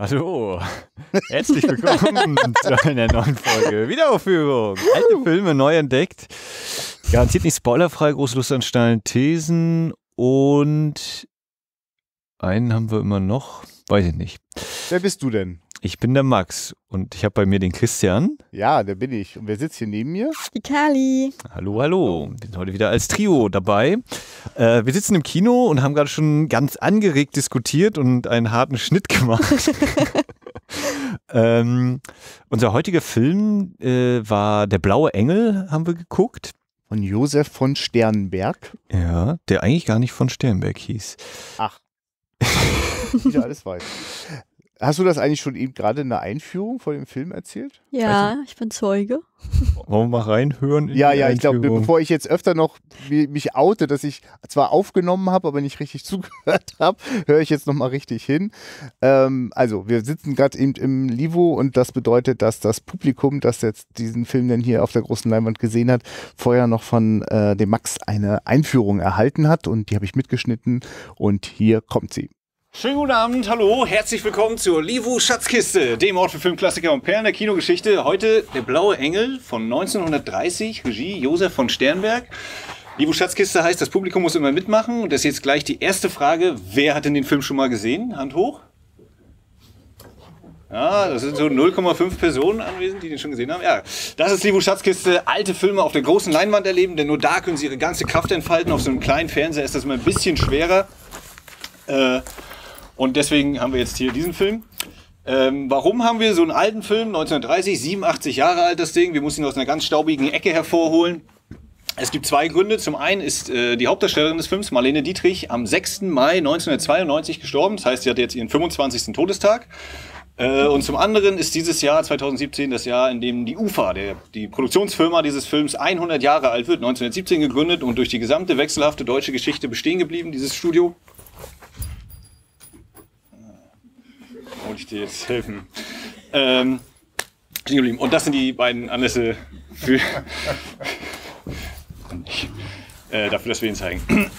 Hallo, herzlich willkommen zu einer neuen Folge Wiederaufführung. Alte Filme neu entdeckt. Garantiert nicht spoilerfrei, große Lust an steilen Thesen und einen haben wir immer noch, weiß ich nicht. Wer bist du denn? Ich bin der Max und ich habe bei mir den Christian. Ja, der bin ich. Und wer sitzt hier neben mir? Die Kali. Hallo, hallo. Wir sind heute wieder als Trio dabei. Äh, wir sitzen im Kino und haben gerade schon ganz angeregt diskutiert und einen harten Schnitt gemacht. ähm, unser heutiger Film äh, war Der blaue Engel, haben wir geguckt. Von Josef von Sternberg. Ja, der eigentlich gar nicht von Sternberg hieß. Ach. Wieder alles weiß. Hast du das eigentlich schon eben gerade in der Einführung vor dem Film erzählt? Ja, also, ich bin Zeuge. Wollen wir mal reinhören? ja, ja, ich glaube, bevor ich jetzt öfter noch mich oute, dass ich zwar aufgenommen habe, aber nicht richtig zugehört habe, höre ich jetzt nochmal richtig hin. Ähm, also, wir sitzen gerade eben im Livo und das bedeutet, dass das Publikum, das jetzt diesen Film denn hier auf der großen Leinwand gesehen hat, vorher noch von äh, dem Max eine Einführung erhalten hat und die habe ich mitgeschnitten und hier kommt sie. Schönen guten Abend, hallo, herzlich willkommen zur Livu Schatzkiste, dem Ort für Filmklassiker und Perlen der Kinogeschichte. Heute Der blaue Engel von 1930, Regie Josef von Sternberg. Livu Schatzkiste heißt, das Publikum muss immer mitmachen und das ist jetzt gleich die erste Frage, wer hat denn den Film schon mal gesehen? Hand hoch. Ja, das sind so 0,5 Personen anwesend, die den schon gesehen haben. Ja, das ist Livu Schatzkiste. Alte Filme auf der großen Leinwand erleben, denn nur da können sie ihre ganze Kraft entfalten. Auf so einem kleinen Fernseher ist das immer ein bisschen schwerer. Äh, und deswegen haben wir jetzt hier diesen Film. Ähm, warum haben wir so einen alten Film, 1930, 87 Jahre alt das Ding? Wir mussten ihn aus einer ganz staubigen Ecke hervorholen. Es gibt zwei Gründe. Zum einen ist äh, die Hauptdarstellerin des Films, Marlene Dietrich, am 6. Mai 1992 gestorben. Das heißt, sie hatte jetzt ihren 25. Todestag. Äh, und zum anderen ist dieses Jahr 2017 das Jahr, in dem die UFA, der, die Produktionsfirma dieses Films, 100 Jahre alt wird, 1917 gegründet und durch die gesamte wechselhafte deutsche Geschichte bestehen geblieben, dieses Studio. dir jetzt Helfen. Ähm, Und das sind die beiden Anlässe für. äh, dafür, dass wir ihn zeigen.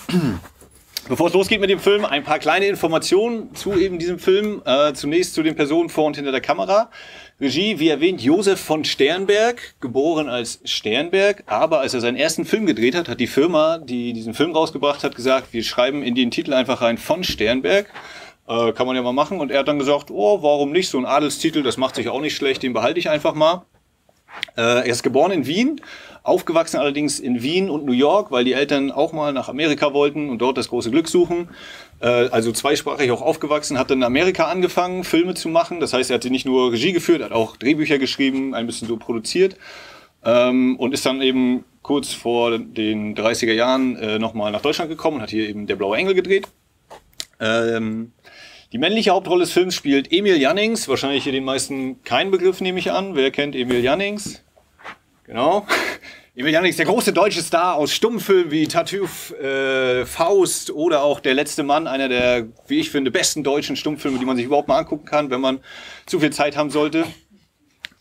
Bevor es losgeht mit dem Film, ein paar kleine Informationen zu eben diesem Film. Äh, zunächst zu den Personen vor und hinter der Kamera. Regie, wie erwähnt, Josef von Sternberg, geboren als Sternberg. Aber als er seinen ersten Film gedreht hat, hat die Firma, die diesen Film rausgebracht hat, gesagt, wir schreiben in den Titel einfach rein von Sternberg. Äh, kann man ja mal machen. Und er hat dann gesagt, oh, warum nicht? So ein Adelstitel, das macht sich auch nicht schlecht, den behalte ich einfach mal. Äh, er ist geboren in Wien, aufgewachsen allerdings in Wien und New York, weil die Eltern auch mal nach Amerika wollten und dort das große Glück suchen. Äh, also zweisprachig auch aufgewachsen, hat dann in Amerika angefangen, Filme zu machen. Das heißt, er hat sie nicht nur Regie geführt, hat auch Drehbücher geschrieben, ein bisschen so produziert. Ähm, und ist dann eben kurz vor den 30er Jahren äh, nochmal nach Deutschland gekommen und hat hier eben Der Blaue Engel gedreht. Ähm, die männliche Hauptrolle des Films spielt Emil Jannings, wahrscheinlich hier den meisten kein Begriff, nehme ich an. Wer kennt Emil Jannings? Genau. Emil Jannings, der große deutsche Star aus Stummfilmen wie Tattoo äh, Faust oder auch Der letzte Mann, einer der, wie ich finde, besten deutschen Stummfilme, die man sich überhaupt mal angucken kann, wenn man zu viel Zeit haben sollte.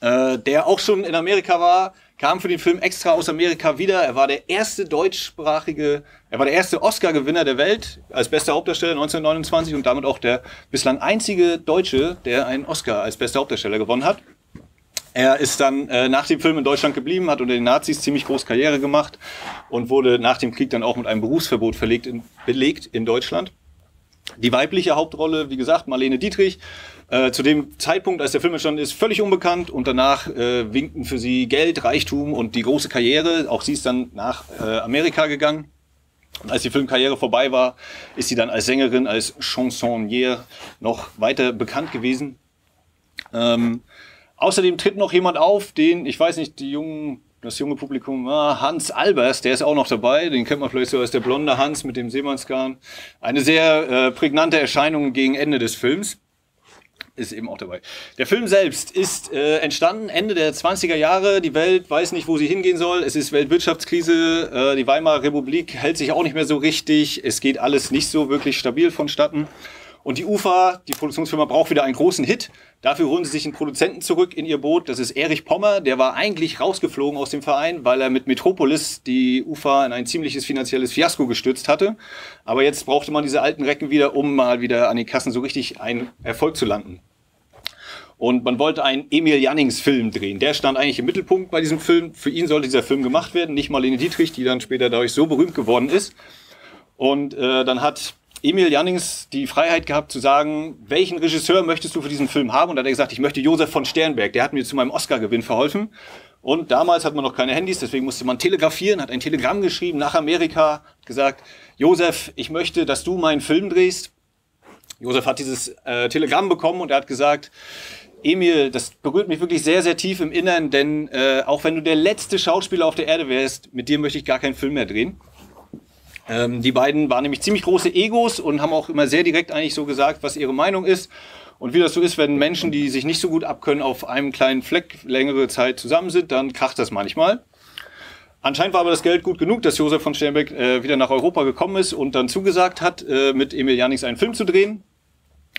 Äh, der auch schon in Amerika war, kam für den Film extra aus Amerika wieder. Er war der erste deutschsprachige er war der erste Oscar-Gewinner der Welt als bester Hauptdarsteller 1929 und damit auch der bislang einzige Deutsche, der einen Oscar als bester Hauptdarsteller gewonnen hat. Er ist dann äh, nach dem Film in Deutschland geblieben, hat unter den Nazis ziemlich groß Karriere gemacht und wurde nach dem Krieg dann auch mit einem Berufsverbot verlegt in, belegt in Deutschland. Die weibliche Hauptrolle, wie gesagt, Marlene Dietrich. Äh, zu dem Zeitpunkt, als der Film entstanden ist, völlig unbekannt und danach äh, winkten für sie Geld, Reichtum und die große Karriere. Auch sie ist dann nach äh, Amerika gegangen als die Filmkarriere vorbei war, ist sie dann als Sängerin, als Chansonnière noch weiter bekannt gewesen. Ähm, außerdem tritt noch jemand auf, den, ich weiß nicht, die jungen, das junge Publikum, ah, Hans Albers, der ist auch noch dabei, den kennt man vielleicht so als der blonde Hans mit dem Seemannsgarn. Eine sehr äh, prägnante Erscheinung gegen Ende des Films ist eben auch dabei. Der Film selbst ist äh, entstanden Ende der 20er Jahre. Die Welt weiß nicht, wo sie hingehen soll. Es ist Weltwirtschaftskrise. Äh, die Weimarer Republik hält sich auch nicht mehr so richtig. Es geht alles nicht so wirklich stabil vonstatten. Und die UFA, die Produktionsfirma, braucht wieder einen großen Hit. Dafür holen sie sich einen Produzenten zurück in ihr Boot. Das ist Erich Pommer. Der war eigentlich rausgeflogen aus dem Verein, weil er mit Metropolis die UFA in ein ziemliches finanzielles Fiasko gestürzt hatte. Aber jetzt brauchte man diese alten Recken wieder, um mal wieder an den Kassen so richtig einen Erfolg zu landen. Und man wollte einen Emil Jannings Film drehen. Der stand eigentlich im Mittelpunkt bei diesem Film. Für ihn sollte dieser Film gemacht werden, nicht Marlene Dietrich, die dann später dadurch so berühmt geworden ist. Und äh, dann hat Emil Jannings die Freiheit gehabt zu sagen, welchen Regisseur möchtest du für diesen Film haben? Und da hat er gesagt, ich möchte Josef von Sternberg. Der hat mir zu meinem Oscar-Gewinn verholfen. Und damals hat man noch keine Handys, deswegen musste man telegrafieren, hat ein Telegramm geschrieben nach Amerika, hat gesagt, Josef, ich möchte, dass du meinen Film drehst. Josef hat dieses äh, Telegramm bekommen und er hat gesagt, Emil, das berührt mich wirklich sehr, sehr tief im Inneren, denn äh, auch wenn du der letzte Schauspieler auf der Erde wärst, mit dir möchte ich gar keinen Film mehr drehen. Ähm, die beiden waren nämlich ziemlich große Egos und haben auch immer sehr direkt eigentlich so gesagt, was ihre Meinung ist. Und wie das so ist, wenn Menschen, die sich nicht so gut abkönnen, auf einem kleinen Fleck längere Zeit zusammen sind, dann kracht das manchmal. Anscheinend war aber das Geld gut genug, dass Josef von Sternberg äh, wieder nach Europa gekommen ist und dann zugesagt hat, äh, mit Emil Jannings einen Film zu drehen.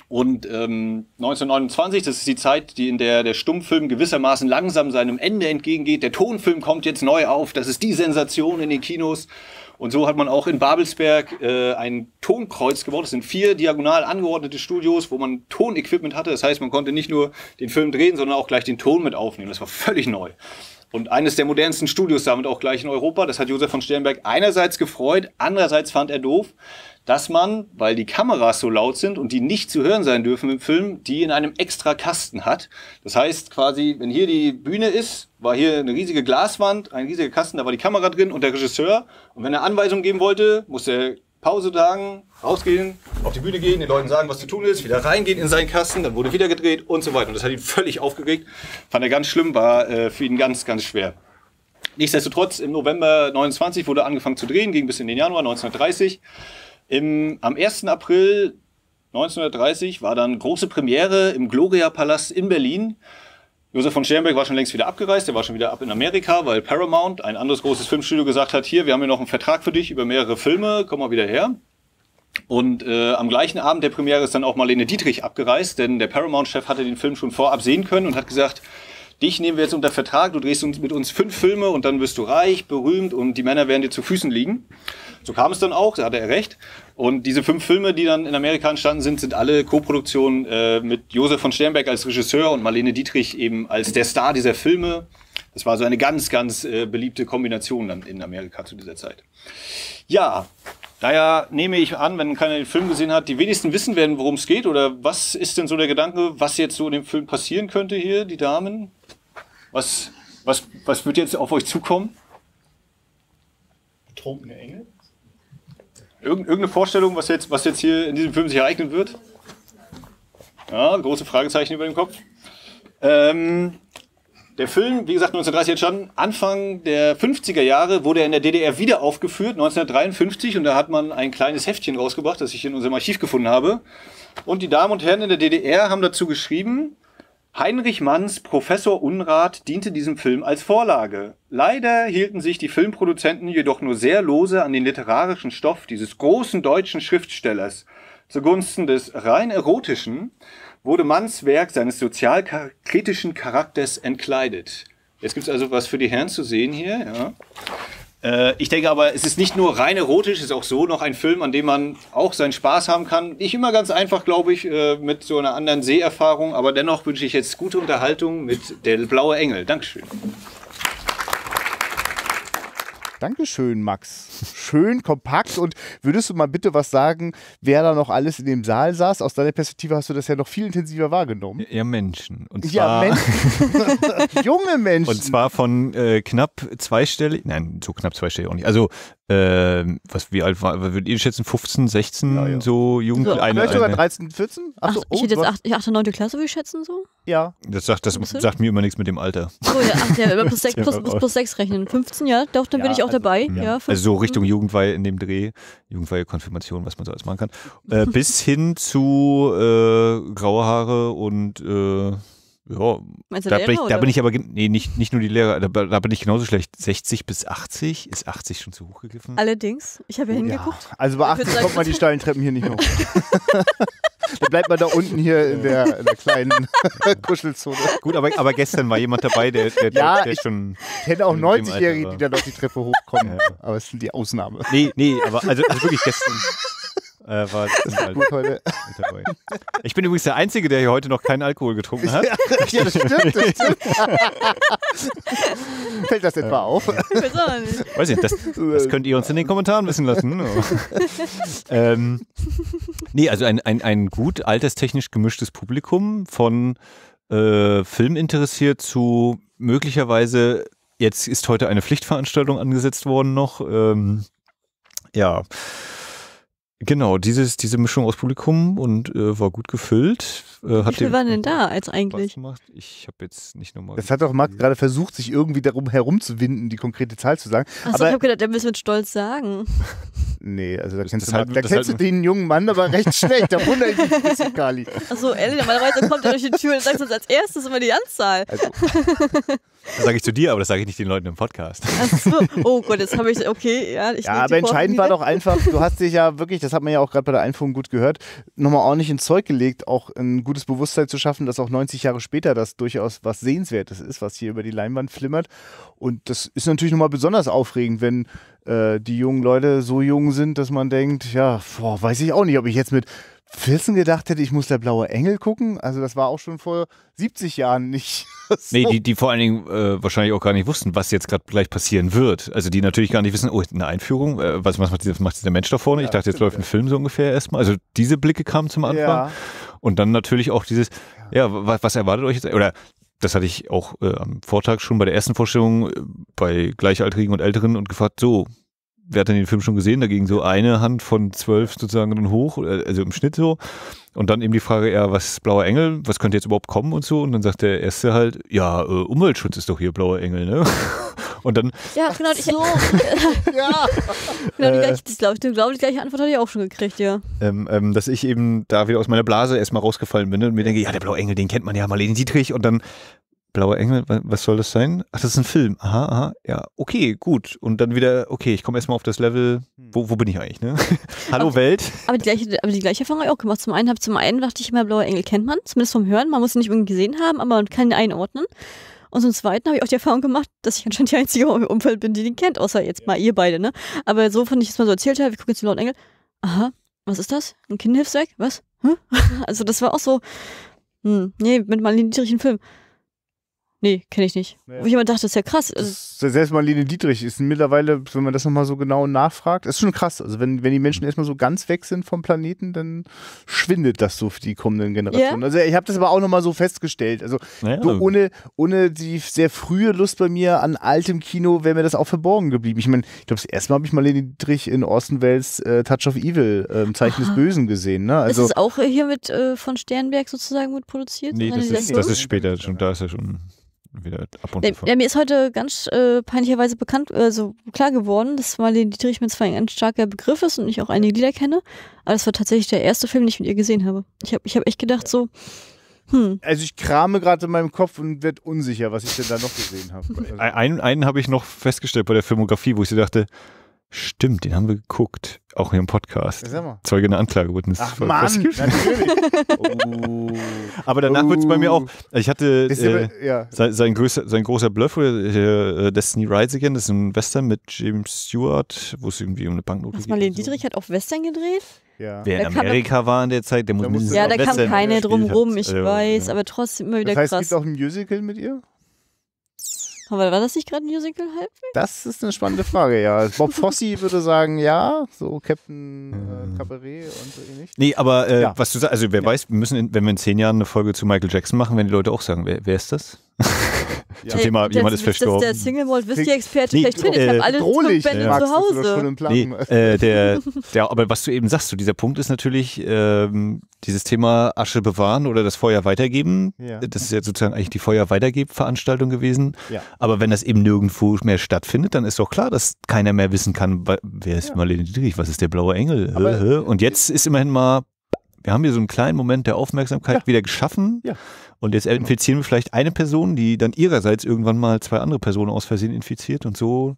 Und ähm, 1929, das ist die Zeit, die in der der Stummfilm gewissermaßen langsam seinem Ende entgegengeht. Der Tonfilm kommt jetzt neu auf, das ist die Sensation in den Kinos. Und so hat man auch in Babelsberg äh, ein Tonkreuz gebaut. Das sind vier diagonal angeordnete Studios, wo man Tonequipment hatte. Das heißt, man konnte nicht nur den Film drehen, sondern auch gleich den Ton mit aufnehmen. Das war völlig neu. Und eines der modernsten Studios damit auch gleich in Europa. Das hat Josef von Sternberg einerseits gefreut, andererseits fand er doof, dass man, weil die Kameras so laut sind und die nicht zu hören sein dürfen im Film, die in einem extra Kasten hat. Das heißt quasi, wenn hier die Bühne ist, war hier eine riesige Glaswand, ein riesiger Kasten, da war die Kamera drin und der Regisseur. Und wenn er Anweisungen geben wollte, musste er Pause sagen, rausgehen, auf die Bühne gehen, den Leuten sagen, was zu tun ist, wieder reingehen in seinen Kasten, dann wurde wieder gedreht und so weiter. Und das hat ihn völlig aufgeregt, fand er ganz schlimm, war äh, für ihn ganz, ganz schwer. Nichtsdestotrotz, im November 29 wurde angefangen zu drehen, ging bis in den Januar 1930. Im, am 1. April 1930 war dann große Premiere im Gloria-Palast in Berlin. Josef von Sternberg war schon längst wieder abgereist, er war schon wieder ab in Amerika, weil Paramount, ein anderes großes Filmstudio, gesagt hat, hier, wir haben hier noch einen Vertrag für dich über mehrere Filme, komm mal wieder her. Und äh, am gleichen Abend der Premiere ist dann auch Marlene Dietrich abgereist, denn der Paramount-Chef hatte den Film schon vorab sehen können und hat gesagt, dich nehmen wir jetzt unter Vertrag, du drehst uns mit uns fünf Filme und dann wirst du reich, berühmt und die Männer werden dir zu Füßen liegen. So kam es dann auch, da hatte er recht. Und diese fünf Filme, die dann in Amerika entstanden sind, sind alle Co-Produktionen äh, mit Josef von Sternberg als Regisseur und Marlene Dietrich eben als der Star dieser Filme. Das war so eine ganz, ganz äh, beliebte Kombination dann in Amerika zu dieser Zeit. Ja, Daher nehme ich an, wenn keiner den Film gesehen hat, die wenigsten wissen werden, worum es geht. Oder was ist denn so der Gedanke, was jetzt so in dem Film passieren könnte hier, die Damen? Was, was, was wird jetzt auf euch zukommen? Betrunkene Engel? Irgend, irgendeine Vorstellung, was jetzt, was jetzt hier in diesem Film sich ereignen wird? Ja, große Fragezeichen über dem Kopf. Ähm, der Film, wie gesagt, 1930 entstanden. Anfang der 50er Jahre wurde er in der DDR wieder aufgeführt, 1953. Und da hat man ein kleines Heftchen rausgebracht, das ich in unserem Archiv gefunden habe. Und die Damen und Herren in der DDR haben dazu geschrieben, Heinrich Manns Professor Unrat diente diesem Film als Vorlage. Leider hielten sich die Filmproduzenten jedoch nur sehr lose an den literarischen Stoff dieses großen deutschen Schriftstellers zugunsten des rein erotischen wurde Manns Werk seines sozialkritischen Charakters entkleidet. Jetzt gibt es also was für die Herren zu sehen hier. Ja. Äh, ich denke aber, es ist nicht nur rein erotisch, es ist auch so noch ein Film, an dem man auch seinen Spaß haben kann. Nicht immer ganz einfach, glaube ich, äh, mit so einer anderen Seherfahrung, aber dennoch wünsche ich jetzt gute Unterhaltung mit Der blaue Engel. Dankeschön. Dankeschön, Max. Schön kompakt. Und würdest du mal bitte was sagen, wer da noch alles in dem Saal saß? Aus deiner Perspektive hast du das ja noch viel intensiver wahrgenommen. Ja, Menschen. Und zwar ja, Menschen. junge Menschen. Und zwar von äh, knapp zweistellig, nein, so knapp zweistellig auch nicht. Also, äh, was, wie alt war, würdet ihr schätzen? 15, 16, ja, ja. so Jugend? So, eine, vielleicht sogar 13, 14? Ach, Ach so, oh, ich hätte jetzt 8, 8, 9. Klasse, würde ich schätzen, so? Ja. Das sagt, das sagt mir immer nichts mit dem Alter. Oh ja, ach, ja, über plus sechs, plus, plus, plus 6 rechnen. 15, ja, doch, dann ja, bin ich auch also, dabei. Ja. ja also so Richtung Jugendweihe in dem Dreh, Jugendweihe, Konfirmation, was man so alles machen kann. Äh, bis hin zu äh, graue Haare und äh, ja, da, Lehrer, bin ich, da, bin ich, aber, nee, nicht, nicht nur die Lehrer, da, da, bin ich genauso schlecht. 60 bis 80? Ist 80 schon zu hoch gegriffen? Allerdings, ich habe ja hingeguckt. Ja, also bei 80 kommt man die steilen Treppen hier nicht hoch. da bleibt man da unten hier in der, in der kleinen Kuschelzone. Gut, aber, aber gestern war jemand dabei, der, der, ja, der, der ich schon. Ich kenne auch 90-Jährige, die dann auf die Treppe hochkommen, ja. aber es sind die Ausnahme. Nee, nee, aber also, also wirklich gestern. Äh, war halt gut heute. Ich bin übrigens der Einzige, der hier heute noch keinen Alkohol getrunken hat. ja, das stimmt. Das stimmt. Fällt das etwa auf? Weiß ich nicht. Das, das, könnt ihr uns in den Kommentaren wissen lassen. Ne? ähm, nee, also ein, ein, ein gut alterstechnisch gemischtes Publikum von äh, Film interessiert zu möglicherweise, jetzt ist heute eine Pflichtveranstaltung angesetzt worden noch. Ähm, ja, Genau, dieses, diese Mischung aus Publikum und äh, war gut gefüllt. Äh, hat Wie viel waren denn da als eigentlich? Ich habe jetzt nicht nochmal. Das hat auch Marc gerade versucht, sich irgendwie darum herumzuwinden, die konkrete Zahl zu sagen. Achso, aber ich habe gedacht, er müsste mit Stolz sagen. nee, also da halt halt kennst, du, halt, da kennst halt du den jungen Mann aber recht schlecht. Da wundert ich mich ein Kali. Achso, ehrlich, normalerweise kommt er durch die Tür und sagt uns als erstes immer die Anzahl. Also, das sage ich zu dir, aber das sage ich nicht den Leuten im Podcast. Achso, oh Gott, jetzt habe ich, okay, ja. Ich ja, aber entscheidend war doch einfach, du hast dich ja wirklich, das hat man ja auch gerade bei der Einführung gut gehört, nochmal ordentlich ins Zeug gelegt, auch in gutes Bewusstsein zu schaffen, dass auch 90 Jahre später das durchaus was Sehenswertes ist, was hier über die Leinwand flimmert. Und das ist natürlich nochmal besonders aufregend, wenn äh, die jungen Leute so jung sind, dass man denkt, ja, boah, weiß ich auch nicht, ob ich jetzt mit 14 gedacht hätte, ich muss der blaue Engel gucken. Also das war auch schon vor 70 Jahren nicht. so. Nee, die, die vor allen Dingen äh, wahrscheinlich auch gar nicht wussten, was jetzt gerade gleich passieren wird. Also die natürlich gar nicht wissen, oh, eine Einführung, äh, was, was macht, was macht der Mensch da vorne? Ja, ich dachte, jetzt läuft ein Film so ungefähr erstmal. Also diese Blicke kamen zum Anfang. Ja. Und dann natürlich auch dieses, ja, was, was erwartet euch jetzt? Oder das hatte ich auch äh, am Vortag schon bei der ersten Vorstellung äh, bei Gleichaltrigen und Älteren und gefragt, so, wer hat denn den Film schon gesehen? Da ging so eine Hand von zwölf sozusagen dann hoch, äh, also im Schnitt so. Und dann eben die Frage, ja, was ist Blauer Engel? Was könnte jetzt überhaupt kommen und so? Und dann sagt der Erste halt, ja, äh, Umweltschutz ist doch hier Blauer Engel, ne? Und dann. Ja, genau, ich. So. ja. genau, die äh. gleiche, das glaube ich, glaub, die gleiche Antwort hatte ich auch schon gekriegt, ja. Ähm, ähm, dass ich eben da wieder aus meiner Blase erstmal rausgefallen bin ne? und mir denke, ja, der Blaue Engel, den kennt man ja, Marlene Dietrich. Und dann Blaue Engel, was soll das sein? Ach, das ist ein Film. Aha, aha, ja. Okay, gut. Und dann wieder, okay, ich komme erstmal auf das Level, hm. wo, wo bin ich eigentlich, ne? Hallo aber, Welt. Aber die, gleiche, aber die gleiche Erfahrung habe ich auch gemacht. Zum einen, zum einen dachte ich immer, Blaue Engel kennt man, zumindest vom Hören. Man muss ihn nicht irgendwie gesehen haben, aber man kann ihn einordnen. Und zum Zweiten habe ich auch die Erfahrung gemacht, dass ich anscheinend die einzige im Umfeld bin, die den kennt, außer jetzt mal ihr beide, ne? Aber so, fand ich es mal so erzählt habe, wir gucken jetzt den Blauen Engel. Aha, was ist das? Ein Kinderhilfswerk? Was? Hm? Also das war auch so, hm, nee, mit mal niedrigen Film. Nee, kenne ich nicht. Nee. Wo ich immer dachte, das ist ja krass. Das, selbst Marlene Dietrich ist mittlerweile, wenn man das nochmal so genau nachfragt, ist schon krass. Also wenn, wenn die Menschen erstmal so ganz weg sind vom Planeten, dann schwindet das so für die kommenden Generationen. Yeah. Also ich habe das aber auch nochmal so festgestellt. Also naja. so ohne, ohne die sehr frühe Lust bei mir an altem Kino wäre mir das auch verborgen geblieben. Ich meine, ich glaube, das erste Mal habe ich Marlene Dietrich in Orson Welles äh, Touch of Evil, äh, Zeichen Aha. des Bösen gesehen. Ne? Also, ist es auch hier mit äh, von Sternberg sozusagen mit produziert? Nee, das ist, das ist später schon, da ist er schon wieder ab und nee, ja, mir ist heute ganz äh, peinlicherweise bekannt, also klar geworden, dass Marlene Dietrich mir zwar ein starker Begriff ist und ich auch einige Lieder kenne, aber das war tatsächlich der erste Film, den ich mit ihr gesehen habe. Ich habe ich hab echt gedacht so, hm. Also ich krame gerade in meinem Kopf und werde unsicher, was ich denn da noch gesehen habe. Also einen, einen habe ich noch festgestellt bei der Filmografie, wo ich sie dachte, Stimmt, den haben wir geguckt. Auch hier im Podcast. Zeuge einer Anklage wurden Ach Mann, natürlich. Oh. Aber danach oh. wird es bei mir auch. Oh. Ich hatte äh, ja. sein, sein, größer, sein großer Bluff, äh, Destiny Rides Again, das ist ein Western mit James Stewart, wo es irgendwie um eine Banknote geht. Marlene so. Dietrich hat auch Western gedreht? Ja. Wer in Amerika war in der Zeit, der muss Ja, da kam keine drum rum, ich weiß, ja. aber trotzdem immer wieder das heißt, krass. Gibt es auch ein Musical mit ihr? Aber war das nicht gerade ein Musical halbwegs? Das ist eine spannende Frage, ja. Bob Fosse würde sagen, ja, so Captain äh, mhm. Cabaret und so ähnlich. Nee, aber äh, ja. was du sagst, also wer ja. weiß, wir müssen, in, wenn wir in zehn Jahren eine Folge zu Michael Jackson machen, werden die Leute auch sagen, wer, wer ist das? ja. Zum Thema, jemand äh, ist verstorben. Das ist der Single Malt Whisky-Experte nee, vielleicht findet. Äh, ich habe alle drohlich, Bände äh, ja. zu Hause. Nee, äh, der, der, aber was du eben sagst, so dieser Punkt ist natürlich ähm, dieses Thema Asche bewahren oder das Feuer weitergeben. Ja. Das ist ja sozusagen eigentlich die Feuer weitergeben-Veranstaltung gewesen. Ja. Aber wenn das eben nirgendwo mehr stattfindet, dann ist doch klar, dass keiner mehr wissen kann, wer ist ja. Marlene Dietrich, was ist der blaue Engel? Aber Und jetzt ist immerhin mal wir haben hier so einen kleinen Moment der Aufmerksamkeit ja. wieder geschaffen. Ja. Und jetzt infizieren wir vielleicht eine Person, die dann ihrerseits irgendwann mal zwei andere Personen aus Versehen infiziert und so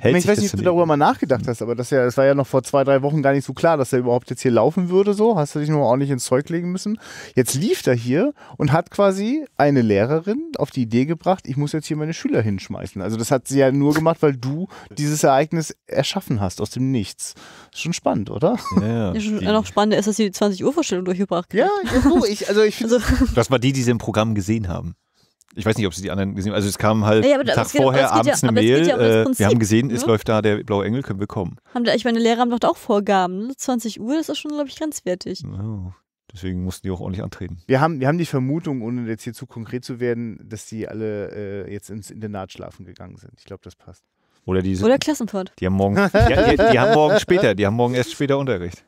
hält ich sich Ich weiß nicht, ob du darüber mal nachgedacht hast, aber das, ja, das war ja noch vor zwei, drei Wochen gar nicht so klar, dass er überhaupt jetzt hier laufen würde. So hast du dich nur ordentlich ins Zeug legen müssen. Jetzt lief er hier und hat quasi eine Lehrerin auf die Idee gebracht, ich muss jetzt hier meine Schüler hinschmeißen. Also das hat sie ja nur gemacht, weil du dieses Ereignis erschaffen hast aus dem Nichts. Ist schon spannend, oder? Ja, ja. ja noch spannender ist, dass sie die 20 Uhr Vorstellung durchgebracht hat. Ja, ich, also ich finde, also, das war die, die sie im Programm gesehen haben. Ich weiß nicht, ob sie die anderen gesehen haben. Also es kam halt ja, einen Tag vorher abends eine Mail. Äh, wir haben gesehen, es ne? läuft da der blaue Engel, können wir kommen. Haben, ich meine, Lehrer haben doch auch Vorgaben. 20 ne? Uhr, das ist schon, glaube ich, grenzwertig. Wow. Deswegen mussten die auch ordentlich antreten. Wir haben, wir haben die Vermutung, ohne jetzt hier zu konkret zu werden, dass die alle äh, jetzt ins Internat schlafen gegangen sind. Ich glaube, das passt. Oder, diese, Oder Klassenfahrt. Die haben, morgen, die, die, die haben morgen später, die haben morgen erst später Unterricht.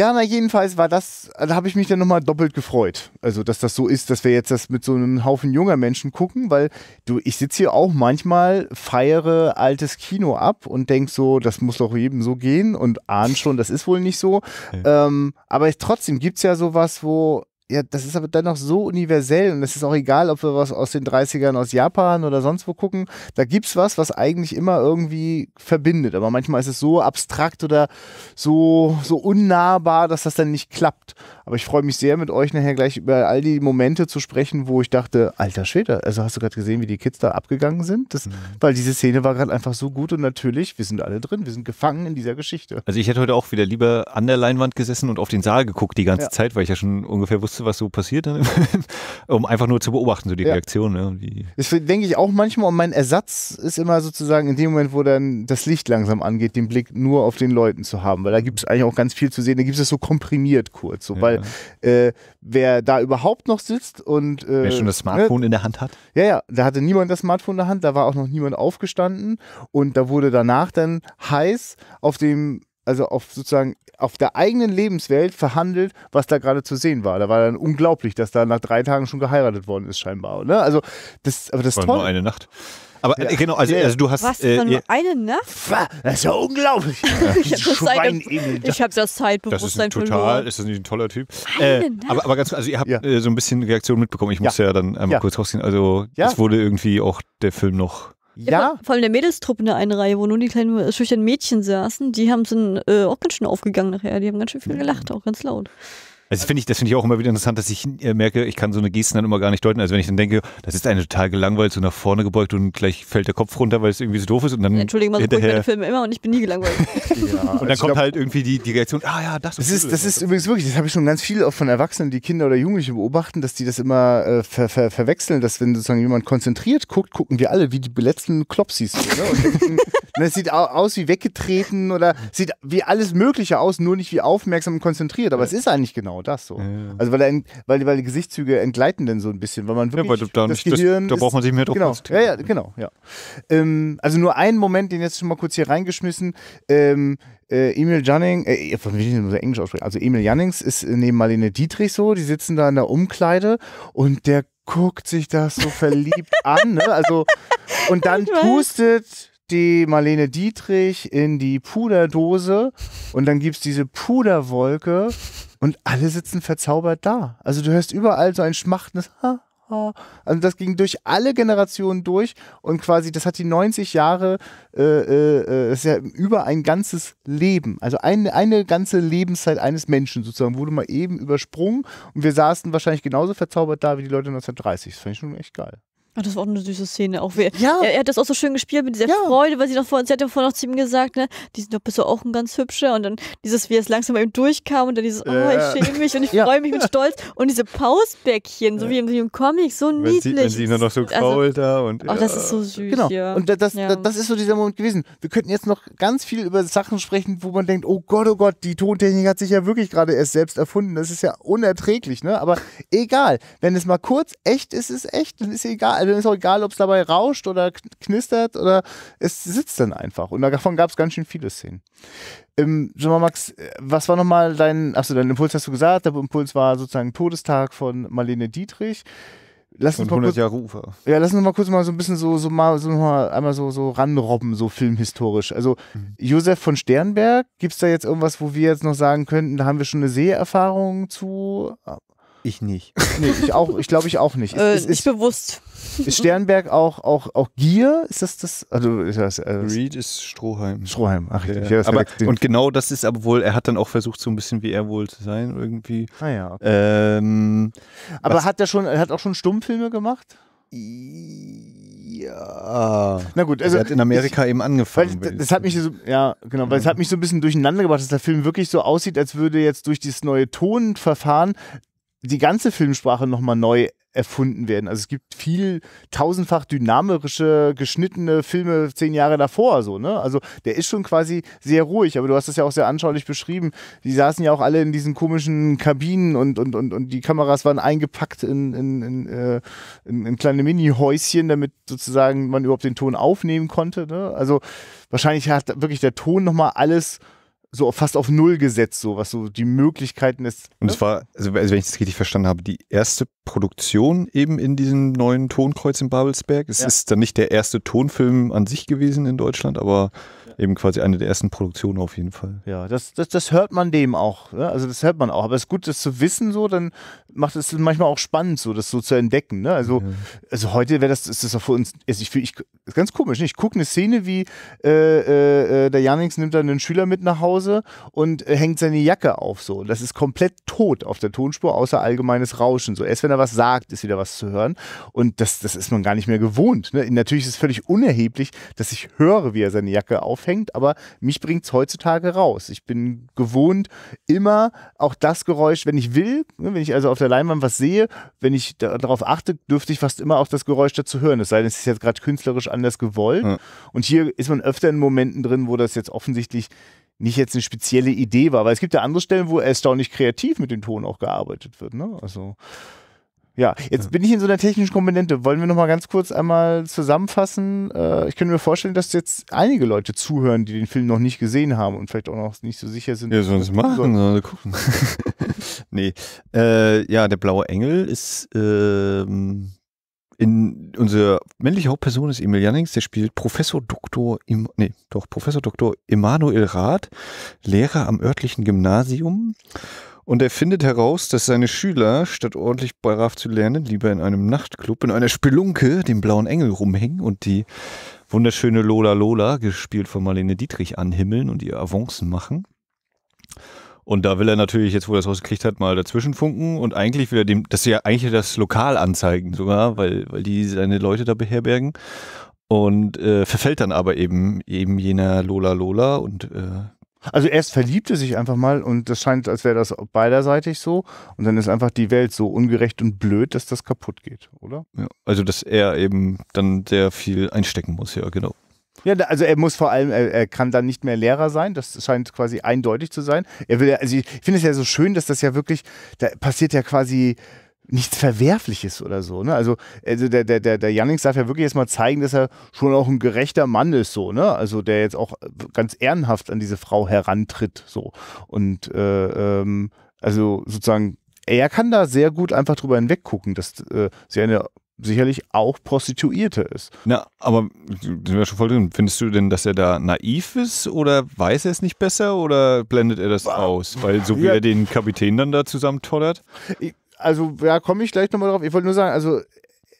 Ja, na jedenfalls war das, da habe ich mich dann nochmal doppelt gefreut. Also, dass das so ist, dass wir jetzt das mit so einem Haufen junger Menschen gucken, weil du, ich sitze hier auch manchmal, feiere altes Kino ab und denke so, das muss doch jedem so gehen und ahne schon, das ist wohl nicht so. Ja. Ähm, aber trotzdem gibt es ja sowas, wo ja, das ist aber dennoch so universell und es ist auch egal, ob wir was aus den 30ern aus Japan oder sonst wo gucken. Da gibt es was, was eigentlich immer irgendwie verbindet. Aber manchmal ist es so abstrakt oder so, so unnahbar, dass das dann nicht klappt. Aber ich freue mich sehr, mit euch nachher gleich über all die Momente zu sprechen, wo ich dachte, alter Schwede, also hast du gerade gesehen, wie die Kids da abgegangen sind? Das, mhm. Weil diese Szene war gerade einfach so gut und natürlich, wir sind alle drin, wir sind gefangen in dieser Geschichte. Also ich hätte heute auch wieder lieber an der Leinwand gesessen und auf den Saal geguckt die ganze ja. Zeit, weil ich ja schon ungefähr wusste, Schlimmste, was so passiert, um einfach nur zu beobachten, so die ja. Reaktion. Ne? Das denke ich auch manchmal. Und mein Ersatz ist immer sozusagen in dem Moment, wo dann das Licht langsam angeht, den Blick nur auf den Leuten zu haben. Weil da gibt es eigentlich auch ganz viel zu sehen. Da gibt es das so komprimiert kurz. So, ja. Weil äh, wer da überhaupt noch sitzt und. Äh, wer schon das ne Smartphone ne? in der Hand hat? Ja, ja. Da hatte niemand das Smartphone in der Hand. Da war auch noch niemand aufgestanden. Und da wurde danach dann heiß auf dem also auf sozusagen auf der eigenen Lebenswelt verhandelt, was da gerade zu sehen war. Da war dann unglaublich, dass da nach drei Tagen schon geheiratet worden ist scheinbar. Ne? Also das, aber das war toll. nur eine Nacht. Aber äh, ja. genau, also, also, du hast. Was, äh, nur eine Nacht? Das ist ja unglaublich. ich habe das, Zeitbewusstsein verloren. Total, ist das nicht ein toller Typ? Eine äh, Nacht? Aber, aber ganz also ihr habt ja. Äh, so ein bisschen Reaktion mitbekommen. Ich muss ja, ja dann einmal kurz rausgehen. Also es wurde irgendwie auch der Film noch ja. Vor allem der Mädelstruppe in der einen Reihe, wo nur die kleinen schüchternen Mädchen saßen, die haben es äh, auch ganz schön aufgegangen nachher. Die haben ganz schön viel gelacht, auch ganz laut. Das also finde ich, das finde ich auch immer wieder interessant, dass ich äh, merke, ich kann so eine Gesten dann immer gar nicht deuten. Also wenn ich dann denke, das ist eine total gelangweilt, so nach vorne gebeugt und gleich fällt der Kopf runter, weil es irgendwie so doof ist und dann. Entschuldigung, man hinterher... meine Filme immer und ich bin nie gelangweilt. ja, und dann also kommt glaub, halt irgendwie die, die Reaktion, ah ja, das, das ist. Cool, das, ist übrigens wirklich, das habe ich schon ganz viel auch von Erwachsenen, die Kinder oder Jugendliche beobachten, dass die das immer äh, ver ver verwechseln, dass wenn sozusagen jemand konzentriert guckt, gucken wir alle wie die letzten Klopsis. Ne? Und es ne, sieht aus wie weggetreten oder sieht wie alles Mögliche aus, nur nicht wie aufmerksam und konzentriert. Aber es ist eigentlich genau genau das so. Ja, Also weil, er, weil, weil die Gesichtszüge entgleiten dann so ein bisschen, weil man wirklich ja, weil da, das nicht, Gehirn das, da braucht man sich mehr drauf genau, ja, ja, genau, ja. Ähm, also nur einen Moment, den jetzt schon mal kurz hier reingeschmissen. Ähm, äh, Emil Jannings, äh, von will ich denn Englisch aussprechen? Also Emil Jannings ist äh, neben Marlene Dietrich so, die sitzen da in der Umkleide und der guckt sich das so verliebt an, ne? Also und dann pustet die Marlene Dietrich in die Puderdose und dann gibt es diese Puderwolke und alle sitzen verzaubert da. Also du hörst überall so ein schmachtendes Ha, ha. Also das ging durch alle Generationen durch und quasi, das hat die 90 Jahre, äh, äh, äh, das ist ja über ein ganzes Leben, also ein, eine ganze Lebenszeit eines Menschen sozusagen, wurde mal eben übersprungen und wir saßen wahrscheinlich genauso verzaubert da wie die Leute 1930. Das fand ich schon echt geil. Ach, das war auch eine süße Szene. Auch wie, ja. er, er, hat das auch so schön gespielt mit dieser ja. Freude, weil sie noch vorhin, sie hat ja vorhin noch zu ihm gesagt, ne, die sind doch bist du auch ein ganz hübscher und dann dieses, wie es langsam bei ihm durchkam und dann dieses, oh, ich schäme mich und ich freue mich mit Stolz und diese Pausbäckchen, so wie im, wie im Comic, so wenn niedlich. Sie, wenn sie ihn nur noch so krault also, da und. Ach, oh, das ist so süß. Genau. Ja. Und das, das, das ist so dieser Moment gewesen. Wir könnten jetzt noch ganz viel über Sachen sprechen, wo man denkt, oh Gott, oh Gott, die Tontechnik hat sich ja wirklich gerade erst selbst erfunden. Das ist ja unerträglich, ne? Aber egal. Wenn es mal kurz echt ist, ist es echt, dann ist egal also ist auch egal, ob es dabei rauscht oder knistert oder es sitzt dann einfach. Und davon gab es ganz schön viele Szenen. Ähm, sag mal, Max, äh, was war nochmal dein, achso, dein Impuls hast du gesagt, der Impuls war sozusagen Todestag von Marlene Dietrich. Lass uns, mal kurz, ja, lass uns mal kurz mal so ein bisschen so, so mal, so mal einmal so, so ranrobben, so filmhistorisch. Also mhm. Josef von Sternberg, gibt es da jetzt irgendwas, wo wir jetzt noch sagen könnten, da haben wir schon eine Seherfahrung zu? Ich nicht. Nee, ich auch, ich glaube ich auch nicht. Äh, ist, ist, nicht bewusst. Ist Sternberg auch, auch, auch Gier? Ist das das? Also, ist das äh, Reed ist Stroheim. Stroheim, ach ja. ja, aber, Und genau das ist aber wohl, er hat dann auch versucht, so ein bisschen wie er wohl zu sein, irgendwie. Ah ja. Okay. Ähm, aber was, hat er schon, er hat auch schon Stummfilme gemacht? Ja. Na gut, also. Er hat in Amerika ich, eben angefangen. Weil, das, hat mich so, ja, genau, weil es hat mich so ein bisschen durcheinander gebracht, dass der Film wirklich so aussieht, als würde jetzt durch dieses neue Tonverfahren die ganze Filmsprache nochmal neu erfunden werden. Also es gibt viel tausendfach dynamische, geschnittene Filme zehn Jahre davor, so, ne? Also der ist schon quasi sehr ruhig, aber du hast es ja auch sehr anschaulich beschrieben. Die saßen ja auch alle in diesen komischen Kabinen und, und, und, und die Kameras waren eingepackt in, in, in, äh, in, in kleine Mini-Häuschen, damit sozusagen man überhaupt den Ton aufnehmen konnte. Ne? Also wahrscheinlich hat wirklich der Ton nochmal alles so fast auf Null gesetzt, so was so die Möglichkeiten ist. Ne? Und es war, also, also wenn ich das richtig verstanden habe, die erste Produktion eben in diesem neuen Tonkreuz in Babelsberg. Es ja. ist dann nicht der erste Tonfilm an sich gewesen in Deutschland, aber eben quasi eine der ersten Produktionen auf jeden Fall. Ja, das, das, das hört man dem auch. Ne? Also das hört man auch. Aber es ist gut, das zu wissen, so, dann macht es manchmal auch spannend, so das so zu entdecken. Ne? Also, ja. also heute wäre das, ist das auch für uns, also ich, ich ist ganz komisch, ne? ich gucke eine Szene, wie äh, äh, äh der Janings nimmt dann einen Schüler mit nach Hause und äh, hängt seine Jacke auf. So. Und das ist komplett tot auf der Tonspur, außer allgemeines Rauschen. So. Erst wenn er was sagt, ist wieder was zu hören. Und das, das ist man gar nicht mehr gewohnt. Ne? Natürlich ist es völlig unerheblich, dass ich höre, wie er seine Jacke aufhängt anfängt, aber mich bringt es heutzutage raus. Ich bin gewohnt, immer auch das Geräusch, wenn ich will, ne, wenn ich also auf der Leinwand was sehe, wenn ich darauf achte, dürfte ich fast immer auch das Geräusch dazu hören. Es sei denn, es ist jetzt gerade künstlerisch anders gewollt. Ja. Und hier ist man öfter in Momenten drin, wo das jetzt offensichtlich nicht jetzt eine spezielle Idee war, weil es gibt ja andere Stellen, wo erstaunlich kreativ mit dem Ton auch gearbeitet wird. Ne? Also ja, jetzt bin ich in so einer technischen Komponente. Wollen wir nochmal ganz kurz einmal zusammenfassen? Äh, ich könnte mir vorstellen, dass jetzt einige Leute zuhören, die den Film noch nicht gesehen haben und vielleicht auch noch nicht so sicher sind. Ja, sollen sonst machen sollen sie gucken. nee. Äh, ja, der blaue Engel ist ähm, in unsere männliche Hauptperson ist Emil Jannings, der spielt Professor Doktor Im, nee, doch, Professor Doktor Emanuel Rath, Lehrer am örtlichen Gymnasium. Und er findet heraus, dass seine Schüler, statt ordentlich brav zu lernen, lieber in einem Nachtclub, in einer Spelunke, dem blauen Engel rumhängen und die wunderschöne Lola Lola, gespielt von Marlene Dietrich, anhimmeln und ihr Avancen machen. Und da will er natürlich, jetzt wo er das rausgekriegt hat, mal dazwischen funken und eigentlich wieder dem, das ist ja eigentlich das Lokal anzeigen sogar, weil, weil die seine Leute da beherbergen. Und äh, verfällt dann aber eben, eben jener Lola Lola und äh, also erst verliebte sich einfach mal und das scheint, als wäre das beiderseitig so. Und dann ist einfach die Welt so ungerecht und blöd, dass das kaputt geht, oder? Ja, also dass er eben dann sehr viel einstecken muss, ja, genau. Ja, also er muss vor allem, er, er, kann dann nicht mehr Lehrer sein, das scheint quasi eindeutig zu sein. Er will, also ich finde es ja so schön, dass das ja wirklich, da passiert ja quasi nichts Verwerfliches oder so. Ne? Also, also der, der, der, der Yannick darf ja wirklich jetzt mal zeigen, dass er schon auch ein gerechter Mann ist, so, ne? Also der jetzt auch ganz ehrenhaft an diese Frau herantritt. so. Und äh, ähm, also sozusagen, er kann da sehr gut einfach drüber hinweggucken, dass äh, sie eine sicherlich auch Prostituierte ist. Na, aber sind wir schon voll drin. Findest du denn, dass er da naiv ist oder weiß er es nicht besser oder blendet er das aus? Weil so wie ja. er den Kapitän dann da zusammentollert also ja, komme ich gleich nochmal drauf. Ich wollte nur sagen, also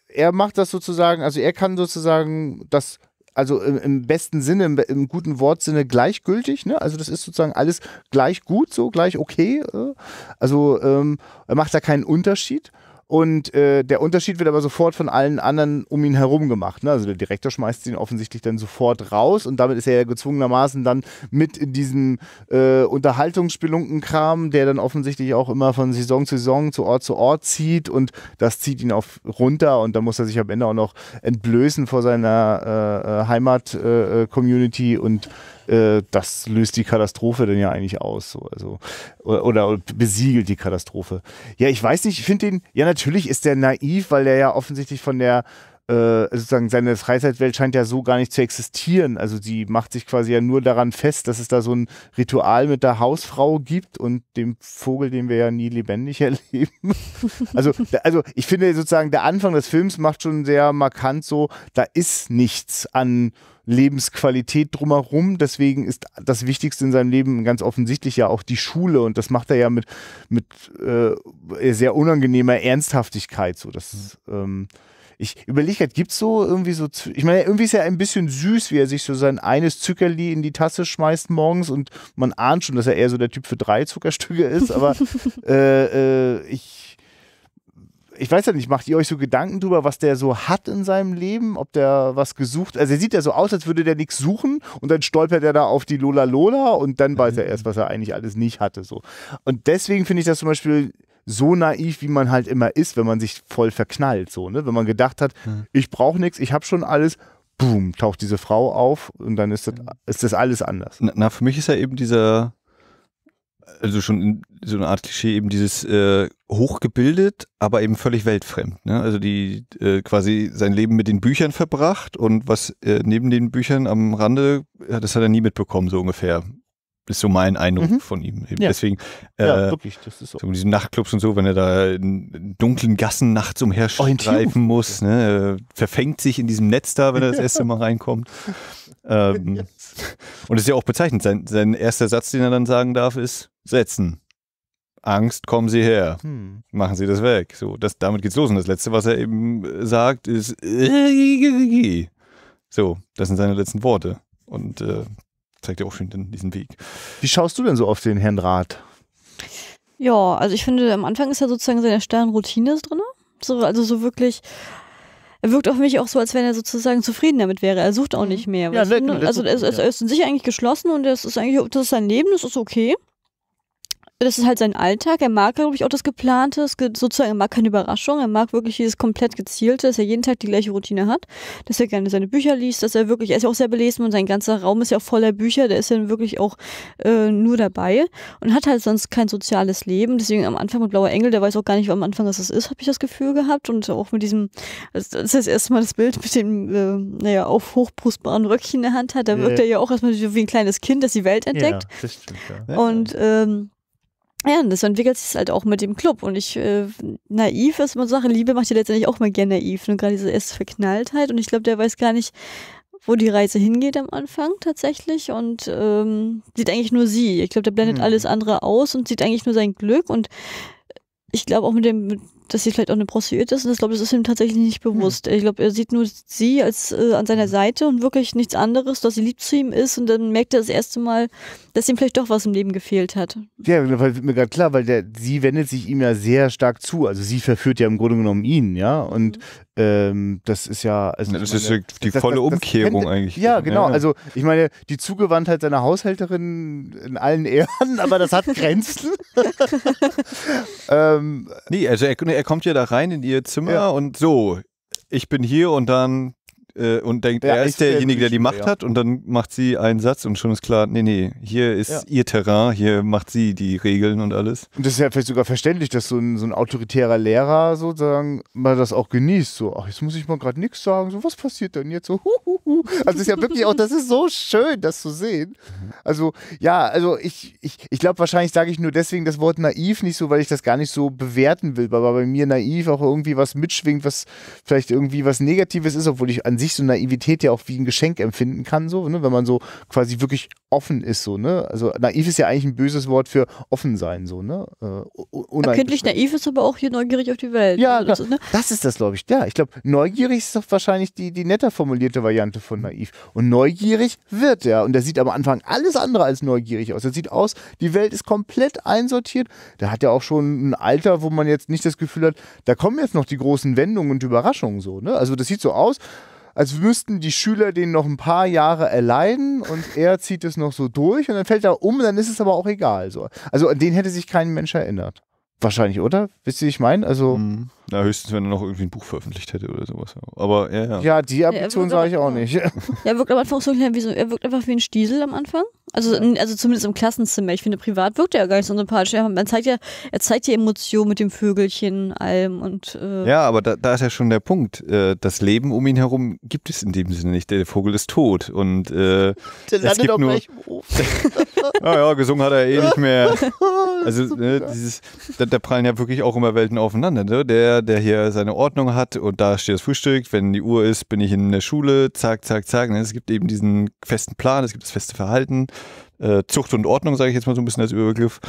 er macht das sozusagen, also er kann sozusagen das also im, im, besten Sinne, im, im, guten Wortsinne gleichgültig. Ne? Also das ist sozusagen alles gleich gut, so gleich okay. Äh? Also ähm, er macht da keinen Unterschied. Und äh, der Unterschied wird aber sofort von allen anderen um ihn herum gemacht. Ne? Also der Direktor schmeißt ihn offensichtlich dann sofort raus und damit ist er ja gezwungenermaßen dann mit in diesem äh, Unterhaltungsspelunkenkram, der dann offensichtlich auch immer von Saison zu Saison, zu Ort zu Ort zieht und das zieht ihn auf runter und dann muss er sich am Ende auch noch entblößen vor seiner äh, äh Heimat-Community äh, äh, und äh, das löst die Katastrophe denn ja eigentlich aus. So. Also, oder, oder besiegelt die Katastrophe. Ja, ich weiß nicht, ich finde den, ja, natürlich ist der naiv, weil der ja offensichtlich von der äh, sozusagen seine Freizeitwelt scheint ja so gar nicht zu existieren. Also sie macht sich quasi ja nur daran fest, dass es da so ein Ritual mit der Hausfrau gibt und dem Vogel, den wir ja nie lebendig erleben. Also, also ich finde sozusagen der Anfang des Films macht schon sehr markant so, da ist nichts an Lebensqualität drumherum. Deswegen ist das Wichtigste in seinem Leben ganz offensichtlich ja auch die Schule und das macht er ja mit, mit äh, sehr unangenehmer Ernsthaftigkeit. So, das ähm, ich überlege gerade, halt, gibt es so irgendwie so, ich meine, irgendwie ist er ein bisschen süß, wie er sich so sein eines Zuckerli in die Tasse schmeißt morgens und man ahnt schon, dass er eher so der Typ für drei Zuckerstücke ist, aber äh, äh, ich ich weiß ja nicht, macht ihr euch so Gedanken drüber, was der so hat in seinem Leben, ob der was gesucht, also er sieht ja so aus, als würde der nichts suchen und dann stolpert er da auf die Lola Lola und dann weiß mhm. er erst, was er eigentlich alles nicht hatte, so. Und deswegen finde ich das zum Beispiel so naiv, wie man halt immer ist, wenn man sich voll verknallt, so, ne? Wenn man gedacht hat, mhm. ich brauche nichts, ich habe schon alles, boom, taucht diese Frau auf und dann ist das, ist das alles anders. Na, na, für mich ist ja eben dieser also schon so eine Art Klischee, eben dieses äh, hochgebildet, aber eben völlig weltfremd. Ne? Also die äh, quasi sein Leben mit den Büchern verbracht und was äh, neben den Büchern am Rande, das hat er nie mitbekommen, so ungefähr. Ist so mein Eindruck mhm. von ihm. Ja. Deswegen, äh, ja, wirklich, das ist so. so in diesen Nachtclubs und so, wenn er da in dunklen Gassen nachts umherstreifen muss, ne? verfängt sich in diesem Netz da, wenn er das erste Mal reinkommt. Ähm, yes. Und das ist ja auch bezeichnend. Sein, sein erster Satz, den er dann sagen darf, ist, setzen. Angst, kommen Sie her. Hm. Machen Sie das weg. So, das, damit geht's los. Und das Letzte, was er eben äh, sagt, ist äh, so, das sind seine letzten Worte. Und äh, zeigt ja auch schön diesen Weg. Wie schaust du denn so auf den Herrn Rath? Ja, also ich finde, am Anfang ist ja sozusagen seine Sternroutine drin. So, also so wirklich, er wirkt auf mich auch so, als wenn er sozusagen zufrieden damit wäre. Er sucht auch mhm. nicht mehr. Ja, ne, also er, ist, er ist in sich eigentlich geschlossen und das ist eigentlich, das ist sein Leben, das ist okay das ist halt sein Alltag. Er mag, glaube ich, auch das Geplante. Es gibt sozusagen, er mag keine Überraschung. Er mag wirklich dieses komplett Gezielte, dass er jeden Tag die gleiche Routine hat, dass er gerne seine Bücher liest, dass er wirklich, er ist ja auch sehr belesen und sein ganzer Raum ist ja auch voller Bücher. Der ist ja wirklich auch äh, nur dabei und hat halt sonst kein soziales Leben. Deswegen am Anfang mit Blauer Engel, der weiß auch gar nicht, wo am Anfang das ist, habe ich das Gefühl gehabt. Und auch mit diesem, das ist das erste Mal das Bild mit dem, äh, naja, auf hochbrustbaren Röckchen in der Hand hat. Da wirkt ja. er ja auch erstmal wie ein kleines Kind, das die Welt entdeckt. Ja, das stimmt, ja. Und, ähm, ja, und das entwickelt sich halt auch mit dem Club. Und ich, äh, naiv ist man so Sache, Liebe macht ja letztendlich auch mal gerne naiv. Nur gerade diese erste Verknalltheit. Und ich glaube, der weiß gar nicht, wo die Reise hingeht am Anfang tatsächlich und ähm, sieht eigentlich nur sie. Ich glaube, der blendet mhm. alles andere aus und sieht eigentlich nur sein Glück. Und ich glaube auch mit dem, mit dass sie vielleicht auch eine Prostituierte ist. Und ich glaube, das ist ihm tatsächlich nicht hm. bewusst. Hm. Ich glaube, er sieht nur sie als äh, an seiner hm. Seite und wirklich nichts anderes, dass sie lieb zu ihm ist. Und dann merkt er das erste Mal, dass ihm vielleicht doch was im Leben gefehlt hat. Ja, wird mir gerade klar, weil der, sie wendet sich ihm ja sehr stark zu. Also sie verführt ja im Grunde genommen ihn, ja. Und mhm. ähm, das ist ja. Also das ist die das, volle das, Umkehrung kennt, eigentlich. Ja, genau. Ja. Also ich meine, die Zugewandtheit seiner Haushälterin in allen Ehren, aber das hat Grenzen. ähm, nee, also er, er er kommt ja da rein in ihr Zimmer ja. und so, ich bin hier und dann äh, und denkt, ja, er ist derjenige, der die Macht ja. hat und dann macht sie einen Satz und schon ist klar, nee, nee, hier ist ja. ihr Terrain, hier macht sie die Regeln und alles. Und das ist ja vielleicht sogar verständlich, dass so ein, so ein autoritärer Lehrer sozusagen mal das auch genießt, so, ach, jetzt muss ich mal gerade nichts sagen, so, was passiert denn jetzt, so, huhuhu. Also es ist ja wirklich auch, das ist so schön, das zu sehen. Also, ja, also ich, ich, ich glaube, wahrscheinlich sage ich nur deswegen das Wort naiv nicht so, weil ich das gar nicht so bewerten will, weil bei mir naiv auch irgendwie was mitschwingt, was vielleicht irgendwie was Negatives ist, obwohl ich an sich so Naivität ja auch wie ein Geschenk empfinden kann, so, ne? wenn man so quasi wirklich offen ist, so, ne? Also naiv ist ja eigentlich ein böses Wort für offen sein, so, ne? Äh, Kindlich naiv ist aber auch hier neugierig auf die Welt. Ja, also, ne? das ist das, glaube ich. Ja, ich glaube, neugierig ist doch wahrscheinlich die, die netter formulierte Variante von naiv. Und neugierig wird er. Und der sieht am Anfang alles andere als neugierig aus. Er sieht aus, die Welt ist komplett einsortiert. Der hat ja auch schon ein Alter, wo man jetzt nicht das Gefühl hat, da kommen jetzt noch die großen Wendungen und Überraschungen, so, ne? Also das sieht so aus, als müssten die Schüler den noch ein paar Jahre erleiden und er zieht es noch so durch und dann fällt er um, dann ist es aber auch egal. So. Also an den hätte sich kein Mensch erinnert. Wahrscheinlich, oder? Wisst ihr, wie ich meine? Also. Mhm. Na, höchstens, wenn er noch irgendwie ein Buch veröffentlicht hätte oder sowas. Aber ja, ja. Ja, die Ambition ja, sage ich auch nicht. Er wirkt am Anfang so wie so, er wirkt einfach wie ein Stiesel am Anfang. Also, also zumindest im Klassenzimmer. Ich finde, privat wirkt er ja gar nicht so sympathisch. Man zeigt ja, er zeigt ja Emotionen mit dem Vögelchen, allem und. Äh ja, aber da, da, ist ja schon der Punkt. Äh, das Leben um ihn herum gibt es in dem Sinne nicht. Der Vogel ist tot und. Äh, der landet auf nur, welchem Hof. naja, ah gesungen hat er eh nicht mehr. Also, ne, dieses, da, da, prallen ja wirklich auch immer Welten aufeinander. Ne? Der, der hier seine Ordnung hat und da steht das Frühstück. Wenn die Uhr ist, bin ich in der Schule. Zack, zack, zack. Ne? Es gibt eben diesen festen Plan, es gibt das feste Verhalten äh, Zucht und Ordnung, sage ich jetzt mal so ein bisschen als Übergriff.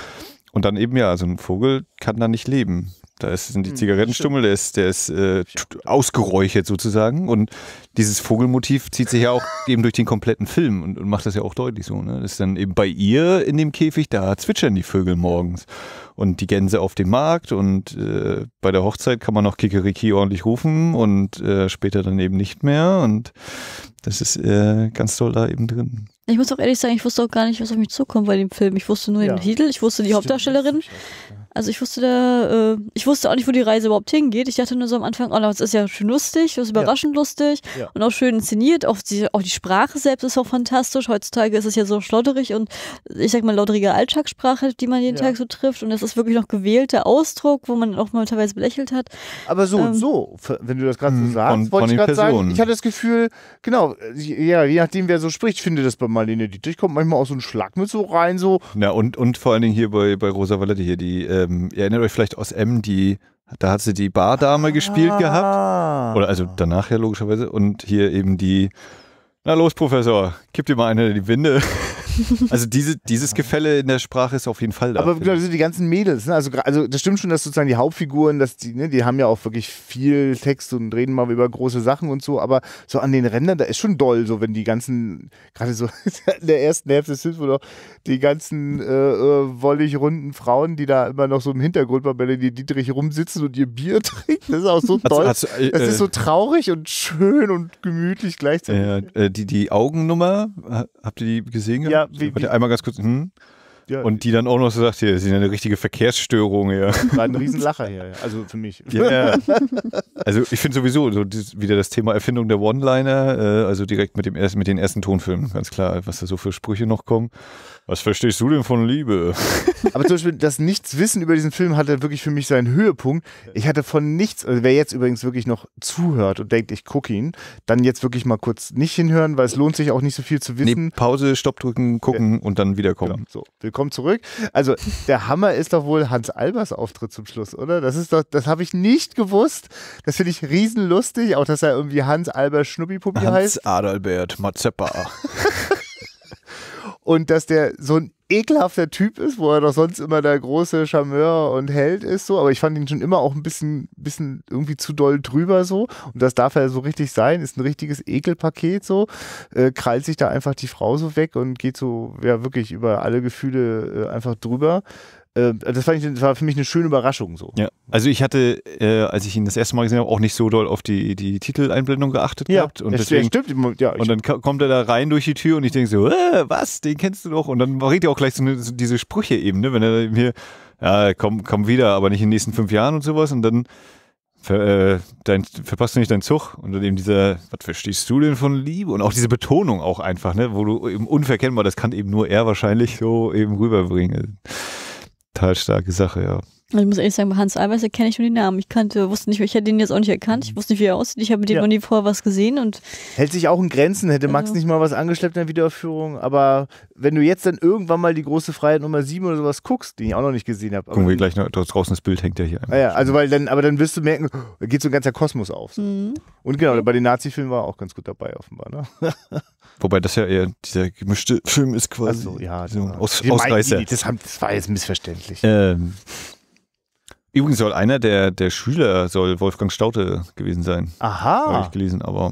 Und dann eben ja, so also ein Vogel kann da nicht leben. Da sind die hm, Zigarettenstummel, der ist, der ist äh, ausgeräuchert sozusagen. Und dieses Vogelmotiv zieht sich ja auch eben durch den kompletten Film und, und macht das ja auch deutlich so. Ne? Das ist dann eben bei ihr in dem Käfig, da zwitschern die Vögel morgens. Und die Gänse auf dem Markt und äh, bei der Hochzeit kann man noch Kikeriki ordentlich rufen und äh, später dann eben nicht mehr. Und das ist äh, ganz toll da eben drin. Ich muss auch ehrlich sagen, ich wusste auch gar nicht, was auf mich zukommt bei dem Film. Ich wusste nur ja. den Titel, ich wusste die Stimmt, Hauptdarstellerin. Also ich wusste da, äh, ich wusste auch nicht, wo die Reise überhaupt hingeht. Ich dachte nur so am Anfang, oh, das ist ja schön lustig, das ist überraschend ja. lustig ja. und auch schön inszeniert. Auch die, auch die Sprache selbst ist auch fantastisch. Heutzutage ist es ja so schlotterig und ich sag mal lauterige Alltagssprache, die man jeden ja. Tag so trifft. Und das ist wirklich noch gewählter Ausdruck, wo man auch mal teilweise belächelt hat. Aber so und ähm, so, wenn du das gerade so hm, sagst, wollte ich gerade sagen, ich hatte das Gefühl, genau, äh, ja, je nachdem, wer so spricht, finde das bei Marlene Dietrich kommt manchmal auch so ein Schlag mit so rein. So. Ja, und, und vor allen Dingen hier bei, bei Rosa Valetti hier, die, ähm, ihr erinnert euch vielleicht aus M, die da hat sie die Bardame ah. gespielt gehabt. Oder also danach ja logischerweise. Und hier eben die, na los, Professor, kipp dir mal eine in die Winde. Also diese, dieses Gefälle in der Sprache ist auf jeden Fall da. Aber genau, die ganzen Mädels, ne? also, also das stimmt schon, dass sozusagen die Hauptfiguren, dass die, ne, die haben ja auch wirklich viel Text und reden mal über große Sachen und so, aber so an den Rändern, da ist schon doll, so wenn die ganzen, gerade so in der ersten Hälfte des Films, wo doch die ganzen äh, äh wollig runden Frauen, die da immer noch so im Hintergrund bei Melanie Dietrich rumsitzen und ihr Bier trinken, das ist auch so toll. Also, also, äh, das ist äh, so traurig und schön und gemütlich gleichzeitig. Äh, die, die Augennummer, habt ihr die gesehen? Ja, ja, wie, wie, Einmal ganz kurz. Hm. Ja, und die dann auch noch so sagt, hier, sind eine richtige Verkehrsstörung hier. War ein Riesenlacher hier, also für mich. Ja, also ich finde sowieso so wieder das Thema Erfindung der One-Liner, äh, also direkt mit, dem ersten, mit den ersten Tonfilmen, ganz klar, was da so für Sprüche noch kommen. Was verstehst du denn von Liebe? Aber zum Beispiel das Nichtswissen über diesen Film hatte wirklich für mich seinen Höhepunkt. Ich hatte von nichts, also wer jetzt übrigens wirklich noch zuhört und denkt, ich gucke ihn, dann jetzt wirklich mal kurz nicht hinhören, weil es lohnt sich auch nicht so viel zu wissen. Nee, Pause, Stopp drücken, gucken ja. und dann wiederkommen. Genau, so, willkommen zurück. Also der Hammer ist doch wohl Hans Albers Auftritt zum Schluss, oder? Das ist doch, das habe ich nicht gewusst. Das finde ich riesenlustig, auch dass er irgendwie Hans Albers Schnuppi Hans heißt. Hans Adalbert Mazeppa. und dass der so ein ekelhafter Typ ist, wo er doch sonst immer der große Charmeur und Held ist, so, aber ich fand ihn schon immer auch ein bisschen, bisschen irgendwie zu doll drüber so und das darf er so richtig sein, ist ein richtiges Ekelpaket so, äh, krallt sich da einfach die Frau so weg und geht so, ja wirklich über alle Gefühle äh, einfach drüber äh, das, ich, das, war für mich eine schöne Überraschung so. Ja. Also ich hatte, äh, als ich ihn das erste Mal gesehen habe, auch nicht so doll auf die, die Titeleinblendung geachtet ja, gehabt. Und, deswegen, stimmt. Ja, und dann kommt er da rein durch die Tür und ich denke so, äh, was, den kennst du doch. Und dann redet er auch gleich so, eine, so diese Sprüche eben, ne? wenn er mir, ja, komm, komm wieder, aber nicht in den nächsten fünf Jahren und sowas. Und dann Ver, äh, dein, verpasst du nicht deinen Zug und dann eben dieser, was verstehst du denn von Liebe? Und auch diese Betonung auch einfach, ne, wo du eben unverkennbar, das kann eben nur er wahrscheinlich so eben rüberbringen total starke Sache, ja. Also ich muss ehrlich sagen, bei Hans Albers kenne ich nur den Namen. Ich kannte, wusste nicht, ich hätte den jetzt auch nicht erkannt. Ich wusste nicht, wie er aussieht. Ich habe mit dem ja. noch nie vorher was gesehen und. Hält sich auch in Grenzen, hätte Max also nicht mal was angeschleppt in der Wiederaufführung. Aber wenn du jetzt dann irgendwann mal die große Freiheit Nummer 7 oder sowas guckst, den ich auch noch nicht gesehen habe. Gucken wir gleich noch draußen, das Bild hängt ja hier. Ah ja, also weil dann, aber dann wirst du merken, da geht so ein ganzer Kosmos auf. So. Mhm. Und genau, bei den Nazi-Filmen war er auch ganz gut dabei, offenbar. Ne? Wobei das ja eher dieser gemischte Film ist quasi. Also, ja, so ein genau. Aus, Ausreißer. Die, das, haben, das, war jetzt missverständlich. Ähm, übrigens soll einer der, der Schüler soll Wolfgang Staute gewesen sein. Aha. Habe ich gelesen, aber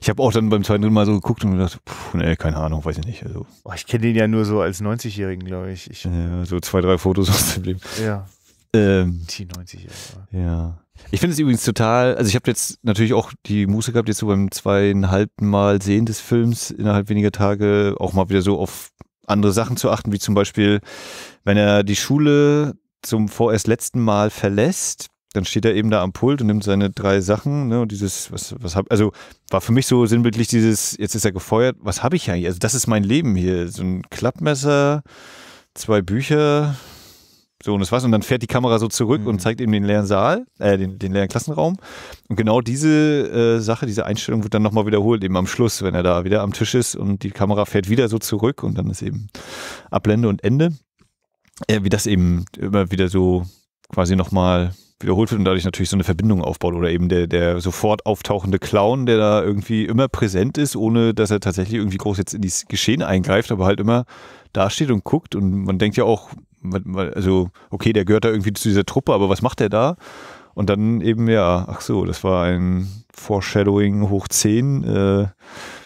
ich habe auch dann beim zweiten Mal so geguckt und gedacht, puh, nee, keine Ahnung, weiß ich nicht. Also, oh, ich kenne den ja nur so als 90-Jährigen, glaube ich. ich. Äh, so zwei, drei Fotos aus dem Leben. Ja. Ähm, Die 90-Jährigen. Ja. Ich finde es übrigens total, also ich habe jetzt natürlich auch die Muße gehabt, jetzt so beim zweieinhalbten Mal sehen des Films innerhalb weniger Tage auch mal wieder so auf andere Sachen zu achten, wie zum Beispiel, wenn er die Schule zum vorerst letzten Mal verlässt, dann steht er eben da am Pult und nimmt seine drei Sachen, ne, und dieses, was, was hab, also war für mich so sinnbildlich dieses, jetzt ist er gefeuert, was habe ich eigentlich? Also das ist mein Leben hier, so ein Klappmesser, zwei Bücher, so, und das war's. Und dann fährt die Kamera so zurück mhm. und zeigt eben den leeren Saal, äh, den, den leeren Klassenraum. Und genau diese äh, Sache, diese Einstellung wird dann nochmal wiederholt, eben am Schluss, wenn er da wieder am Tisch ist und die Kamera fährt wieder so zurück und dann ist eben Ablende und Ende. Äh, wie das eben immer wieder so quasi nochmal wiederholt wird und dadurch natürlich so eine Verbindung aufbaut oder eben der, der sofort auftauchende Clown, der da irgendwie immer präsent ist, ohne dass er tatsächlich irgendwie groß jetzt in das Geschehen eingreift, aber halt immer dasteht und guckt und man denkt ja auch, also okay, der gehört da irgendwie zu dieser Truppe, aber was macht der da? Und dann eben, ja, ach so, das war ein Foreshadowing hoch 10. Äh, wir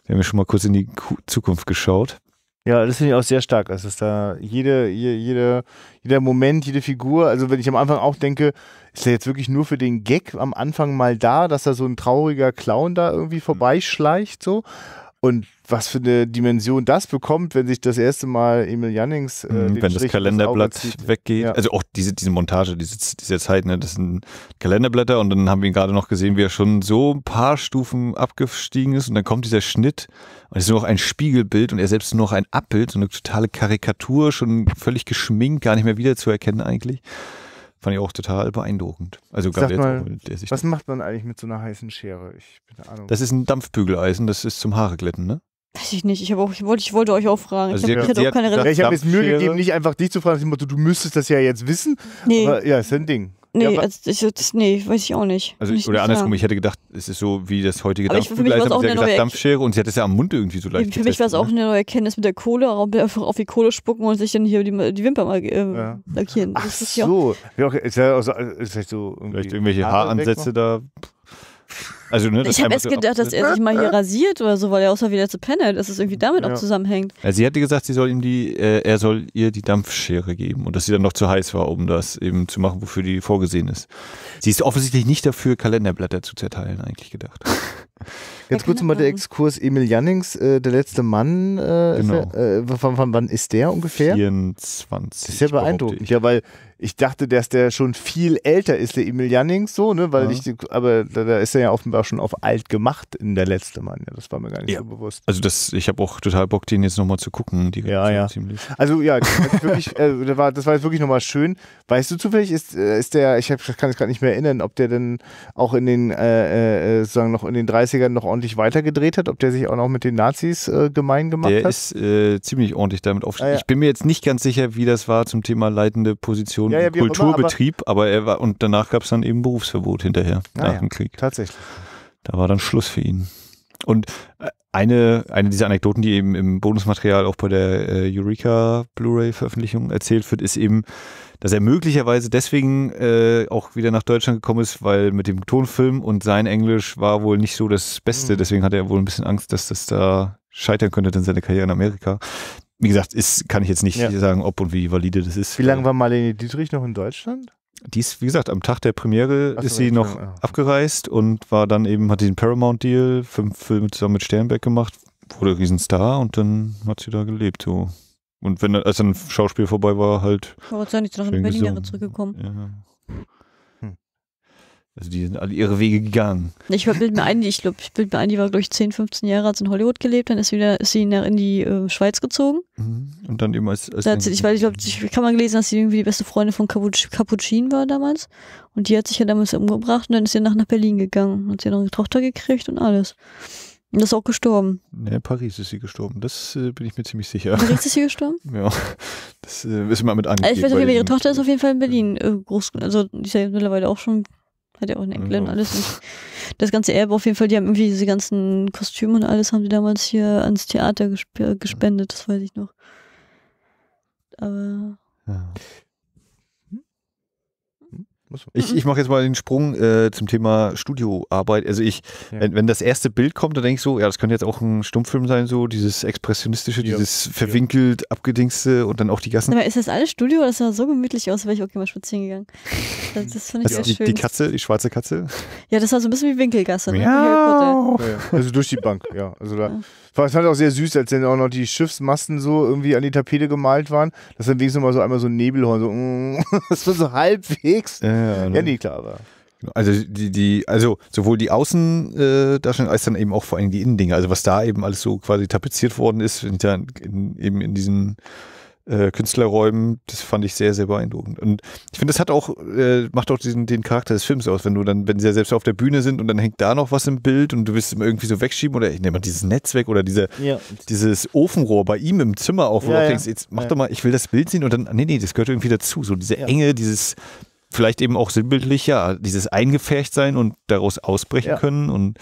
haben ja schon mal kurz in die Zukunft geschaut. Ja, das finde ich auch sehr stark. Also, ist da jede, jede, jeder Moment, jede Figur. Also wenn ich am Anfang auch denke, ist er jetzt wirklich nur für den Gag am Anfang mal da, dass da so ein trauriger Clown da irgendwie mhm. vorbeischleicht so. Und was für eine Dimension das bekommt, wenn sich das erste Mal Emil Jannings. Äh, mhm, wenn das Kalenderblatt das weggeht. Ja. Also auch diese, diese Montage, diese, diese Zeit, ne, das sind Kalenderblätter und dann haben wir ihn gerade noch gesehen, wie er schon so ein paar Stufen abgestiegen ist und dann kommt dieser Schnitt und es ist nur noch ein Spiegelbild und er selbst nur noch ein Abbild, so eine totale Karikatur, schon völlig geschminkt, gar nicht mehr wiederzuerkennen eigentlich. Fand ich auch total beeindruckend. Also gerade jetzt, der sich was macht man eigentlich mit so einer heißen Schere? Ich bin Ahnung. Das ist ein Dampfbügeleisen, das ist zum Haare glätten, ne? Weiß ich nicht. Ich, auch, ich, wollte, ich wollte euch auch fragen. Also ich, hab, auch keine Relation. Ich habe jetzt Mühe gegeben, nicht einfach dich zu fragen. Du müsstest das ja jetzt wissen. Nee. Aber, ja, ist ein Ding. Nee, ja, also ich, das, nee, weiß ich auch nicht. Also, ich, oder andersrum, ich hätte gedacht, es ist so wie das heutige Dampfbügeleisen, aber sie hat gesagt Dampfschere und sie hat es ja am Mund irgendwie so leicht Für mich war es auch ne? eine neue Erkenntnis mit der Kohle, einfach auf die Kohle spucken und sich dann hier die, die Wimpern mal äh, ja. lackieren. Ach das ist so, ja auch, ist ja auch so, ist halt so irgendwie Vielleicht irgendwelche Haaransätze da. Pff. Also, ne, ich habe erst gedacht, dass er sich mal hier rasiert oder so, weil er außer wie der zu Panel, dass es irgendwie damit ja. auch zusammenhängt. sie hatte gesagt, sie soll ihm die, äh, er soll ihr die Dampfschere geben und dass sie dann noch zu heiß war, um das eben zu machen, wofür die vorgesehen ist. Sie ist offensichtlich nicht dafür, Kalenderblätter zu zerteilen, eigentlich gedacht. Ganz kurz mal der Exkurs Emil Jannings, äh, der letzte Mann. Äh, genau. Ist der, äh, von, wann ist der ungefähr? 24. Das ist ja beeindruckend. Ja, weil ich dachte, dass der schon viel älter ist, der Emil Jannings, so, ne, weil ja. ich, aber da, da, ist er ja offenbar schon auf alt gemacht in der letzte Mann. Ja, das war mir gar nicht ja. so bewusst. Also das, ich habe auch total Bock, den jetzt nochmal zu gucken. Die ja, ja. Ziemlich. Also ja, wirklich, äh, das, war, das war jetzt wirklich nochmal schön. Weißt du zufällig, ist, äh, ist der, ich hab, kann es gerade nicht mehr erinnern, ob der denn auch in den, äh, sozusagen äh, äh, noch in den 30ern noch ordentlich weitergedreht hat, ob der sich auch noch mit den Nazis gemein gemacht der hat? Der ist ziemlich ordentlich damit aufgestellt. Ah, ja. Ich bin mir jetzt nicht ganz sicher, wie das war zum Thema leitende Position ein ja, ja, Kulturbetrieb, immer, aber, aber, er war, und danach gab es dann eben Berufsverbot hinterher, naja, ah nach dem Krieg. Tatsächlich. Da war dann Schluss für ihn. Und äh, eine, eine dieser Anekdoten, die eben im Bonusmaterial auch bei der äh, Eureka Blu-ray-Veröffentlichung erzählt wird, ist eben, dass er möglicherweise deswegen äh, auch wieder nach Deutschland gekommen ist, weil mit dem Tonfilm und sein Englisch war wohl nicht so das Beste. Mhm. Deswegen hatte er wohl ein bisschen Angst, dass das da scheitern könnte denn seine Karriere in Amerika wie gesagt, ist, kann ich jetzt nicht ja. sagen, ob und wie valide das ist. Wie lange war Marlene Dietrich noch in Deutschland? Die ist, wie gesagt, am Tag der Premiere so, ist sie noch ja. Ah, abgereist und war dann eben, hatte den Paramount-Deal, fünf Filme zusammen mit Sternberg gemacht, wurde Riesenstar und dann hat sie da gelebt. So. Und wenn als dann Schauspiel vorbei war, halt. Aber jetzt ist ja nicht noch eine Berlin zurückgekommen. Ja. Also die sind alle ihre Wege gegangen. Ich bilde mir ein, ich glaube, ich bilde mir ein, die war, glaube ich, 10, 15 Jahre, hat in Hollywood gelebt, dann ist, wieder, ist sie nach in die äh, Schweiz gezogen. Mhm. Und dann eben als. als hat sie, ich weiß, ich glaube, ich kann mal gelesen, dass sie irgendwie die beste Freundin von Cappuccino war damals. Und die hat sich ja damals umgebracht und dann ist sie nach, nach Berlin gegangen. Hat sie noch eine Tochter gekriegt und alles. Und ist auch gestorben. Ne, Paris ist sie gestorben. Das äh, bin ich mir ziemlich sicher. Paris ist sie gestorben? Ja. Das äh, wissen wir mit an. Also ich weiß auf ihre Tochter ist auf jeden Fall in Berlin äh, groß. Also die ist ja mittlerweile auch schon hat ja auch einen Enkelin, ja. Genau. alles. Und das ganze Erbe auf jeden Fall, die haben irgendwie diese ganzen Kostüme und alles haben die damals hier ans Theater gesp gespendet, das weiß ich noch. Aber. Ja. Ich, ich mache jetzt mal den Sprung äh, zum Thema Studioarbeit. Also ich, ja. wenn, wenn, das erste Bild kommt, dann denke ich so, ja, das könnte jetzt auch ein Stummfilm sein, so dieses expressionistische, ja. dieses verwinkelt, ja. abgedingste und dann auch die Gassen. Aber ist das alles Studio? oder sah so gemütlich aus, wäre ich auch okay, mal spazieren gegangen. Das, das fand ich also sehr die, schön. Die Katze, die schwarze Katze? Ja, das war so ein bisschen wie Winkelgasse. Ne? Ja. Also durch die Bank, ja. Also da ich fand es auch sehr süß, als dann auch noch die Schiffsmasten so irgendwie an die Tapete gemalt waren. dass dann wenigstens mal so einmal so ein Nebelhorn, so, mm, das war so halbwegs. Ja, ja, ne? ja nee, klar, aber. Genau, also die, die, also sowohl die Außendarstellung äh, als dann eben auch vor allem die Innendinge. Also was da eben alles so quasi tapeziert worden ist, in, in, eben in diesen äh, Künstlerräumen, das fand ich sehr, sehr beeindruckend. Und ich finde, das hat auch, äh, macht auch diesen, den Charakter des Films aus, wenn du dann, wenn sie ja selbst auf der Bühne sind und dann hängt da noch was im Bild und du willst es irgendwie so wegschieben oder ich nehme mal dieses Netzwerk oder diese, ja. dieses Ofenrohr bei ihm im Zimmer auf, wo ja, du ja. denkst, jetzt mach doch mal, ich will das Bild sehen und dann, ah, nee, nee, das gehört irgendwie dazu. So diese Enge, dieses, vielleicht eben auch sinnbildlich, ja, dieses eingefärcht sein und daraus ausbrechen können und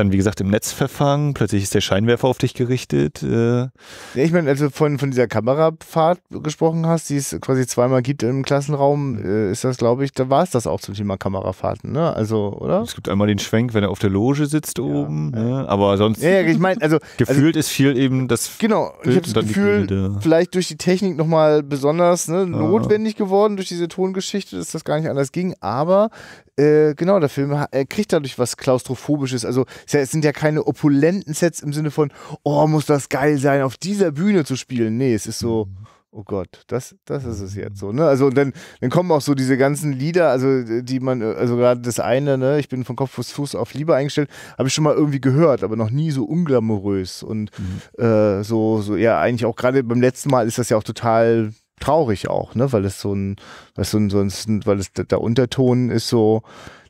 dann, wie gesagt, im Netz verfangen, plötzlich ist der Scheinwerfer auf dich gerichtet. Äh. Ja, ich meine, als du von, von dieser Kamerafahrt gesprochen hast, die es quasi zweimal gibt im Klassenraum, äh, ist das, glaube ich, da war es das auch zum Thema Kamerafahrten, ne? Also, oder? Es gibt einmal den Schwenk, wenn er auf der Loge sitzt ja, oben, ja. Ne? aber sonst. Ja, ich meine, also, also. gefühlt also, ist viel eben das. Genau, Bild ich habe das Gefühl, vielleicht durch die Technik nochmal besonders ne, notwendig geworden, durch diese Tongeschichte, dass das gar nicht anders ging, aber äh, genau, der Film äh, kriegt dadurch was Klaustrophobisches. Also, es sind ja keine opulenten Sets im Sinne von, oh, muss das geil sein, auf dieser Bühne zu spielen. Nee, es ist so, mhm. oh Gott, das, das ist es jetzt so. Ne? Also und dann, dann kommen auch so diese ganzen Lieder, also die man, also gerade das eine, ne, ich bin von Kopf bis Fuß auf Liebe eingestellt, habe ich schon mal irgendwie gehört, aber noch nie so unglamourös und mhm. äh, so, so, ja, eigentlich auch gerade beim letzten Mal ist das ja auch total traurig auch, ne? Weil es so ein, was so ein, so ein, weil es der Unterton ist so,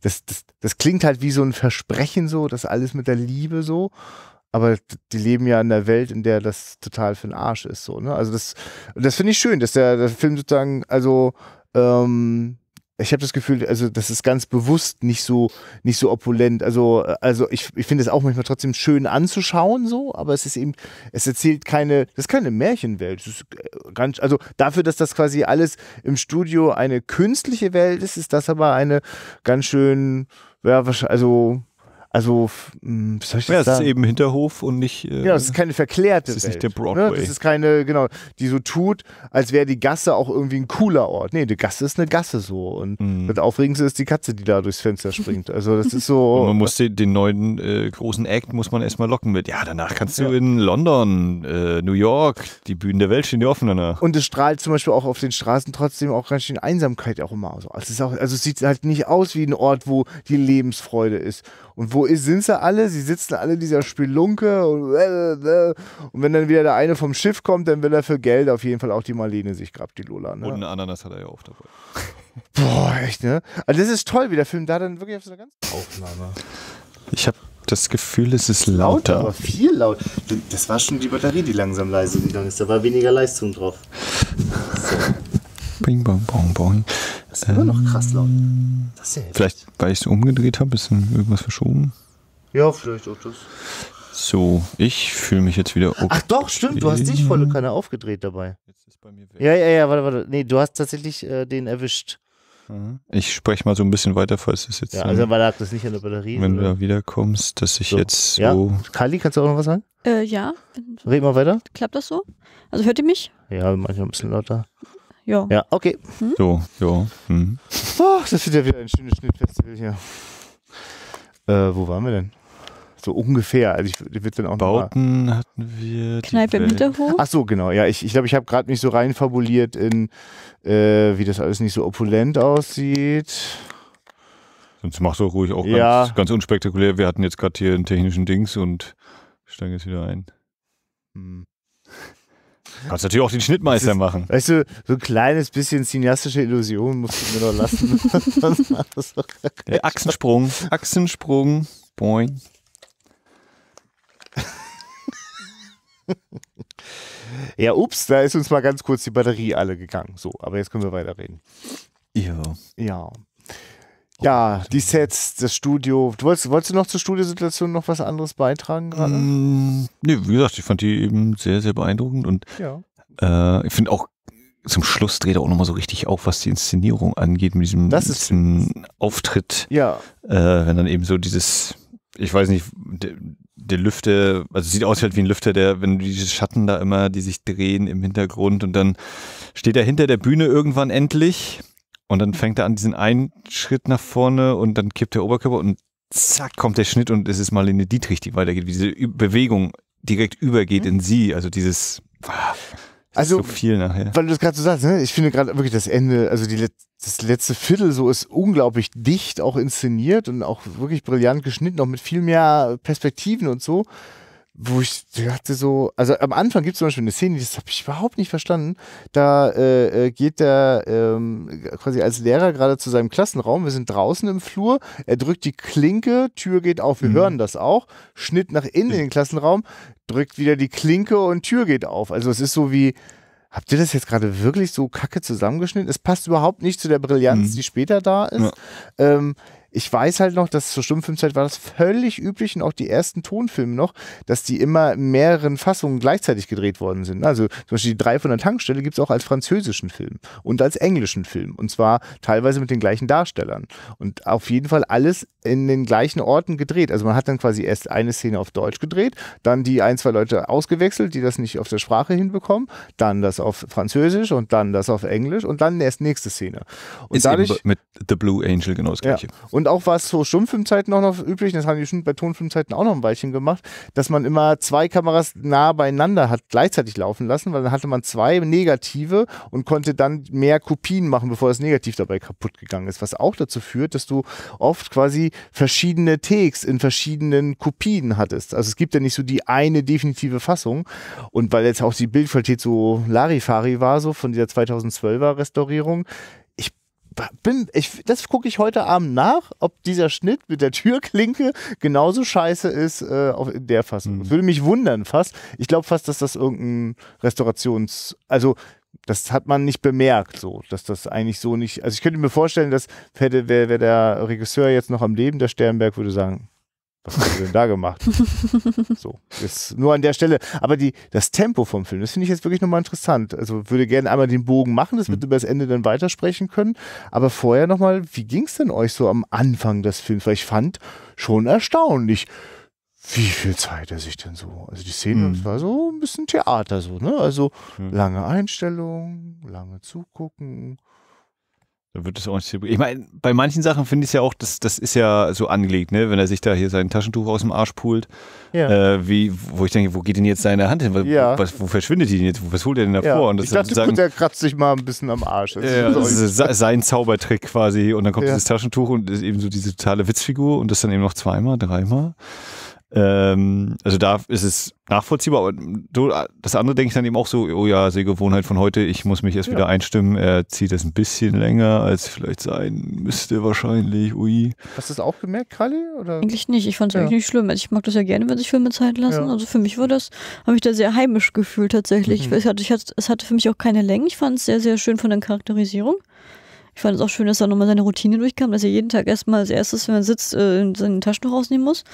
das, das, das klingt halt wie so ein Versprechen, so, das alles mit der Liebe so. Aber die leben ja in einer Welt, in der das total für den Arsch ist, so, ne? Also das, das finde ich schön, dass der, der Film sozusagen, also ähm, ich habe das Gefühl, also das ist ganz bewusst nicht so, nicht so opulent. Also, äh, also ich, ich finde es auch manchmal trotzdem schön anzuschauen, so, aber es ist eben, es erzählt keine, das ist keine Märchenwelt. Ist äh, ganz, also dafür, dass das quasi alles im Studio eine künstliche Welt ist, ist das aber eine ganz schön, ja, also also, hm, wie soll ich das ja, sagen? es ist eben Hinterhof und nicht. Äh, ja, es ist keine verklärte. Es ist Welt, nicht der ne, Broadway. Ne? Das ist keine, genau, die so tut, als wäre die Gasse auch irgendwie ein cooler Ort. Nee, die Gasse ist eine Gasse so. Und mhm. das Aufregendste ist die Katze, die da durchs Fenster springt. Also, das ist so. Und man muss äh, den, den neuen äh, großen Act muss man erstmal locken mit. Ja, danach kannst du ja. in London, äh, New York, die Bühnen der Welt stehen ja offen danach. Und es strahlt zum Beispiel auch auf den Straßen trotzdem auch ganz schön Einsamkeit auch immer aus. Also, es, auch, also es sieht halt nicht aus wie ein Ort, wo die Lebensfreude ist und wo wo sind sie alle? Sie sitzen alle in dieser Spelunke und, und, wenn dann wieder der eine vom Schiff kommt, dann will er für Geld auf jeden Fall auch die Marlene sich grabt, die Lola. Ne? Und einen Ananas hat er ja auch dabei. Boah, echt, ne? Also das ist toll, wie der Film da dann wirklich auf so einer ganz Aufnahme. Ich habe das Gefühl, es ist lauter. lauter aber viel lauter. Das war schon die Batterie, die langsam leise gegangen ist. Da war weniger Leistung drauf. So. Bing, bong, bong, bong. Das ist ähm, immer noch krass laut. Ähm, ja vielleicht, weil ich es umgedreht habe, ist irgendwas verschoben. Ja, vielleicht auch das. So, ich fühle mich jetzt wieder okay. Ach doch, stimmt, du hast dich volle Kanne aufgedreht dabei. Jetzt ist bei mir weg. Ja, ja, ja, warte, warte. Nee, du hast tatsächlich äh, den erwischt. Mhm. Ich spreche mal so ein bisschen weiter, falls es jetzt. Ja, also weil lag das nicht an der Batterie. Wenn oder? du da wiederkommst, dass ich so. jetzt so. Ja. Kali, kannst du auch noch was sagen? Äh, ja. Red mal weiter. Klappt das so? Also hört ihr mich? Ja, manchmal ein bisschen lauter. Ja. Ja, okay. Hm? So, ja. Hm. Oh, das wird ja wieder ein schönes Schnittfestival hier. Äh, wo waren wir denn? So ungefähr. Also ich würde dann auch Bauten noch mal hatten wir. Kneipe im Hinterhof. Ach so, genau. Ja, ich glaube, ich, glaub, ich habe gerade mich so reinfabuliert in, äh, wie das alles nicht so opulent aussieht. Sonst machst du ruhig auch ja. ganz, ganz unspektakulär. Wir hatten jetzt gerade hier einen technischen Dings und steigen jetzt wieder ein. Hm. Kannst natürlich auch den Schnittmeister ist, machen. Weißt du, so ein kleines bisschen cineastische Illusion musst du mir noch lassen. Der Achsensprung, Achsensprung, boing. ja, ups, da ist uns mal ganz kurz die Batterie alle gegangen. So, aber jetzt können wir weiterreden. Ja. Ja. Ja, die Sets, das Studio. Du wolltest, wolltest du noch zur Studiosituation noch was anderes beitragen gerade? Mm, nee, wie gesagt, ich fand die eben sehr, sehr beeindruckend und ja. äh, ich finde auch zum Schluss dreht er auch nochmal so richtig auf, was die Inszenierung angeht, mit diesem, diesem Auftritt. Ja. Äh, wenn dann eben so dieses, ich weiß nicht, der, der Lüfter, also sieht aus halt wie ein Lüfter, der, wenn diese Schatten da immer, die sich drehen im Hintergrund und dann steht er hinter der Bühne irgendwann endlich und dann fängt er an, diesen einen Schritt nach vorne und dann kippt der Oberkörper und zack kommt der Schnitt und es ist Marlene Dietrich, die weitergeht, wie diese Bewegung direkt übergeht mhm. in sie. Also dieses. Ah, also, so viel nachher. Weil du das gerade so sagst, ne? ich finde gerade wirklich das Ende, also die, das letzte Viertel so ist unglaublich dicht auch inszeniert und auch wirklich brillant geschnitten, auch mit viel mehr Perspektiven und so wo ich dachte so, also am Anfang gibt es zum Beispiel eine Szene, das habe ich überhaupt nicht verstanden. Da äh, äh, geht der ähm, quasi als Lehrer gerade zu seinem Klassenraum, wir sind draußen im Flur, er drückt die Klinke, Tür geht auf, wir mhm. hören das auch, Schnitt nach innen in den Klassenraum, drückt wieder die Klinke und Tür geht auf. Also es ist so wie, habt ihr das jetzt gerade wirklich so kacke zusammengeschnitten? Es passt überhaupt nicht zu der Brillanz, mhm. die später da ist. Ja. Ähm, ich weiß halt noch, dass zur Stummfilmzeit war das völlig üblich und auch die ersten Tonfilme noch, dass die immer in mehreren Fassungen gleichzeitig gedreht worden sind. Also zum Beispiel die drei von der Tankstelle gibt es auch als französischen Film und als englischen Film. Und zwar teilweise mit den gleichen Darstellern. Und auf jeden Fall alles in den gleichen Orten gedreht. Also man hat dann quasi erst eine Szene auf Deutsch gedreht, dann die ein, zwei Leute ausgewechselt, die das nicht auf der Sprache hinbekommen, dann das auf Französisch und dann das auf Englisch und dann erst nächste Szene. Und Ist dadurch, mit The Blue Angel genau das gleiche. Ja. Und und auch war es zu Stummfilmzeiten auch noch üblich, das haben die bestimmt bei Tonfilmzeiten auch noch ein Weilchen gemacht, dass man immer zwei Kameras nah beieinander hat gleichzeitig laufen lassen, weil dann hatte man zwei Negative und konnte dann mehr Kopien machen, bevor das Negativ dabei kaputt gegangen ist. Was auch dazu führt, dass du oft quasi verschiedene Takes in verschiedenen Kopien hattest. Also es gibt ja nicht so die eine definitive Fassung. Und weil jetzt auch die Bildqualität so Larifari war, so von dieser 2012er Restaurierung, bin, ich, das gucke ich heute Abend nach, ob dieser Schnitt mit der Türklinke genauso scheiße ist äh, auf, in der Fassung. Mhm. Würde mich wundern fast. Ich glaube fast, dass das irgendein Restaurations-, also das hat man nicht bemerkt, so, dass das eigentlich so nicht. Also ich könnte mir vorstellen, dass wäre wär der Regisseur jetzt noch am Leben, der Sternberg würde sagen, was haben sie denn da gemacht? so, ist nur an der Stelle. Aber die, das Tempo vom Film, das finde ich jetzt wirklich nochmal interessant. Also würde gerne einmal den Bogen machen, dass wir mhm. über das Ende dann weitersprechen können. Aber vorher nochmal, wie ging es denn euch so am Anfang des Films? Weil ich fand schon erstaunlich, wie viel Zeit er sich denn so. Also die Szene mhm. war so ein bisschen Theater, so, ne? Also mhm. lange Einstellung, lange zugucken dann wird es auch nicht. Ich meine, bei manchen Sachen finde ich es ja auch, das, das ist ja so angelegt, ne? wenn er sich da hier sein Taschentuch aus dem Arsch pult. Ja. Äh, wie, wo ich denke, wo geht denn jetzt seine Hand hin? Was, ja. was wo verschwindet die denn jetzt? Was holt er denn davor? Ja. Und das ich dachte, sagen, der kratzt sich mal ein bisschen am Arsch. Ja, sein Zaubertrick quasi. Und dann kommt dieses Taschentuch und ist eben so diese totale Witzfigur und das dann eben noch zweimal, dreimal. Ähm, also da ist es nachvollziehbar, aber du, das andere denke ich dann eben auch so, oh ja, Sehgewohnheit von heute, ich muss mich erst ja. wieder einstimmen, er zieht es ein bisschen länger, als vielleicht sein müsste wahrscheinlich, ui. Hast du das auch gemerkt, Kali? Oder? Eigentlich nicht, ich fand es ja. eigentlich nicht schlimm, also ich mag das ja gerne, wenn sich Filme Zeit lassen, ja. also für mich war das, habe ich da sehr heimisch gefühlt tatsächlich, mhm. es, hatte, ich hatte, es hatte für mich auch keine Länge, ich fand es sehr, sehr schön von der Charakterisierung. Ich fand es auch schön, dass er nochmal seine Routine durchkam, dass er jeden Tag erstmal als erstes, wenn er sitzt, äh, seine Taschen rausnehmen muss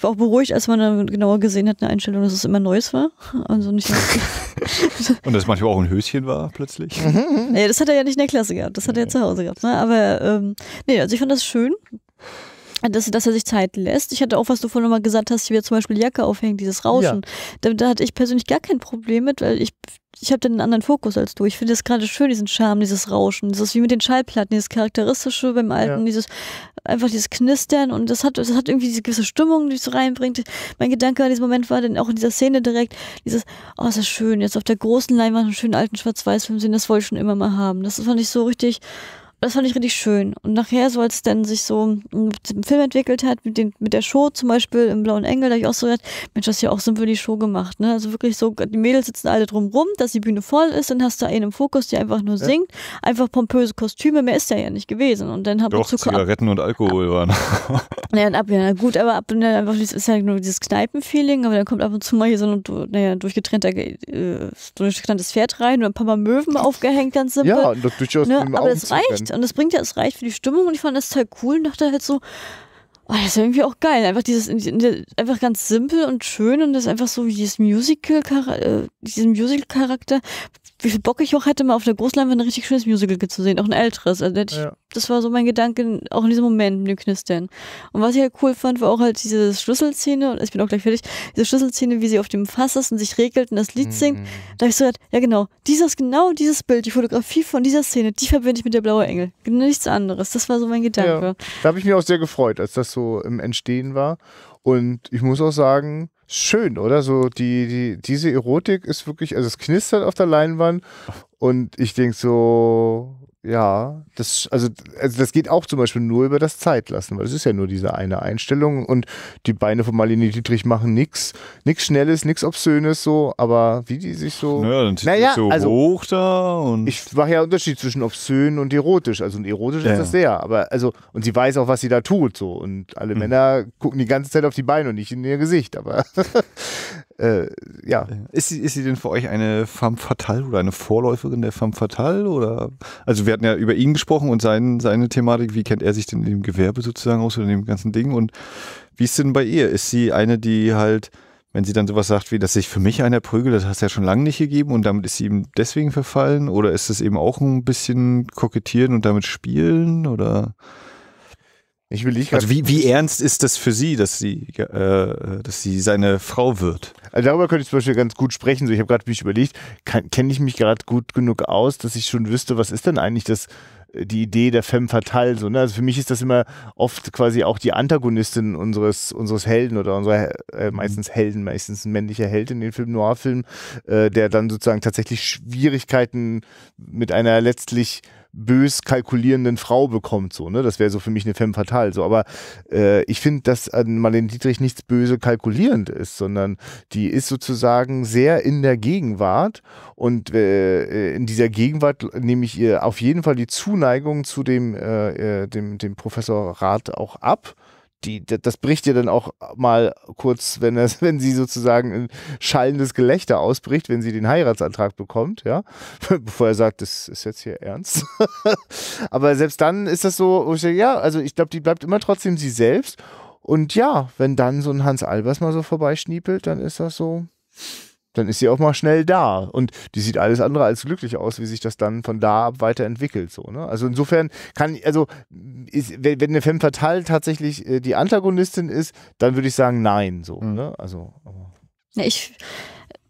war auch beruhigt, als man dann genauer gesehen hat, eine Einstellung, dass es immer Neues war. Also nicht Und dass manchmal auch ein Höschen war, plötzlich. ja, das hat er ja nicht in der Klasse gehabt, das hat er ja zu Hause gehabt. Ne? Aber ähm, nee, also ich fand das schön dass, dass er sich Zeit lässt. Ich hatte auch, was du vorhin nochmal gesagt hast, wie er zum Beispiel die Jacke aufhängt, dieses Rauschen. Ja. Da, da hatte ich persönlich gar kein Problem mit, weil ich, ich habe einen anderen Fokus als du. Ich finde das gerade schön, diesen Charme, dieses Rauschen, Das ist wie mit den Schallplatten, dieses Charakteristische beim Alten, ja. dieses einfach dieses Knistern und das hat, das hat irgendwie diese gewisse Stimmung, die es so reinbringt. Mein Gedanke an diesem Moment war dann auch in dieser Szene direkt, dieses, oh, ist das schön, jetzt auf der großen Leinwand einen schönen alten Schwarz-Weiß-Film sehen, das wollte ich schon immer mal haben. Das fand ich so richtig, das fand ich richtig schön. Und nachher, so als dann sich so ein Film entwickelt hat, mit, den, mit der Show zum Beispiel im Blauen Engel, da habe ich auch so gedacht, Mensch, das ist ja auch so die Show gemacht. Ne? Also wirklich so, die Mädels sitzen alle drumrum, dass die Bühne voll ist, dann hast du einen im Fokus, der einfach nur singt, einfach pompöse Kostüme, mehr ist der ja nicht gewesen. Und dann habe ich Zigaretten ab, und Alkohol ab, waren. Naja, ab, ja, gut, aber ab und dann einfach, ist ja nur dieses Kneipenfeeling, aber dann kommt ab und zu mal hier so ein naja, durchgetrennter, äh, durchgetrenntes Pferd rein und ein paar Mal Möwen aufgehängt, ganz simpel. Ja, durchaus ne? Aber das reicht und das bringt ja, es reicht für die Stimmung. Und ich fand das total cool und dachte halt so, Oh, das ist irgendwie auch geil. Einfach dieses, einfach ganz simpel und schön und das ist einfach so wie dieses Musical, äh, diesen Musical-Charakter. Wie viel Bock ich auch hatte, mal auf der Großleinwand ein richtig schönes Musical zu sehen, auch ein älteres. Also das, ja. ich, das war so mein Gedanke, auch in diesem Moment mit dem Knistern. Und was ich halt cool fand, war auch halt diese Schlüsselszene, und ich bin auch gleich fertig, diese Schlüsselszene, wie sie auf dem Fass ist und sich regelt und das Lied mhm. singt. Da hab ich so halt, ja genau, dieses, genau dieses Bild, die Fotografie von dieser Szene, die verbinde ich mit der Blaue Engel. Nichts anderes. Das war so mein Gedanke. Ja. Da habe ich mich auch sehr gefreut, als das so im Entstehen war. Und ich muss auch sagen, schön, oder? So, die, die, diese Erotik ist wirklich, also es knistert auf der Leinwand und ich denke so, ja, das, also, also das geht auch zum Beispiel nur über das Zeitlassen, weil es ist ja nur diese eine Einstellung und die Beine von Marlene Dietrich machen nichts, nichts Schnelles, nichts Obszönes so, aber wie die sich so. Naja, dann zieht naja, so also, hoch da und. Ich mache ja Unterschied zwischen obszön und erotisch. Also und erotisch ja. ist das sehr, aber also, und sie weiß auch, was sie da tut so und alle mhm. Männer gucken die ganze Zeit auf die Beine und nicht in ihr Gesicht, aber Äh, ja, ist sie, ist sie denn für euch eine femme fatale oder eine Vorläuferin der femme fatale? Oder? Also, wir hatten ja über ihn gesprochen und sein, seine Thematik. Wie kennt er sich denn in dem Gewerbe sozusagen aus oder in dem ganzen Ding? Und wie ist denn bei ihr? Ist sie eine, die halt, wenn sie dann sowas sagt wie, dass sich für mich einer prügelt, das hast du ja schon lange nicht gegeben und damit ist sie eben deswegen verfallen? Oder ist es eben auch ein bisschen kokettieren und damit spielen? Oder? Ich will dich also wie, wie ernst ist das für sie, dass sie, äh, dass sie seine Frau wird? Also darüber könnte ich zum Beispiel ganz gut sprechen. So, ich habe gerade mich überlegt, kenne ich mich gerade gut genug aus, dass ich schon wüsste, was ist denn eigentlich das äh, die Idee der Femme fatale. So, ne? Also für mich ist das immer oft quasi auch die Antagonistin unseres, unseres Helden oder unserer äh, mhm. meistens Helden, meistens ein männlicher Held in den Film Noir-Film, äh, der dann sozusagen tatsächlich Schwierigkeiten mit einer letztlich bös kalkulierenden Frau bekommt. So, ne? Das wäre so für mich eine Femme fatale. So, aber äh, ich finde, dass an Marlene Dietrich nichts böse kalkulierend ist, sondern die ist sozusagen sehr in der Gegenwart. Und äh, äh in dieser Gegenwart nehme ich ihr auf jeden Fall die Zuneigung zu dem, äh, äh dem, dem Professor Rath auch ab die, das bricht dir dann auch mal kurz, wenn, das, wenn sie sozusagen ein schallendes Gelächter ausbricht, wenn sie den Heiratsantrag bekommt, ja, bevor er sagt, das ist jetzt hier ernst. Aber selbst dann ist das so, denke, ja, also ich glaube, die bleibt immer trotzdem sie selbst. Und ja, wenn dann so ein Hans Albers mal so vorbeischniepelt, dann ist das so dann ist sie auch mal schnell da. Und die sieht alles andere als glücklich aus, wie sich das dann von da ab weiterentwickelt. So, ne? Also insofern kann, also ist, wenn, wenn eine Femme Fatale tatsächlich äh, die Antagonistin ist, dann würde ich sagen, nein. So, mhm. ne? Also. Ja, ich,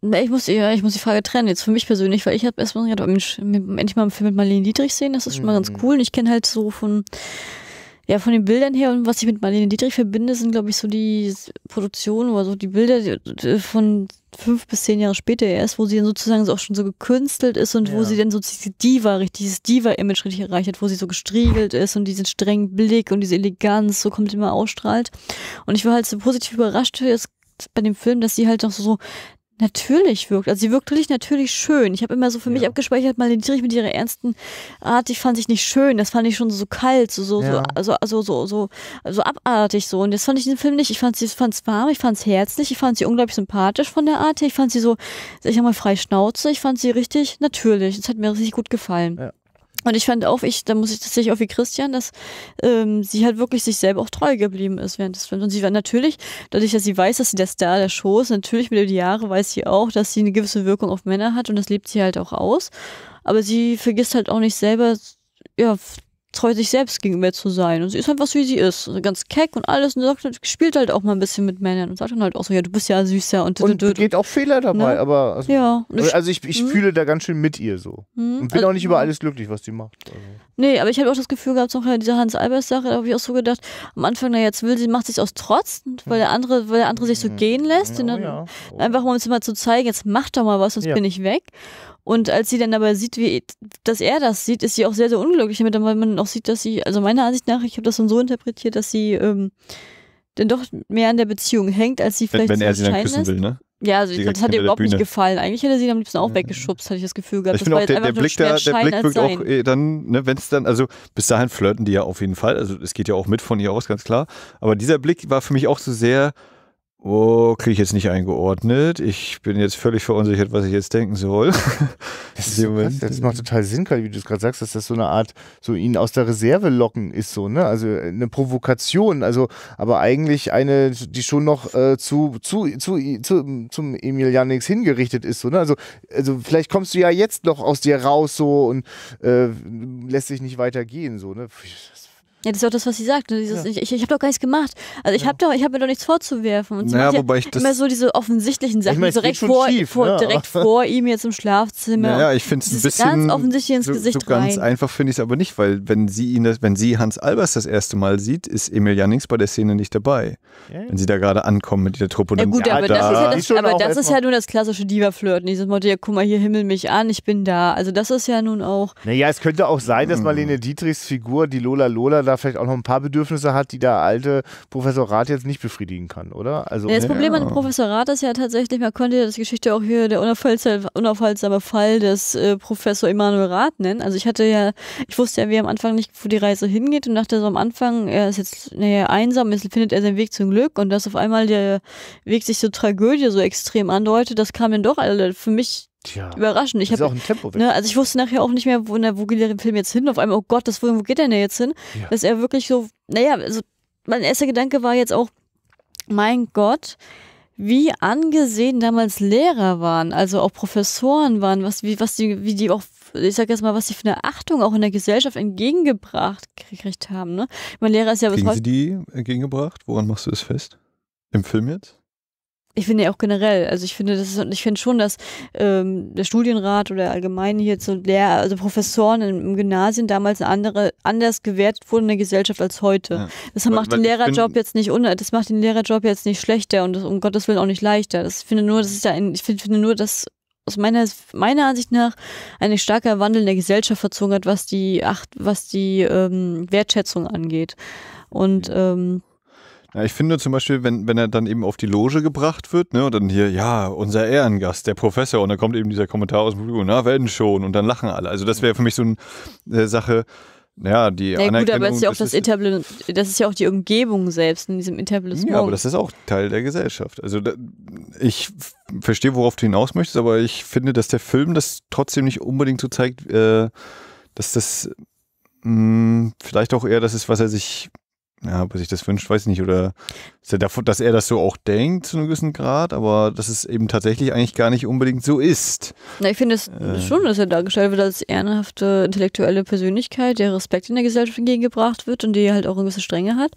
ich muss, ja, ich muss die Frage trennen, jetzt für mich persönlich, weil ich habe erstmal gedacht, oh Mensch, endlich mal einen Film mit Marlene Dietrich sehen, das ist schon mal ganz mhm. cool. Und ich kenne halt so von ja, von den Bildern her und was ich mit Marlene Dietrich verbinde, sind, glaube ich, so die Produktionen oder so die Bilder von fünf bis zehn Jahre später erst, wo sie dann sozusagen auch schon so gekünstelt ist und ja. wo sie dann so diese Diva, dieses Diva-Image richtig erreicht hat, wo sie so gestriegelt ist und diesen strengen Blick und diese Eleganz so komplett immer ausstrahlt. Und ich war halt so positiv überrascht, bei dem Film, dass sie halt noch so natürlich wirkt. Also sie wirkt wirklich natürlich schön. Ich habe immer so für ja. mich abgespeichert, mal Dietrich mit ihrer ernsten Art, die fand ich nicht schön. Das fand ich schon so kalt, so so ja. so, also, also so so so abartig so. Und das fand ich den Film nicht. Ich fand sie fand's warm, ich fand's herzlich, ich fand sie unglaublich sympathisch von der Art her. Ich fand sie so, ich sag mal frei Schnauze. Ich fand sie richtig natürlich. Das hat mir richtig gut gefallen. Ja. Und ich fand auch, ich, da muss ich tatsächlich auch wie Christian, dass ähm, sie halt wirklich sich selber auch treu geblieben ist während des Films. Und sie war natürlich, dadurch, dass sie weiß, dass sie der Star der Show ist, natürlich mit über die Jahre weiß sie auch, dass sie eine gewisse Wirkung auf Männer hat und das lebt sie halt auch aus. Aber sie vergisst halt auch nicht selber, ja, treu sich selbst gegenüber zu sein. Und sie ist halt was, wie sie ist. Also ganz keck und alles. Und sagt, halt, spielt halt auch mal ein bisschen mit Männern. Und sagt dann halt auch so, ja, du bist ja süßer. Und, und geht auch Fehler dabei. Ne? Aber also, ja. Also, also ich, ich hm. fühle da ganz schön mit ihr so. Hm. Und bin also, auch nicht über alles glücklich, was sie macht. Also. Nee, aber ich habe auch das Gefühl gehabt, noch diese Hans-Albers-Sache, da habe ich auch so gedacht, am Anfang, na jetzt will sie, macht sich aus Trotz, weil der andere, weil der andere sich so hm. gehen lässt. Oh, und dann oh ja. oh. Einfach um uns mal zu zeigen, jetzt mach doch mal was, sonst ja. bin ich weg. Und als sie dann aber sieht, wie, dass er das sieht, ist sie auch sehr, sehr unglücklich damit, weil man auch sieht, dass sie, also meiner Ansicht nach, ich habe das dann so interpretiert, dass sie ähm, dann doch mehr an der Beziehung hängt, als sie vielleicht Wenn, wenn ne? also er sie dann küssen ist. will, ne? Ja, also das hat ihr überhaupt nicht gefallen. Eigentlich hätte sie ihn am liebsten auch weggeschubst, hatte ich das Gefühl gehabt. Ich finde auch, der, der, Blick da, der Blick wirkt auch eh, dann, ne, wenn es dann, also bis dahin flirten die ja auf jeden Fall. Also es geht ja auch mit von ihr aus, ganz klar. Aber dieser Blick war für mich auch so sehr, Oh, kriege ich jetzt nicht eingeordnet. Ich bin jetzt völlig verunsichert, was ich jetzt denken soll. Das, ist so krass, das äh, macht total Sinn, wie du es gerade sagst, dass das so eine Art, so ihn aus der Reserve locken ist, so, ne? Also äh, eine Provokation, also, aber eigentlich eine, die schon noch äh, zu, zu, zu, zu, zum Emilianix hingerichtet ist, so, ne? Also, also vielleicht kommst du ja jetzt noch aus dir raus, so, und äh, lässt sich nicht weitergehen, so, ne? Das ja, das ist auch das, was sie sagt. Ne? Dieses, ja. Ich, ich habe doch gar nichts gemacht. Also ich ja. habe doch, ich mir doch nichts vorzuwerfen. Und so naja, wobei ich das immer so diese offensichtlichen Sachen ich mein, direkt, vor, schief, vor, ja. Ne? direkt vor ihm jetzt im Schlafzimmer. Ja, naja, ich finde es ein bisschen ganz offensichtlich ins so, Gesicht so ganz rein. einfach finde ich es aber nicht, weil wenn sie ihn, das, wenn sie Hans Albers das erste Mal sieht, ist Emil Jannings bei der Szene nicht dabei, wenn sie da gerade ankommen mit der Truppe. Und ja gut, aber da das ist ja, das, aber das ist ja nur das klassische Diva-Flirten. Ne? Dieses Motto, ja guck mal, hier himmel mich an, ich bin da. Also das ist ja nun auch. Naja, es könnte auch sein, dass mm. Marlene Dietrichs Figur, die Lola Lola da vielleicht auch noch ein paar Bedürfnisse hat, die der alte Professor Rath jetzt nicht befriedigen kann, oder? Also, ja, das ne? Problem ja. an Professor Rath ist ja tatsächlich, man konnte ja das Geschichte auch hier der unaufhaltsame Fall des äh, Professor Emanuel Rath nennen. Also ich hatte ja, ich wusste ja wie am Anfang nicht, wo die Reise hingeht und dachte so am Anfang, er ist jetzt naja, einsam, jetzt findet er seinen Weg zum Glück und dass auf einmal der Weg sich so Tragödie so extrem andeutet, das kam dann doch, also für mich Tja. Überraschend. Ich das ist hab, auch ein Tempo Ne, also ich wusste nachher auch nicht mehr, wo, na, ne, wo geht der Film jetzt hin? Auf einmal, oh Gott, das, wo, wo geht der denn jetzt hin? Ja. Dass er wirklich so, naja, also mein erster Gedanke war jetzt auch, mein Gott, wie angesehen damals Lehrer waren, also auch Professoren waren, was, wie, was die, wie die auch, ich sag jetzt mal, was die für eine Achtung auch in der Gesellschaft entgegengebracht gekriegt haben. Ne? Mein Lehrer ist ja bis heute. Sie die entgegengebracht? Woran machst du das fest? Im Film jetzt? ich finde ja auch generell, also ich finde, das ist, ich finde schon, dass ähm, der Studienrat oder allgemein hier zu Lehrer, also Professoren im, Gymnasium damals eine andere, anders gewertet wurden in der Gesellschaft als heute. Ja. Das macht weil, weil den Lehrerjob jetzt nicht un das macht den Lehrerjob jetzt nicht schlechter und das, um Gottes Willen auch nicht leichter. Das finde nur, das ist ja ein, ich finde, finde nur, dass aus meiner, meiner Ansicht nach ein starker Wandel in der Gesellschaft verzogen hat, was die acht, was die ähm, Wertschätzung angeht. Und ähm, ja, ich finde zum Beispiel, wenn, wenn er dann eben auf die Loge gebracht wird, ne, und dann hier, ja, unser Ehrengast, der Professor, und dann kommt eben dieser Kommentar aus dem Publikum, na, werden schon, und dann lachen alle. Also das wäre für mich so eine äh, Sache, ja, die ja, Anerkennung. Gut, aber das ist ja auch das, Etabl das ist ja auch die Umgebung selbst in diesem Etablissement. Ja, aber das ist auch Teil der Gesellschaft. Also da, ich verstehe, worauf du hinaus möchtest, aber ich finde, dass der Film das trotzdem nicht unbedingt so zeigt, äh, dass das mh, hm, vielleicht auch eher das ist, was er sich ja, ob er sich das wünscht, weiß ich nicht. Oder ist er davon, dass er das so auch denkt zu einem gewissen Grad, aber dass es eben tatsächlich eigentlich gar nicht unbedingt so ist. Na, ich finde es äh. schon, dass er dargestellt wird als ehrenhafte intellektuelle Persönlichkeit, der Respekt in der Gesellschaft entgegengebracht wird und die halt auch eine gewisse Strenge hat.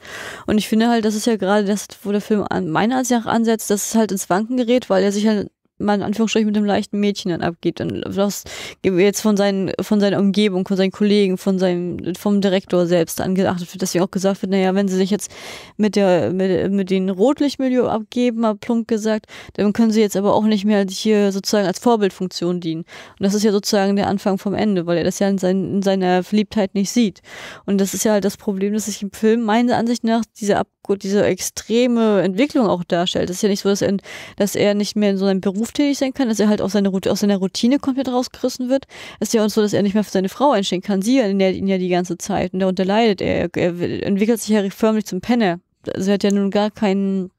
Und ich finde halt, das ist ja gerade das, wo der Film meiner Ansicht nach ansetzt, dass es halt ins Wanken gerät, weil er sich halt man in Anführungsstrichen mit einem leichten Mädchen dann abgeht. Dann das jetzt von, seinen, von seiner Umgebung, von seinen Kollegen, von seinem, vom Direktor selbst angeachtet wird, dass ja auch gesagt wird, naja, wenn sie sich jetzt mit der, mit, mit dem Rotlichtmilieu abgeben, mal plump gesagt, dann können sie jetzt aber auch nicht mehr hier sozusagen als Vorbildfunktion dienen. Und das ist ja sozusagen der Anfang vom Ende, weil er das ja in, sein, in seiner Verliebtheit nicht sieht. Und das ist ja halt das Problem, dass sich im Film meiner Ansicht nach diese Ab diese extreme Entwicklung auch darstellt. Es ist ja nicht so, dass er, dass er nicht mehr in so einem Beruf tätig sein kann, dass er halt aus seiner, aus Routine komplett rausgerissen wird. Es ist ja auch so, dass er nicht mehr für seine Frau einstehen kann. Sie ernährt ihn ja die ganze Zeit und darunter leidet er. Er entwickelt sich ja förmlich zum Penner. Also er hat ja nun gar keinen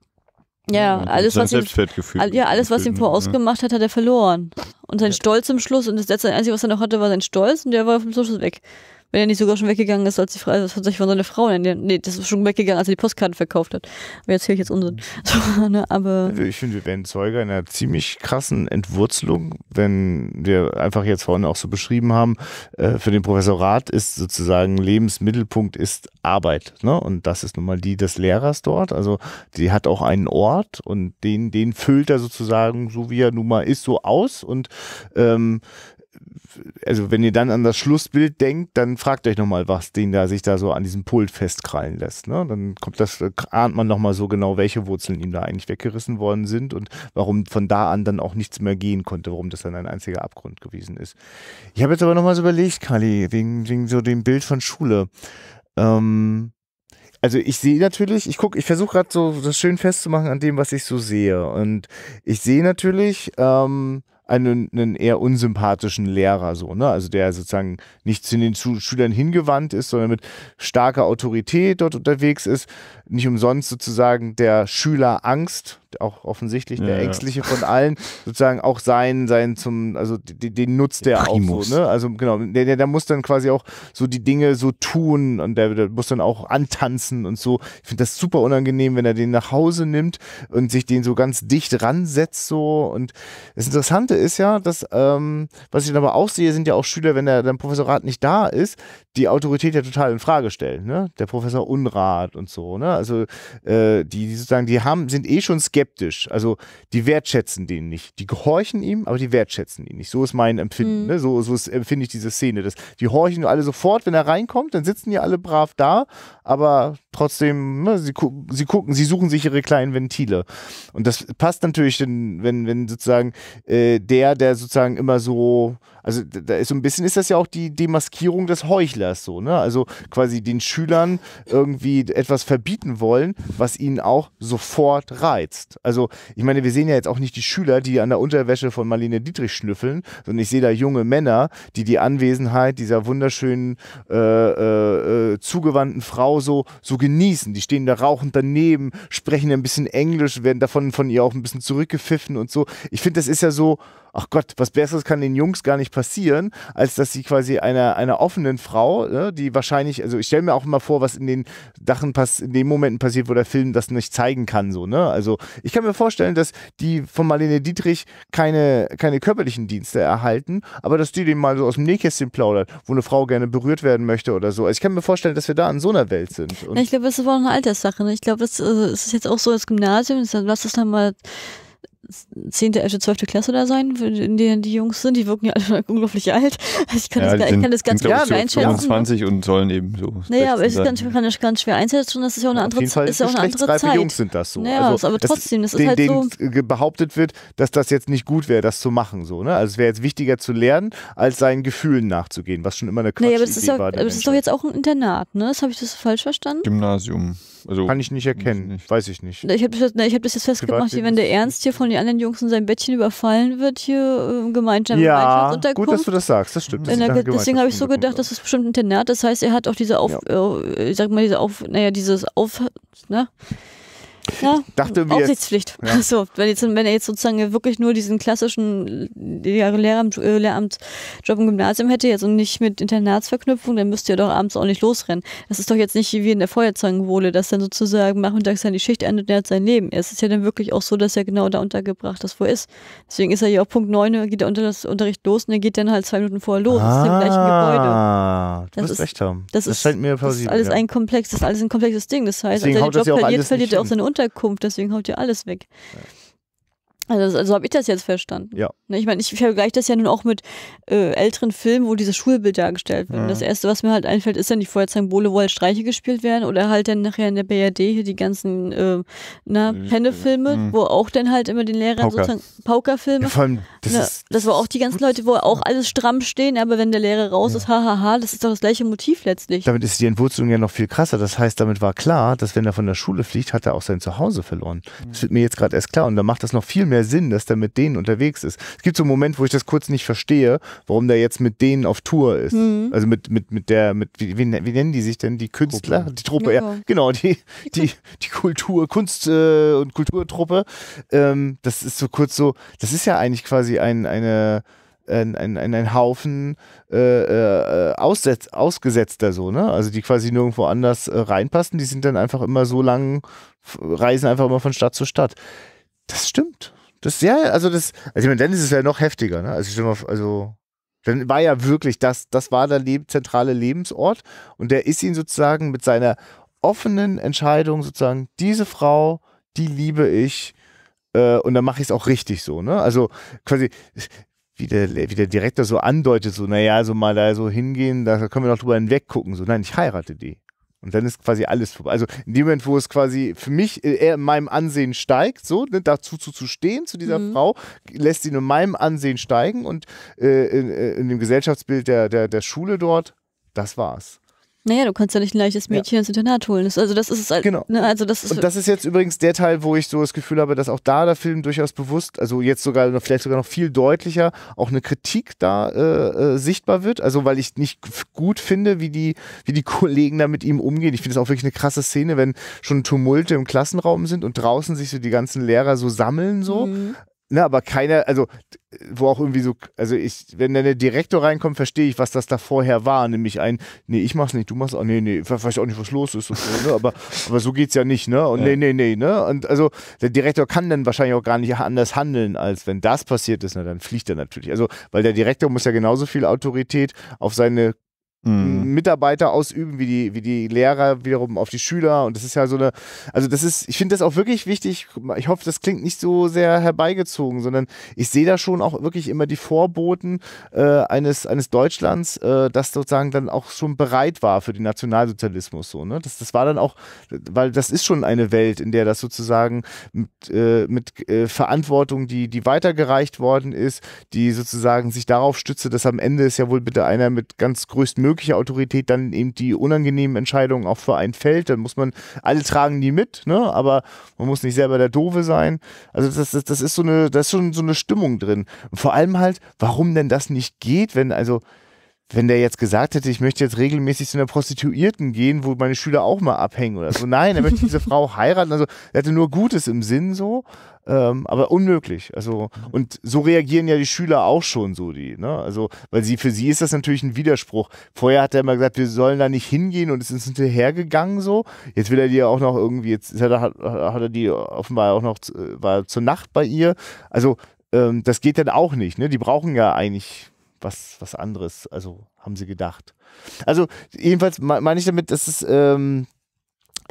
ja, alles, was ihm, all, ja, alles, was ihm ne? vorausgemacht hat, hat er verloren. Und sein ja. Stolz im Schluss, und das letzte Einzige, was er noch hatte, war sein Stolz, und der war vom Schluss weg wenn er nicht sogar schon weggegangen ist, als die Frau, das hat sich von seiner Frau nennen? Nee, das ist schon weggegangen, als er die Postkarten verkauft hat. Aber jetzt höre ich jetzt Unsinn. So, ne, aber also ich finde, wir werden Zeuge einer ziemlich krassen Entwurzelung, wenn wir einfach jetzt vorhin auch so beschrieben haben, äh, für den Professorat ist sozusagen Lebensmittelpunkt ist Arbeit. Ne? Und das ist nun mal die des Lehrers dort. Also die hat auch einen Ort und den, den füllt er sozusagen, so wie er nun mal ist, so aus. Und ähm, also wenn ihr dann an das Schlussbild denkt, dann fragt euch nochmal, was den da sich da so an diesem Pult festkrallen lässt. Ne? Dann kommt das, äh, ahnt man nochmal so genau, welche Wurzeln ihm da eigentlich weggerissen worden sind und warum von da an dann auch nichts mehr gehen konnte, warum das dann ein einziger Abgrund gewesen ist. Ich habe jetzt aber nochmal so überlegt, Kali, wegen, wegen so dem Bild von Schule. Ähm, also ich sehe natürlich, ich gucke, ich versuche gerade so das schön festzumachen an dem, was ich so sehe. Und ich sehe natürlich, ähm, einen, einen eher unsympathischen Lehrer, so, ne? Also der sozusagen nicht zu den Schülern hingewandt ist, sondern mit starker Autorität dort unterwegs ist nicht umsonst sozusagen der Schüler Angst, auch offensichtlich ja, der ängstliche ja. von allen, sozusagen auch sein, sein zum, also den, den nutzt der Primus. auch so, ne? Also genau, der, der, der, muss dann quasi auch so die Dinge so tun und der, der muss dann auch antanzen und so. Ich finde das super unangenehm, wenn er den nach Hause nimmt und sich den so ganz dicht ransetzt so und das Interessante ist ja, dass, ähm, was ich dann aber auch sehe, sind ja auch Schüler, wenn der dann Professorat nicht da ist, die Autorität ja total in Frage stellen, ne? Der Professor Unrat und so, ne? also äh, die, die sozusagen, die haben, sind eh schon skeptisch. Also die wertschätzen den nicht. Die gehorchen ihm, aber die wertschätzen ihn nicht. So ist mein Empfinden. Mhm. Ne? So, so empfinde ich diese Szene. Das, die horchen alle sofort, wenn er reinkommt, dann sitzen die alle brav da, aber trotzdem, ne, sie, gu sie gucken, sie suchen sich ihre kleinen Ventile. Und das passt natürlich, wenn, wenn sozusagen äh, der, der sozusagen immer so also da ist so ein bisschen ist das ja auch die Demaskierung des Heuchlers so, ne? Also quasi den Schülern irgendwie etwas verbieten wollen, was ihnen auch sofort reizt. Also ich meine, wir sehen ja jetzt auch nicht die Schüler, die an der Unterwäsche von Marlene Dietrich schnüffeln, sondern ich sehe da junge Männer, die die Anwesenheit dieser wunderschönen äh, äh, äh zugewandten Frau so, so genießen. Die stehen da rauchend daneben, sprechen ein bisschen Englisch, werden davon von ihr auch ein bisschen zurückgepfiffen und so. Ich finde, das ist ja so, ach Gott, was Besseres kann den Jungs gar nicht passieren passieren, als dass sie quasi einer, einer offenen Frau, ne, die wahrscheinlich, also ich stelle mir auch immer vor, was in den Sachen pass in den Momenten passiert, wo der Film das nicht zeigen kann, so, ne? Also ich kann mir vorstellen, dass die von Marlene Dietrich keine, keine körperlichen Dienste erhalten, aber dass die dem mal so aus dem Nähkästchen plaudert, wo eine Frau gerne berührt werden möchte oder so. Also ich kann mir vorstellen, dass wir da in so einer Welt sind. Und ich glaube, das ist aber auch eine Alterssache. Ne? Ich glaube, das, äh, das, ist jetzt auch so das Gymnasium, dann lass das dann mal zehnte, elfte, zwölfte Klasse da sein, in denen die Jungs sind. Die wirken ja alle unglaublich alt. Ich kann, ja, das, gar, ich kann das ganz schwer so einschätzen. 25 und sollen eben so. Naja, aber es ist ganz, kann ich ganz schwer einschätzen. Das ist ja auch eine andere, Auf jeden ist ja auch eine andere Zeit. Jungs sind das so. Naja, also, aber trotzdem, das ist den, halt so. behauptet wird, dass das jetzt nicht gut wäre, das zu machen. So, ne? Also es wäre jetzt wichtiger zu lernen, als seinen Gefühlen nachzugehen, was schon immer eine Quatsch naja, aber das ist ja, war. Aber es ist doch jetzt auch ein Internat, ne? habe ich das falsch verstanden? Gymnasium. Also, Kann ich nicht erkennen, nicht. weiß ich nicht. Ich habe das, hab das, jetzt festgemacht, wie wenn der Ernst hier von den anderen Jungs in seinem Bettchen überfallen wird, hier im ähm, gemeinsam ja, gut, dass du das sagst, das stimmt. Das der, deswegen habe ich so gedacht, das ist bestimmt ein Internat, das heißt, er hat auch diese Auf, ja. äh, ich sag mal, diese Auf, naja, dieses Auf, ne? Ja, dachte mir. Aufsichtspflicht. Ja. Achso, wenn, jetzt, wenn er jetzt sozusagen wirklich nur diesen klassischen äh, äh, Lehramtsjob im Gymnasium hätte jetzt und nicht mit Internatsverknüpfung, dann müsste er doch abends auch nicht losrennen. Das ist doch jetzt nicht wie in der Feuerzangenwohle, dass dann sozusagen nachmittags dann die Schicht endet und er hat sein Leben. Es ist ja dann wirklich auch so, dass er genau da untergebracht ist, wo er ist. Deswegen ist er ja auch Punkt 9, geht er unter das Unterricht los und er geht dann halt zwei Minuten vorher los. Ah, das ist im gleichen ah, Gebäude. Das du musst ist, recht haben. Das, das ist, scheint mir plausibel. Das ist alles ja. ein komplex, das ist alles ein komplexes Ding. Das heißt, wenn er den Job verliert, verliert er auch seine Unterricht. Unterkunft, deswegen haut ihr alles weg. Ja. Also, also habe ich das jetzt verstanden. Ja. Ne, ich meine, ich vergleiche das ja nun auch mit äh, älteren Filmen, wo dieses Schulbild dargestellt wird. Mhm. Das Erste, was mir halt einfällt, ist dann die Feuerzeugbohle, wo halt Streiche gespielt werden oder halt dann nachher in der BRD hier die ganzen äh, na, ne, Penne-Filme, mhm. mhm. wo auch dann halt immer den Lehrern Pauker. sozusagen Paukerfilme. Ja, vor allem, das, na, ne, das war auch die ganzen Leute, wo auch alles stramm stehen, aber wenn der Lehrer raus ja. ist, hahaha, das ist doch das gleiche Motiv letztlich. Damit ist die Entwurzelung ja noch viel krasser. Das heißt, damit war klar, dass wenn er von der Schule fliegt, hat er auch sein Zuhause verloren. Mhm. Das wird mir jetzt gerade erst klar und dann macht das noch viel mehr mehr Sinn, dass der mit denen unterwegs ist. Es gibt so einen Moment, wo ich das kurz nicht verstehe, warum der jetzt mit denen auf Tour ist. Mhm. Also mit, mit, mit der, mit, wie, wie, nennen die sich denn? Die Künstler? Truppe. Die Truppe, ja. ja. Genau, die, die, die Kultur, Kunst- äh, und Kulturtruppe. Ähm, das ist so kurz so, das ist ja eigentlich quasi ein, eine, ein, ein, ein, Haufen äh, äh, Ausgesetzter so, ne? Also die quasi nirgendwo anders äh, reinpassen, die sind dann einfach immer so lang, reisen einfach immer von Stadt zu Stadt. Das stimmt. Das ja, also das, also dann ist es ja noch heftiger, ne? Also, mal, also dann war ja wirklich das, das war der leb zentrale Lebensort und der ist ihn sozusagen mit seiner offenen Entscheidung sozusagen, diese Frau, die liebe ich äh, und dann mache ich es auch richtig so, ne? Also quasi, wie der, wie der Direktor so andeutet, so, naja, so mal da so hingehen, da können wir doch drüber hinweggucken, so, nein, ich heirate die. Und dann ist quasi alles vorbei. Also in dem Moment, wo es quasi für mich äh, eher in meinem Ansehen steigt, so ne, dazu zu, zu stehen, zu dieser mhm. Frau, lässt sie nur meinem Ansehen steigen und äh, in, äh, in, dem Gesellschaftsbild der, der, der Schule dort, das war's. Naja, du kannst ja nicht ein leichtes Mädchen ja. ins Internat holen. also das ist es. Halt, genau. Ne, also das ist und das ist jetzt übrigens der Teil, wo ich so das Gefühl habe, dass auch da der Film durchaus bewusst, also jetzt sogar vielleicht sogar noch viel deutlicher, auch eine Kritik da äh, äh, sichtbar wird. Also weil ich nicht gut finde, wie die, wie die Kollegen da mit ihm umgehen. Ich finde es auch wirklich eine krasse Szene, wenn schon Tumulte im Klassenraum sind und draußen sich so die ganzen Lehrer so sammeln so. Mhm. Na, ne, aber keiner, also wo auch irgendwie so, also ich, wenn dann der Direktor reinkommt, verstehe ich, was das da vorher war, nämlich ein, nee, ich mach's nicht, du machst auch, nee, nee, weiß auch nicht, was los ist, so, ne? aber, aber so geht's ja nicht, ne, und ja. nee, nee, nee, ne, und also der Direktor kann dann wahrscheinlich auch gar nicht anders handeln, als wenn das passiert ist, na, dann fliegt er natürlich, also, weil der Direktor muss ja genauso viel Autorität auf seine mhm. Mitarbeiter ausüben, wie die, wie die Lehrer wiederum auf die Schüler. Und das ist ja so eine, also das ist, ich finde das auch wirklich wichtig. Ich hoffe, das klingt nicht so sehr herbeigezogen, sondern ich sehe da schon auch wirklich immer die Vorboten äh, eines, eines Deutschlands, äh, das sozusagen dann auch schon bereit war für den Nationalsozialismus. So, ne? das, das war dann auch, weil das ist schon eine Welt, in der das sozusagen mit, äh, mit äh, Verantwortung, die, die weitergereicht worden ist, die sozusagen sich darauf stütze, dass am Ende ist ja wohl bitte einer mit ganz größtmöglichen mögliche Autorität dann eben die unangenehmen Entscheidungen auch für einen fällt. Dann muss man, alle tragen die mit, ne? aber man muss nicht selber der Doofe sein. Also das, das, das ist so eine, das ist schon so eine Stimmung drin. Und vor allem halt, warum denn das nicht geht, wenn also wenn der jetzt gesagt hätte, ich möchte jetzt regelmäßig zu einer Prostituierten gehen, wo meine Schüler auch mal abhängen oder so. Nein, er möchte diese Frau heiraten. Also er hätte nur Gutes im Sinn so, ähm, aber unmöglich. Also und so reagieren ja die Schüler auch schon so die. Ne? Also weil sie für sie ist das natürlich ein Widerspruch. Vorher hat er immer gesagt, wir sollen da nicht hingehen und es ist hinterhergegangen so. Jetzt will er die ja auch noch irgendwie jetzt hat er, hat er die offenbar auch noch äh, war zur Nacht bei ihr. Also ähm, das geht dann auch nicht. Ne? Die brauchen ja eigentlich was, was anderes, also haben sie gedacht. Also jedenfalls meine ich damit, dass es, ähm,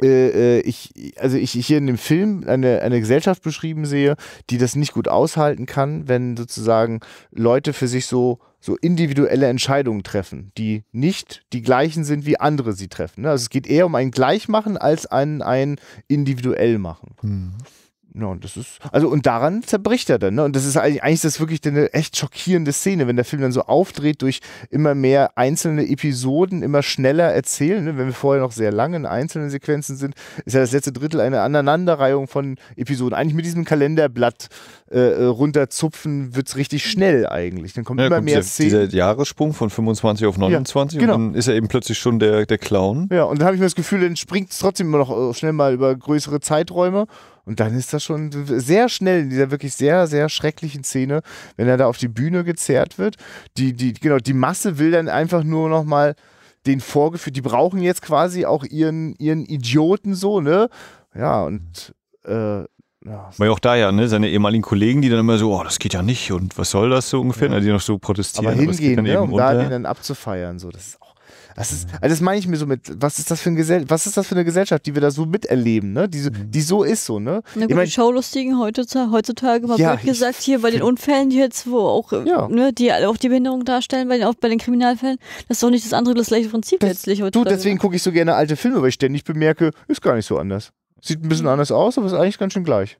äh, äh, ich, also ich, hier in dem Film eine, eine Gesellschaft beschrieben sehe, die das nicht gut aushalten kann, wenn sozusagen Leute für sich so so individuelle Entscheidungen treffen, die nicht die gleichen sind, wie andere sie treffen. Ne? Also es geht eher um ein Gleichmachen als ein, ein individuell machen. Mhm. Ja, und das ist, also und daran zerbricht er dann, ne? Und das ist eigentlich, eigentlich ist das wirklich eine echt schockierende Szene, wenn der Film dann so aufdreht durch immer mehr einzelne Episoden, immer schneller erzählen, ne? wenn wir vorher noch sehr lange in einzelnen Sequenzen sind, ist ja das letzte Drittel eine Aneinanderreihung von Episoden. Eigentlich mit diesem Kalenderblatt äh, äh runterzupfen, wird es richtig schnell eigentlich. Dann kommt ja, immer kommt mehr dieser, Szenen. Dieser Jahressprung von 25 auf 29 ja, genau. und dann ist er eben plötzlich schon der, der Clown. Ja, und dann habe ich mir das Gefühl, dann springt es trotzdem immer noch äh, schnell mal über größere Zeiträume und dann ist das schon sehr schnell in dieser wirklich sehr, sehr schrecklichen Szene, wenn er da auf die Bühne gezerrt wird. Die, die, genau, die Masse will dann einfach nur nochmal den vorgeführt. Die brauchen jetzt quasi auch ihren, ihren Idioten so, ne? Ja, und äh, ja. Weil auch da ja, ne, seine ehemaligen Kollegen, die dann immer so, oh, das geht ja nicht und was soll das so ungefähr, ja. Ne, die noch so protestieren. Aber hingehen, aber ne, um da den dann abzufeiern, so, das ist auch das ist, also das meine ich mir so mit, was ist das für ein Gesell was ist das für eine Gesellschaft, die wir da so miterleben, ne? Die so, mhm. die so ist so, ne? Na gut, ich mein, die Schaulustigen heutzutage, heutzutage mal ja, gesagt, hier bei den Unfällen jetzt, wo auch, ja. ne, die auch die Behinderung darstellen, bei den, auch bei den Kriminalfällen, das ist doch nicht das andere, das gleiche Prinzip das, letztlich heutzutage. Du, deswegen gucke ich so gerne alte Filme, weil ich ständig bemerke, ist gar nicht so anders. Sieht ein bisschen mhm. anders aus, aber ist eigentlich ganz schön gleich.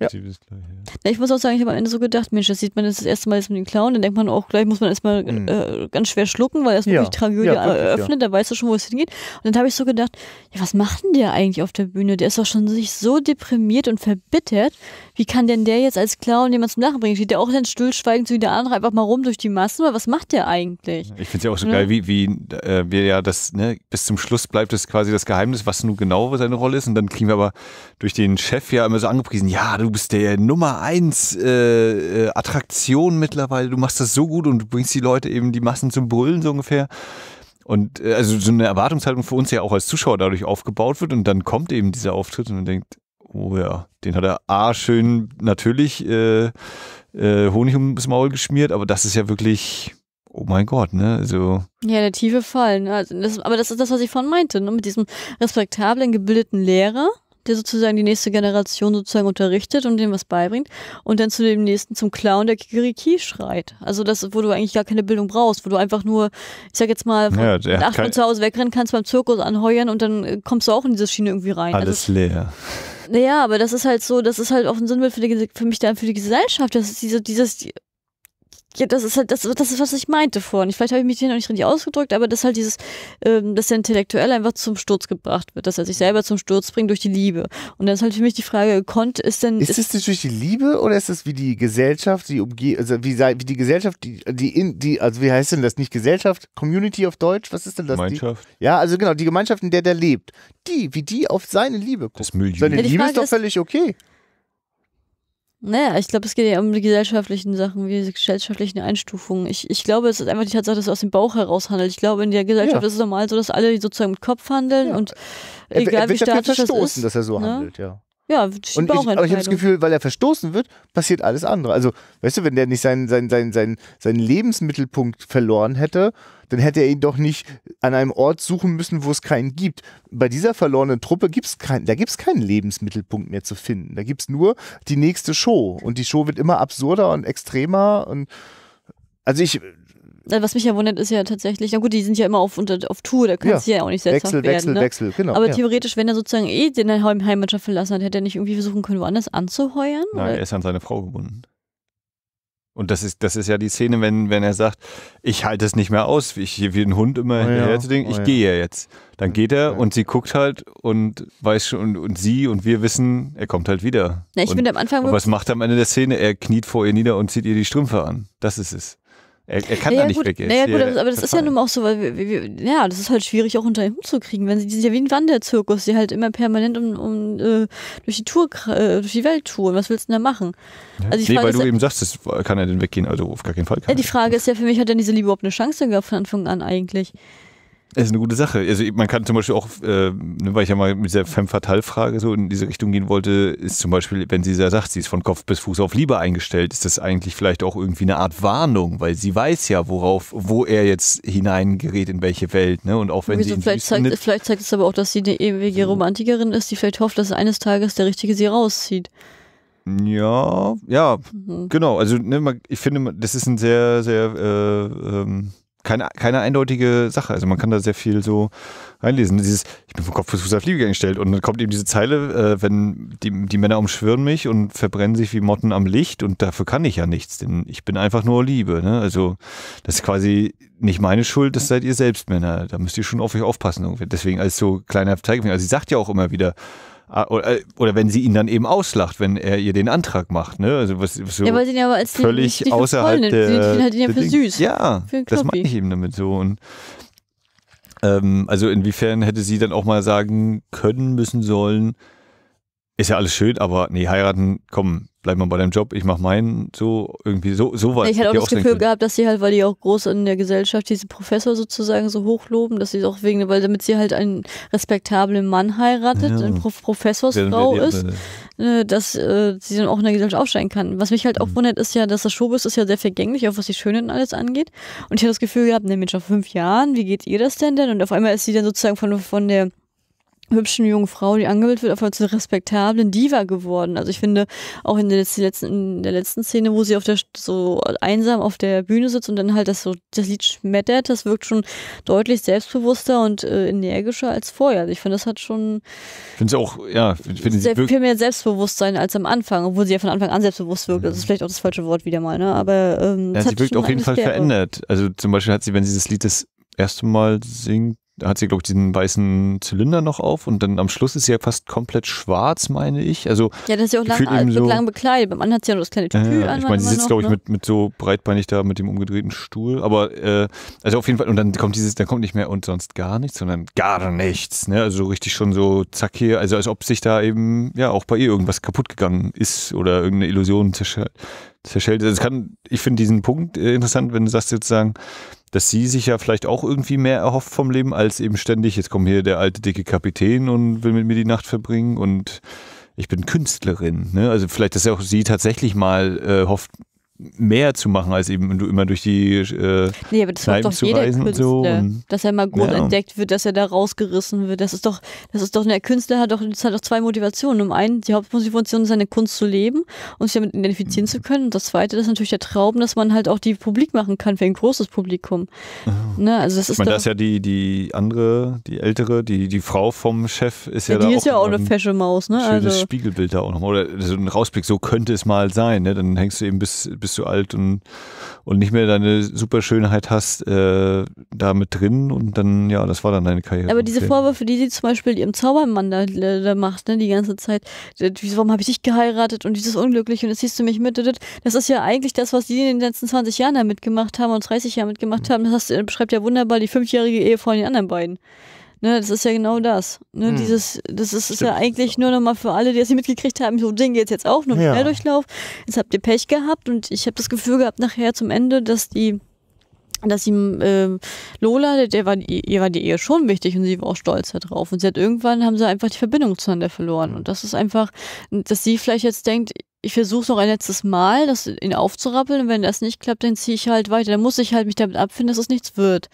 Ja. Gleich, ja. Ich muss auch sagen, ich habe am Ende so gedacht, Mensch, das sieht man jetzt das erste Mal jetzt mit dem Clown, dann denkt man auch, gleich muss man erstmal äh, mhm. äh, ganz schwer schlucken, weil er ja. die Tragödie ja, wirklich, eröffnet, ja. da weißt du schon, wo es hingeht. Und dann habe ich so gedacht, ja, was macht denn der eigentlich auf der Bühne? Der ist doch schon sich so deprimiert und verbittert, wie kann denn der jetzt als Clown jemand zum Lachen bringen? Steht der auch dann stillschweigend so wie der andere einfach mal rum durch die Massen? Oder was macht der eigentlich? Ich finde es ja auch so ne? geil, wie, wie äh, wir ja das, ne, bis zum Schluss bleibt es quasi das Geheimnis, was nun genau seine Rolle ist. Und dann kriegen wir aber durch den Chef ja immer so angepriesen, ja, du bist der Nummer eins äh, äh Attraktion mittlerweile, du machst das so gut und du bringst die Leute eben die Massen zum Brüllen so ungefähr. Und äh, also so eine Erwartungshaltung für uns ja auch als Zuschauer dadurch aufgebaut wird und dann kommt eben dieser Auftritt und man denkt, Oh ja, den hat er A schön natürlich äh, äh, Honig ums Maul geschmiert, aber das ist ja wirklich, oh mein Gott, ne? Also. Ja, der tiefe Fall. Ne? Also das, aber das ist das, was ich vorhin meinte, ne? Mit diesem respektablen, gebildeten Lehrer, der sozusagen die nächste Generation sozusagen unterrichtet und dem was beibringt und dann zu dem nächsten zum Clown der Kikiriki schreit. Also das, wo du eigentlich gar keine Bildung brauchst, wo du einfach nur, ich sag jetzt mal, von ja, acht Uhr zu Hause wegrennen kannst beim Zirkus anheuern und dann äh, kommst du auch in diese Schiene irgendwie rein. Alles also, leer. Naja, aber das ist halt so, das ist halt auch ein Sinnbild für, die, für mich dann für die Gesellschaft. Das ist diese, dieses, ja, das ist halt, das, das ist, was ich meinte vorhin. Vielleicht habe ich mich hier noch nicht richtig ausgedrückt, aber dass halt dieses, ähm, dass der Intellektuell einfach zum Sturz gebracht wird, dass er sich selber zum Sturz bringt durch die Liebe. Und dann ist halt für mich die Frage, konnte ist denn. Ist, ist es durch die Liebe oder ist es wie die Gesellschaft, die umge also wie, wie die Gesellschaft, die, die in, die, also wie heißt denn das nicht Gesellschaft? Community auf Deutsch? Was ist denn das? Gemeinschaft. Die, ja, also genau, die Gemeinschaft, in der der lebt. Die, wie die auf seine Liebe guckt. Das Milieu. Seine ja, Liebe Frage ist doch völlig okay. Naja, ich glaube, es geht ja um die gesellschaftlichen Sachen, wie diese gesellschaftlichen Einstufungen. Ich, ich glaube, es ist einfach die Tatsache, dass es aus dem Bauch heraus handelt. Ich glaube, in der Gesellschaft ja. ist es normal so, dass alle sozusagen mit Kopf handeln ja. und egal er, er wie statisch das ist. dass er so ne? handelt, ja. Ja, und ich, aber ich habe das Gefühl, weil er verstoßen wird, passiert alles andere. Also, weißt du, wenn der nicht seinen, seinen, seinen, seinen, seinen Lebensmittelpunkt verloren hätte, dann hätte er ihn doch nicht an einem Ort suchen müssen, wo es keinen gibt. Bei dieser verlorenen Truppe gibt es keinen, keinen Lebensmittelpunkt mehr zu finden. Da gibt es nur die nächste Show. Und die Show wird immer absurder und extremer und also ich, äh, was mich ja wundert, ist ja tatsächlich, na gut, die sind ja immer auf, unter, auf Tour, da kannst du ja. ja auch nicht selbst Wechsel, werden, Wechsel, ne? Wechsel, genau. Aber ja. theoretisch, wenn er sozusagen eh den Heimatschaft verlassen hat, hätte er nicht irgendwie versuchen können, woanders anzuheuern? Nein, oder? er ist an seine Frau gebunden. Und das ist, das ist ja die Szene, wenn, wenn er sagt, ich halte es nicht mehr aus, ich, wie ein Hund immer oh hinterher ja, zu denken, oh ich ja. gehe ja jetzt. Dann geht er ja. und sie guckt halt und weiß schon, und, und sie und wir wissen, er kommt halt wieder. Na, ich und, bin am Anfang und was macht er am Ende der Szene? Er kniet vor ihr nieder und zieht ihr die Strümpfe an. Das ist es. Er, er kann naja, da nicht gut, weg. Naja, gut, aber das ist ja nun auch so, weil wir, wir, ja, das ist halt schwierig auch unter ihm zu kriegen, wenn sie, die sind ja wie ein Wanderzirkus, die halt immer permanent um, um äh, durch die Tour, äh, durch die Welt touren. Was willst du denn da machen? Ja. Also nee, Frage weil ist, du eben sagst, das kann er denn weggehen, also auf gar keinen Fall kann ja, Die Frage ist ja für mich, hat denn diese Liebe überhaupt eine Chance gehabt von Anfang an eigentlich? Das ist eine gute Sache. Also man kann zum Beispiel auch, äh, ne, weil ich ja mal mit der Femme Fatale-Frage so in diese Richtung gehen wollte, ist zum Beispiel, wenn sie sagt, sie ist von Kopf bis Fuß auf Liebe eingestellt, ist das eigentlich vielleicht auch irgendwie eine Art Warnung, weil sie weiß ja, worauf, wo er jetzt hineingerät, in welche Welt. Ne? Und auch wenn Wieso, sie vielleicht zeigt, findet, vielleicht zeigt es aber auch, dass sie eine ewige also Romantikerin ist, die vielleicht hofft, dass eines Tages der Richtige sie rauszieht. Ja, ja, mhm. genau. Also ne, ich finde, das ist ein sehr, sehr äh, ähm, keine, keine eindeutige Sache. Also man kann da sehr viel so einlesen. Dieses, ich bin vom Kopf bis Fuß auf Liebe gestellt und dann kommt eben diese Zeile, äh, wenn die, die Männer umschwirren mich und verbrennen sich wie Motten am Licht und dafür kann ich ja nichts, denn ich bin einfach nur Liebe. Ne? Also das ist quasi nicht meine Schuld, das seid ihr selbst Männer. Da müsst ihr schon auf euch aufpassen. Deswegen als so kleiner Teil, also sie sagt ja auch immer wieder, Ah, oder, äh, oder, wenn sie ihn dann eben auslacht, wenn er ihr den Antrag macht, ne? Also was, was so ja, weil sie ihn aber als völlig die, außerhalb der, sie, hat ihn ja für süß. Ja, für das meine ich eben damit so und ähm, also inwiefern hätte sie dann auch mal sagen können, müssen sollen, ist ja alles schön, aber nee, heiraten, komm, bleib mal bei deinem Job, ich mach meinen, so irgendwie so, so weit. Ich hatte auch das Gefühl können. gehabt, dass sie halt, weil die auch groß in der Gesellschaft diese Professor sozusagen so hochloben, dass sie auch wegen, weil damit sie halt einen respektablen Mann heiratet, ja. eine Pro Professorsfrau ist, ne, dass äh, sie dann auch in der Gesellschaft aufsteigen kann. Was mich halt mhm. auch wundert, ist ja, dass das Showbiz ist ja sehr vergänglich, auch was die Schönen alles angeht. Und ich hatte das Gefühl gehabt, ne Mensch, nach fünf Jahren, wie geht ihr das denn denn? Und auf einmal ist sie dann sozusagen von, von der hübschen jungen Frau, die angebildet wird, auf einmal zur respektablen Diva geworden. Also ich finde, auch in der letzten, in der letzten Szene, wo sie auf der so einsam auf der Bühne sitzt und dann halt das so das Lied schmettert, das wirkt schon deutlich selbstbewusster und äh, energischer als vorher. Also ich finde, das hat schon finde sie auch, ja, finde sie viel mehr Selbstbewusstsein als am Anfang, obwohl sie ja von Anfang an selbstbewusst wirkt. Das ist vielleicht auch das falsche Wort wieder mal, ne? Aber ähm, ja, sie wirkt auf jeden Fall verändert. Also zum Beispiel hat sie, wenn sie das Lied das erste Mal singt, da hat sie, glaube ich, diesen weißen Zylinder noch auf und dann am Schluss ist sie ja fast komplett schwarz, meine ich. Also, ja, das ist ja auch lang, so, lang bekleidet. Beim anderen hat sie ja nur das kleine Tütü ja, an. Ich meine, sie sitzt, glaube ich, ne? mit, mit so breitbeinig da mit dem umgedrehten Stuhl. Aber äh, also auf jeden Fall, und dann kommt dieses, dann kommt nicht mehr und sonst gar nichts, sondern gar nichts. Ne? Also richtig schon so zack hier, also als ob sich da eben ja auch bei ihr irgendwas kaputt gegangen ist oder irgendeine Illusion zerschellt. zerschellt. Also ich finde diesen Punkt äh, interessant, wenn du sagst sozusagen, dass sie sich ja vielleicht auch irgendwie mehr erhofft vom Leben, als eben ständig, jetzt kommt hier der alte dicke Kapitän und will mit mir die Nacht verbringen und ich bin Künstlerin. Ne? Also vielleicht, dass auch sie tatsächlich mal äh, hofft, mehr zu machen, als eben du immer durch die äh, Nee, aber das macht doch jeder Künstler, so dass er mal gut ja. entdeckt wird, dass er da rausgerissen wird. Das ist doch, das ist doch, der Künstler hat doch, das hat doch zwei Motivationen. Um einen, die Hauptmotivation ist, seine Kunst zu leben und sich damit identifizieren mhm. zu können. Und das zweite das ist natürlich der Traum, dass man halt auch die publik machen kann für ein großes Publikum. Oh. Ne? Also das ist ich meine, da ist ja die, die andere, die ältere, die, die Frau vom Chef ist ja, ja da Die ist auch ja auch eine fesche Maus, ne? Schönes also. Spiegelbild da auch nochmal. Oder so ein Rausblick, so könnte es mal sein, ne? Dann hängst du eben bis, bis bist du alt und, und nicht mehr deine Superschönheit hast, äh, da mit drin und dann, ja, das war dann deine Karriere. Aber diese Vorwürfe, die sie zum Beispiel ihrem Zaubermann da, da macht, ne, die ganze Zeit, warum habe ich dich geheiratet und dieses Unglückliche und jetzt siehst du mich mit, das ist ja eigentlich das, was die in den letzten 20 Jahren da mitgemacht haben und 30 Jahren mitgemacht haben. Das hast, beschreibt ja wunderbar die fünfjährige Ehe von den anderen beiden. Ne, das ist ja genau das. Ne, hm. dieses, das ist, ist ja eigentlich nur nochmal für alle, die das nicht mitgekriegt haben, so Ding geht jetzt auch, nur ja. Durchlauf. Jetzt habt ihr Pech gehabt und ich habe das Gefühl gehabt nachher zum Ende, dass die dass ihm äh, Lola, der war, ihr war die Ehe schon wichtig und sie war auch stolz darauf. Und sie hat irgendwann haben sie einfach die Verbindung zueinander verloren. Und das ist einfach, dass sie vielleicht jetzt denkt, ich versuche es noch ein letztes Mal, das ihn aufzurappeln. Und wenn das nicht klappt, dann ziehe ich halt weiter. Dann muss ich halt mich damit abfinden, dass es nichts wird.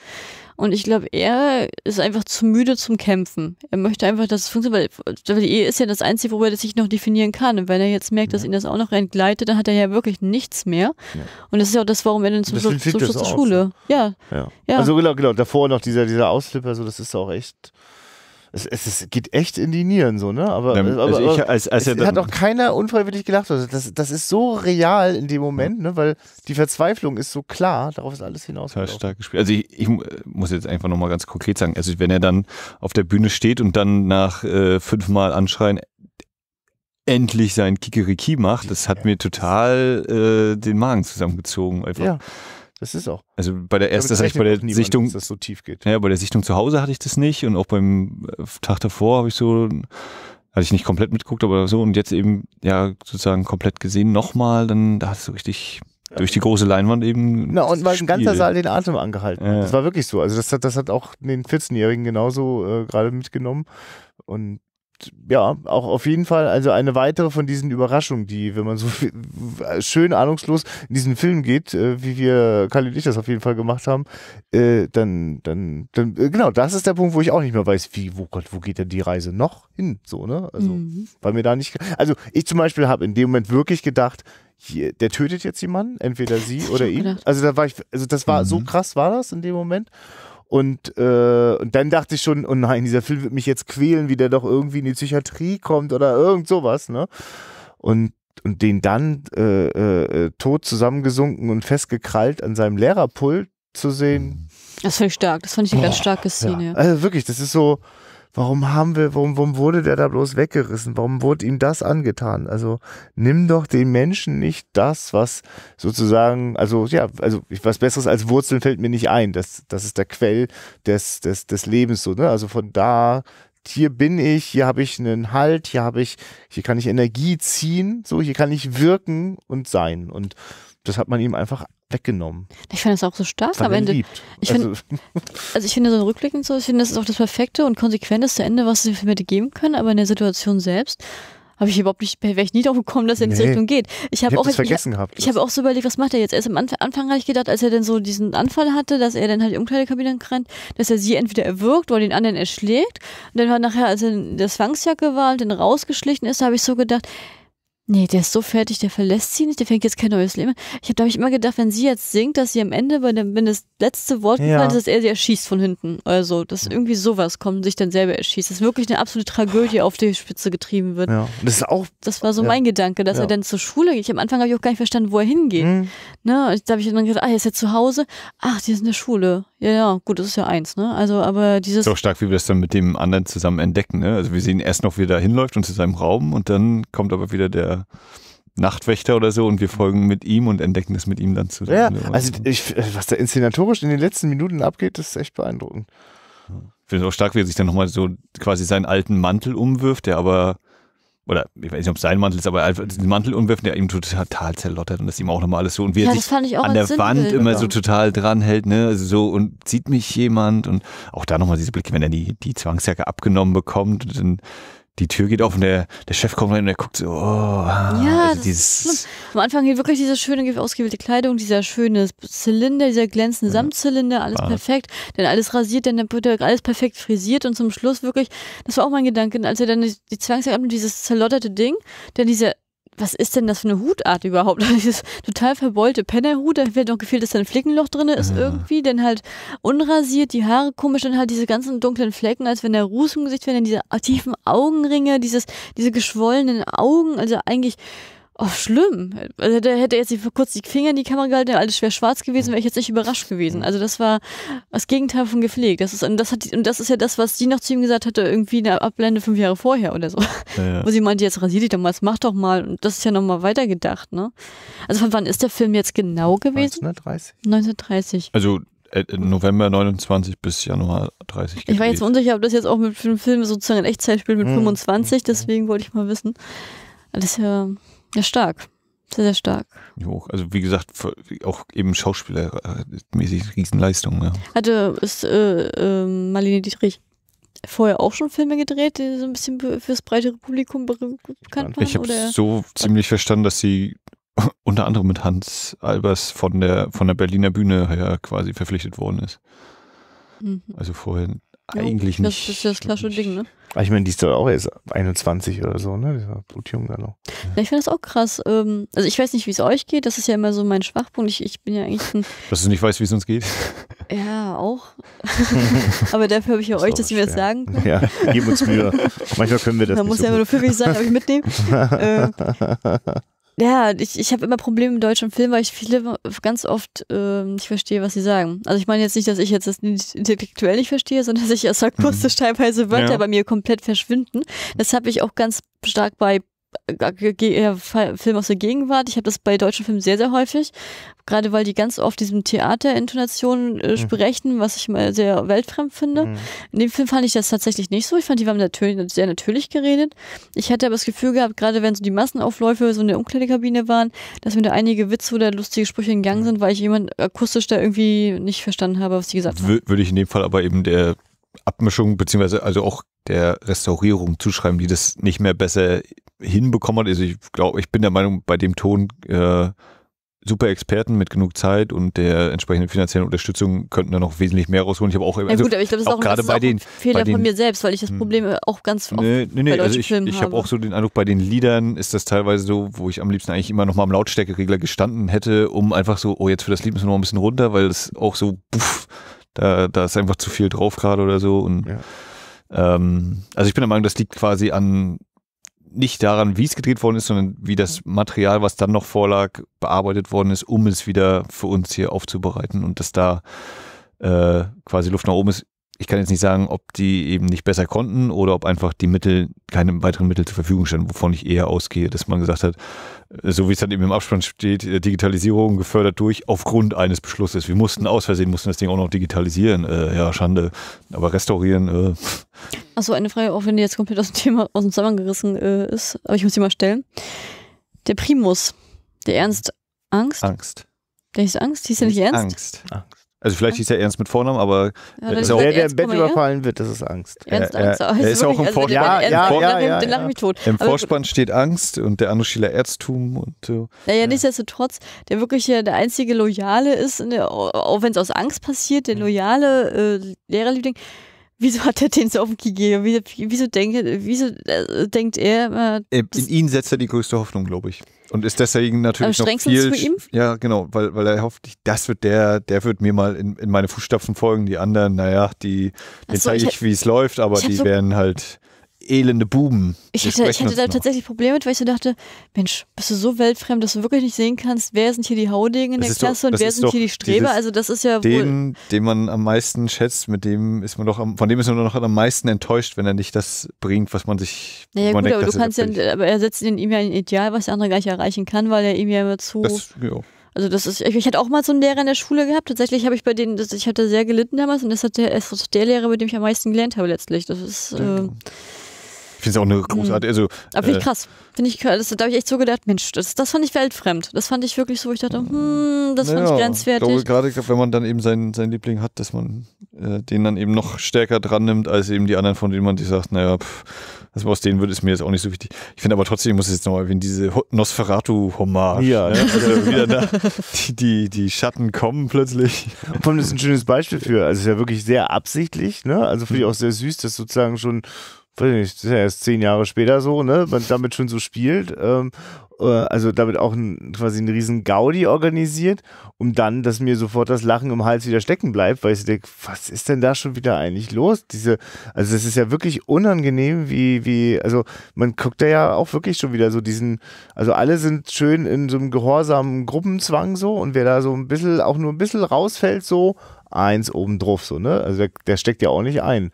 Und ich glaube, er ist einfach zu müde zum Kämpfen. Er möchte einfach, dass es funktioniert, weil die Ehe ist ja das Einzige, worüber er sich noch definieren kann. Und wenn er jetzt merkt, dass ihn das auch noch entgleitet, dann hat er ja wirklich nichts mehr. Ja. Und das ist ja auch das, warum er dann zum so, zum Schluss zur Schule. So. Ja. ja. Also genau, genau, davor noch dieser, dieser Auslipper, so, das ist auch echt es, es, es, geht echt in die Nieren so, ne? Aber, also aber, aber ich, als, als es hat auch keiner unfreiwillig gelacht. Also das, das ist so real in dem Moment, ne? Weil die Verzweiflung ist so klar, darauf ist alles hinaus. stark gespielt. Also ich, ich, muss jetzt einfach nochmal ganz konkret sagen, also wenn er dann auf der Bühne steht und dann nach äh, fünfmal anschreien, endlich sein Kikeriki macht, das hat ja. mir total äh, den Magen zusammengezogen. Einfach. Ja. Das ist auch. Also bei der ersten, das hatte ich bei der Sichtung, dass das so tief geht. Ja, bei der Sichtung zu Hause hatte ich das nicht und auch beim äh, Tag davor habe ich so, hatte ich nicht komplett mitgeguckt, aber so und jetzt eben ja sozusagen komplett gesehen nochmal, dann da hast du richtig durch die große Leinwand eben. Na, und weil ein ganzer Saal den Atem angehalten. Ja. Das war wirklich so. Also das hat, das hat auch den 14-Jährigen genauso äh, gerade mitgenommen. Und ja, auch auf jeden Fall also eine weitere von diesen Überraschungen, die, wenn man so viel, schön ahnungslos in diesen Film geht, äh, wie wir Kali und ich das auf jeden Fall gemacht haben, äh, dann, dann, dann, äh, genau, das ist der Punkt, wo ich auch nicht mehr weiß, wie, wo Gott, wo geht denn die Reise noch hin? So, ne? Also, mhm. weil mir da nicht, also ich zum Beispiel habe in dem Moment wirklich gedacht, hier, der tötet jetzt jemanden, entweder sie oder ihn. Also da war ich, also das war mhm. so krass war das in dem Moment. Und, äh, und dann dachte ich schon, oh nein, dieser Film wird mich jetzt quälen, wie der doch irgendwie in die Psychiatrie kommt oder irgend sowas, ne? Und, und den dann äh, äh, äh tot zusammengesunken und festgekrallt an seinem Lehrerpult zu sehen. Das fand ich stark, das fand ich eine Boah, ganz starke Szene. Ja. Also wirklich, das ist so, warum haben wir, warum, warum wurde der da bloß weggerissen? Warum wurde ihm das angetan? Also nimm doch den Menschen nicht das, was sozusagen, also ja, also was Besseres als Wurzeln fällt mir nicht ein. Das, das ist der Quell des, des, des Lebens so, ne? Also von da hier bin ich, hier habe ich einen Halt, hier habe ich, hier kann ich Energie ziehen, so, hier kann ich wirken und sein. Und das hat man ihm einfach weggenommen. Ich finde das auch so stark am Ende. Liebt. Ich find, also. also. ich finde so rückblickend so, ich finde, das ist auch das perfekte und konsequenteste Ende, was es für hätte geben können, aber in der Situation selbst habe ich überhaupt nicht, wäre ich nie darauf gekommen, dass er in diese nee. Richtung geht. Ich habe auch vergessen ich, gehabt. Ich habe auch so überlegt, was macht er jetzt? Erst am Anfang, Anfang habe ich gedacht, als er dann so diesen Anfall hatte, dass er dann halt die Umkleidekabine rennt, dass er sie entweder erwürgt oder den anderen erschlägt. Und dann war nachher, als er in der Zwangsjacke war und dann rausgeschlichen ist, habe ich so gedacht, Nee, der ist so fertig, der verlässt sie nicht, der fängt jetzt kein neues Leben an. Ich habe, glaube ich, immer gedacht, wenn sie jetzt singt, dass sie am Ende, bei dem, wenn das letzte Wort ja. gefallen ist, dass er sie erschießt von hinten. Also, dass irgendwie sowas kommt und sich dann selber erschießt. Das ist wirklich eine absolute Tragödie, auf die Spitze getrieben wird. Ja. Das ist auch. Das war so ja. mein Gedanke, dass ja. er dann zur Schule geht. Ich, am Anfang habe ich auch gar nicht verstanden, wo er hingeht. Mhm. Ne? Da habe ich dann gedacht, ah, er ist jetzt zu Hause. Ach, die ist in der Schule. Ja, ja, gut, das ist ja eins, ne? Also, aber dieses. So stark, wie wir das dann mit dem anderen zusammen entdecken, ne? Also, wir sehen erst noch, wie er da hinläuft und zu seinem Raum und dann kommt aber wieder der äh, Nachtwächter oder so und wir folgen mit ihm und entdecken das mit ihm dann zusammen. Ja, ne? also ich, was da inszenatorisch in den letzten Minuten abgeht, das ist echt beeindruckend. Ich finde es auch stark, wie er sich dann nochmal so quasi seinen alten Mantel umwirft, der aber, oder ich weiß nicht, ob es sein Mantel ist, aber den Mantel umwirft, der ihm total zerlottert und das ihm auch nochmal alles so. Und wie ja, er sich an der Wand immer so total dran hält, ne, also so und zieht mich jemand und auch da nochmal diese Blicke, wenn er die, die Zwangsjacke abgenommen bekommt und dann die Tür geht auf und der, der Chef kommt rein und der guckt so, oh, ah, ja, also dieses. Am Anfang geht wirklich diese schöne ausgewählte Kleidung, dieser schöne Zylinder, dieser glänzende Samtzylinder, alles Bart. perfekt, dann alles rasiert, dann wird alles perfekt frisiert und zum Schluss wirklich, das war auch mein Gedanke, als er dann die, die Zwangsjacke abnimmt, dieses zerlotterte Ding, dann dieser was ist denn das für eine Hutart überhaupt? dieses total verbeulte Pennerhut, da wird noch gefehlt, dass da ein Flickenloch drin ist ah. irgendwie, denn halt unrasiert, die Haare komisch, dann halt diese ganzen dunklen Flecken, als wenn der Ruß im Gesicht wäre, dann diese tiefen Augenringe, dieses, diese geschwollenen Augen, also eigentlich Oh, schlimm. Also, hätte, der hätte jetzt kurz die Finger in die Kamera gehalten, wäre alles schwer schwarz gewesen, wäre ich jetzt nicht überrascht gewesen. Also das war das Gegenteil von gepflegt. Das ist, und, das hat, und das ist ja das, was sie noch zu ihm gesagt hatte, irgendwie eine Ablende fünf Jahre vorher oder so. Ja, ja. Wo sie meinte, jetzt rasier dich doch mal, das mach doch mal. Und das ist ja nochmal weitergedacht, ne? Also von wann ist der Film jetzt genau gewesen? 1930. 1930. Also äh, äh, November 29 bis Januar 30. Gedreht. Ich war jetzt unsicher, ob das jetzt auch mit dem Film sozusagen in Echtzeit spielt mit mhm. 25, hm. deswegen wollte ich mal wissen. Das ist ja ja, stark. Sehr, sehr stark. Jo, also wie gesagt, auch eben schauspielermäßig äh, Riesenleistung. Ja. Hatte ist, äh, äh, Marlene Dietrich vorher auch schon Filme gedreht, die so ein bisschen fürs breitere Publikum bekannt ich waren? Ich habe so ziemlich verstanden, dass sie unter anderem mit Hans Albers von der, von der Berliner Bühne her quasi verpflichtet worden ist. Mhm. Also vorher eigentlich das, nicht. Das ist ja das klassische Ding, ne? Ich meine, die ist doch auch erst 21 oder so, ne? Die Dieser Blutjung da noch. Ja, ich finde das auch krass. Ähm, also ich weiß nicht, wie es euch geht. Das ist ja immer so mein Schwachpunkt. Ich, ich bin ja eigentlich ein. Dass du nicht weißt, wie es uns geht. Ja, auch. aber dafür habe ich ja das euch, dass ihr mir das sagen könnt. Ja, geben uns Mühe. Manchmal können wir das. Man muss so ja immer nur mich sein, aber ich mitnehmen. Äh, ja, ich, ich habe immer Probleme mit deutschen Filmen, weil ich viele ganz oft äh, nicht verstehe, was sie sagen. Also ich meine jetzt nicht, dass ich jetzt das intellektuell nicht verstehe, sondern dass ich ja sarkastisch mhm. teilweise Wörter ja. bei mir komplett verschwinden. Das habe ich auch ganz stark bei äh, Film aus der Gegenwart. Ich habe das bei deutschen Filmen sehr, sehr häufig. Gerade weil die ganz oft diesem Theaterintonationen äh, mhm. sprechen, mhm. was ich mal sehr weltfremd finde. Mhm. In dem Film fand ich das tatsächlich nicht so. Ich fand, die haben natürlich, sehr natürlich geredet. Ich hatte aber das Gefühl gehabt, gerade wenn so die Massenaufläufe so in der Umkleidekabine waren, dass mir da einige Witze oder lustige Sprüche entgangen mhm. sind, weil ich jemand akustisch da irgendwie nicht verstanden habe, was die gesagt haben. Würde ich in dem Fall aber eben der Abmischung, beziehungsweise also auch der Restaurierung zuschreiben, die das nicht mehr besser hinbekommen hat. Also ich glaube, ich bin der Meinung, bei dem Ton äh, super Experten mit genug Zeit und der entsprechenden finanziellen Unterstützung könnten da noch wesentlich mehr rausholen. Ich habe auch, also ja, gut, aber ich glaube, das ist auch, gerade bei den, Fehler bei den, von mir selbst, weil ich das hm. Problem auch ganz oft nee, nee, nee, bei also ich, ich habe auch so den Eindruck, bei den Liedern ist das teilweise so, wo ich am liebsten eigentlich immer noch mal am Lautstärkeregler gestanden hätte, um einfach so, oh, jetzt für das Lied müssen wir noch ein bisschen runter, weil es auch so, puff, da, da ist einfach zu viel drauf gerade oder so und ja. Ähm, also ich bin der Meinung, das liegt quasi an nicht daran, wie es gedreht worden ist, sondern wie das Material, was dann noch vorlag, bearbeitet worden ist, um es wieder für uns hier aufzubereiten und dass da äh, quasi Luft nach oben ist ich kann jetzt nicht sagen, ob die eben nicht besser konnten oder ob einfach die Mittel, keine weiteren Mittel zur Verfügung standen, wovon ich eher ausgehe, dass man gesagt hat, äh, so wie es dann eben im Abspann steht, äh, Digitalisierung gefördert durch aufgrund eines Beschlusses. Wir mussten aus Versehen, mussten das Ding auch noch digitalisieren. Äh, ja, Schande. Aber restaurieren. Äh. Achso, eine Frage, auch wenn die jetzt komplett aus dem Thema, aus dem Zusammengerissen äh, ist, aber ich muss die mal stellen. Der Primus, der Ernst Angst? Angst. Der hieß Angst? Hieß der nicht Ernst? Angst. Also vielleicht ist er Ernst mit Vornamen, aber ja, äh, ist auch der, der im Bett überfallen wird, das ist Angst. Ernst, Angst. Er, oh, er, ist ja auch im also Vorspann. Ja, ja, ja, den lach mich tot. Im Vorspann steht Angst und der andere Schüler Ärztum und so. Naja, nichtsdestotrotz, der wirklich äh, der einzige Loyale ist, auch wenn es aus Angst passiert, der mhm. loyale äh, Lehrerliebling. Wieso hat er den so auf den Kigel? Wieso, denke, wieso äh, denkt er? Äh, In ihn setzt er die größte Hoffnung, glaube ich und ist deswegen natürlich also noch viel. Für ihm? Ja, genau, weil, weil er hofft, das wird der, der wird mir mal in, in meine Fußstapfen folgen. Die anderen, naja, die, den so, zeige ich, ich wie es läuft, aber die so werden halt elende Buben. Ich hatte, ich hatte da noch. tatsächlich Probleme mit, weil ich so dachte, Mensch, bist du so weltfremd, dass du wirklich nicht sehen kannst, wer sind hier die Haudegen in das der Klasse doch, und wer sind hier die Streber? Also das ist ja wohl... den, den man am meisten schätzt, mit dem ist man doch am, von dem ist man doch am meisten enttäuscht, wenn er nicht das bringt, was man sich. Naja gut, denkt, aber du kannst ja, aber er setzt in ihm ja ein Ideal, was der andere gar nicht erreichen kann, weil er ihm ja immer zu. Das, ja. Also das ist, ich, ich hatte auch mal so einen Lehrer in der Schule gehabt. Tatsächlich habe ich bei denen, das, ich hatte sehr gelitten damals und das hat der, ist der Lehrer, mit dem ich am meisten gelernt habe letztlich. Das ist. Äh, finde es auch eine mhm. großartige. Also, Aber ah, finde äh, ich krass. Finde ich, das, da habe ich echt so gedacht, Mensch, das, das fand ich weltfremd. Das fand ich wirklich so, wo ich dachte, hm, das naja, fand ich grenzwertig. Ich glaube, gerade wenn man dann eben seinen, seinen Liebling hat, dass man äh, den dann eben noch stärker dran nimmt, als eben die anderen, von denen man sich sagt, naja, pff, also aus denen würde es mir jetzt auch nicht so wichtig. Ich finde aber trotzdem, ich muss jetzt nochmal erwähnen, diese Nosferatu-Hommage. Ja. Ne? Also wieder da, die, die, die Schatten kommen plötzlich. Und allem, das ist ein schönes Beispiel für. Also es ist ja wirklich sehr absichtlich, ne? Also finde ich mhm. auch sehr süß, dass sozusagen schon weiß nicht, das ist ja erst zehn Jahre später so, ne, man damit schon so spielt, ähm, äh, also damit auch ein, quasi einen riesen Gaudi organisiert, um dann, dass mir sofort das Lachen im Hals wieder stecken bleibt, weil ich denke, was ist denn da schon wieder eigentlich los? Diese, also das ist ja wirklich unangenehm, wie, wie, also man guckt da ja auch wirklich schon wieder so diesen, also alle sind schön in so einem gehorsamen Gruppenzwang so und wer da so ein bisschen, auch nur ein bisschen rausfällt so, eins obendrauf, so, ne? Also der, der steckt ja auch nicht ein.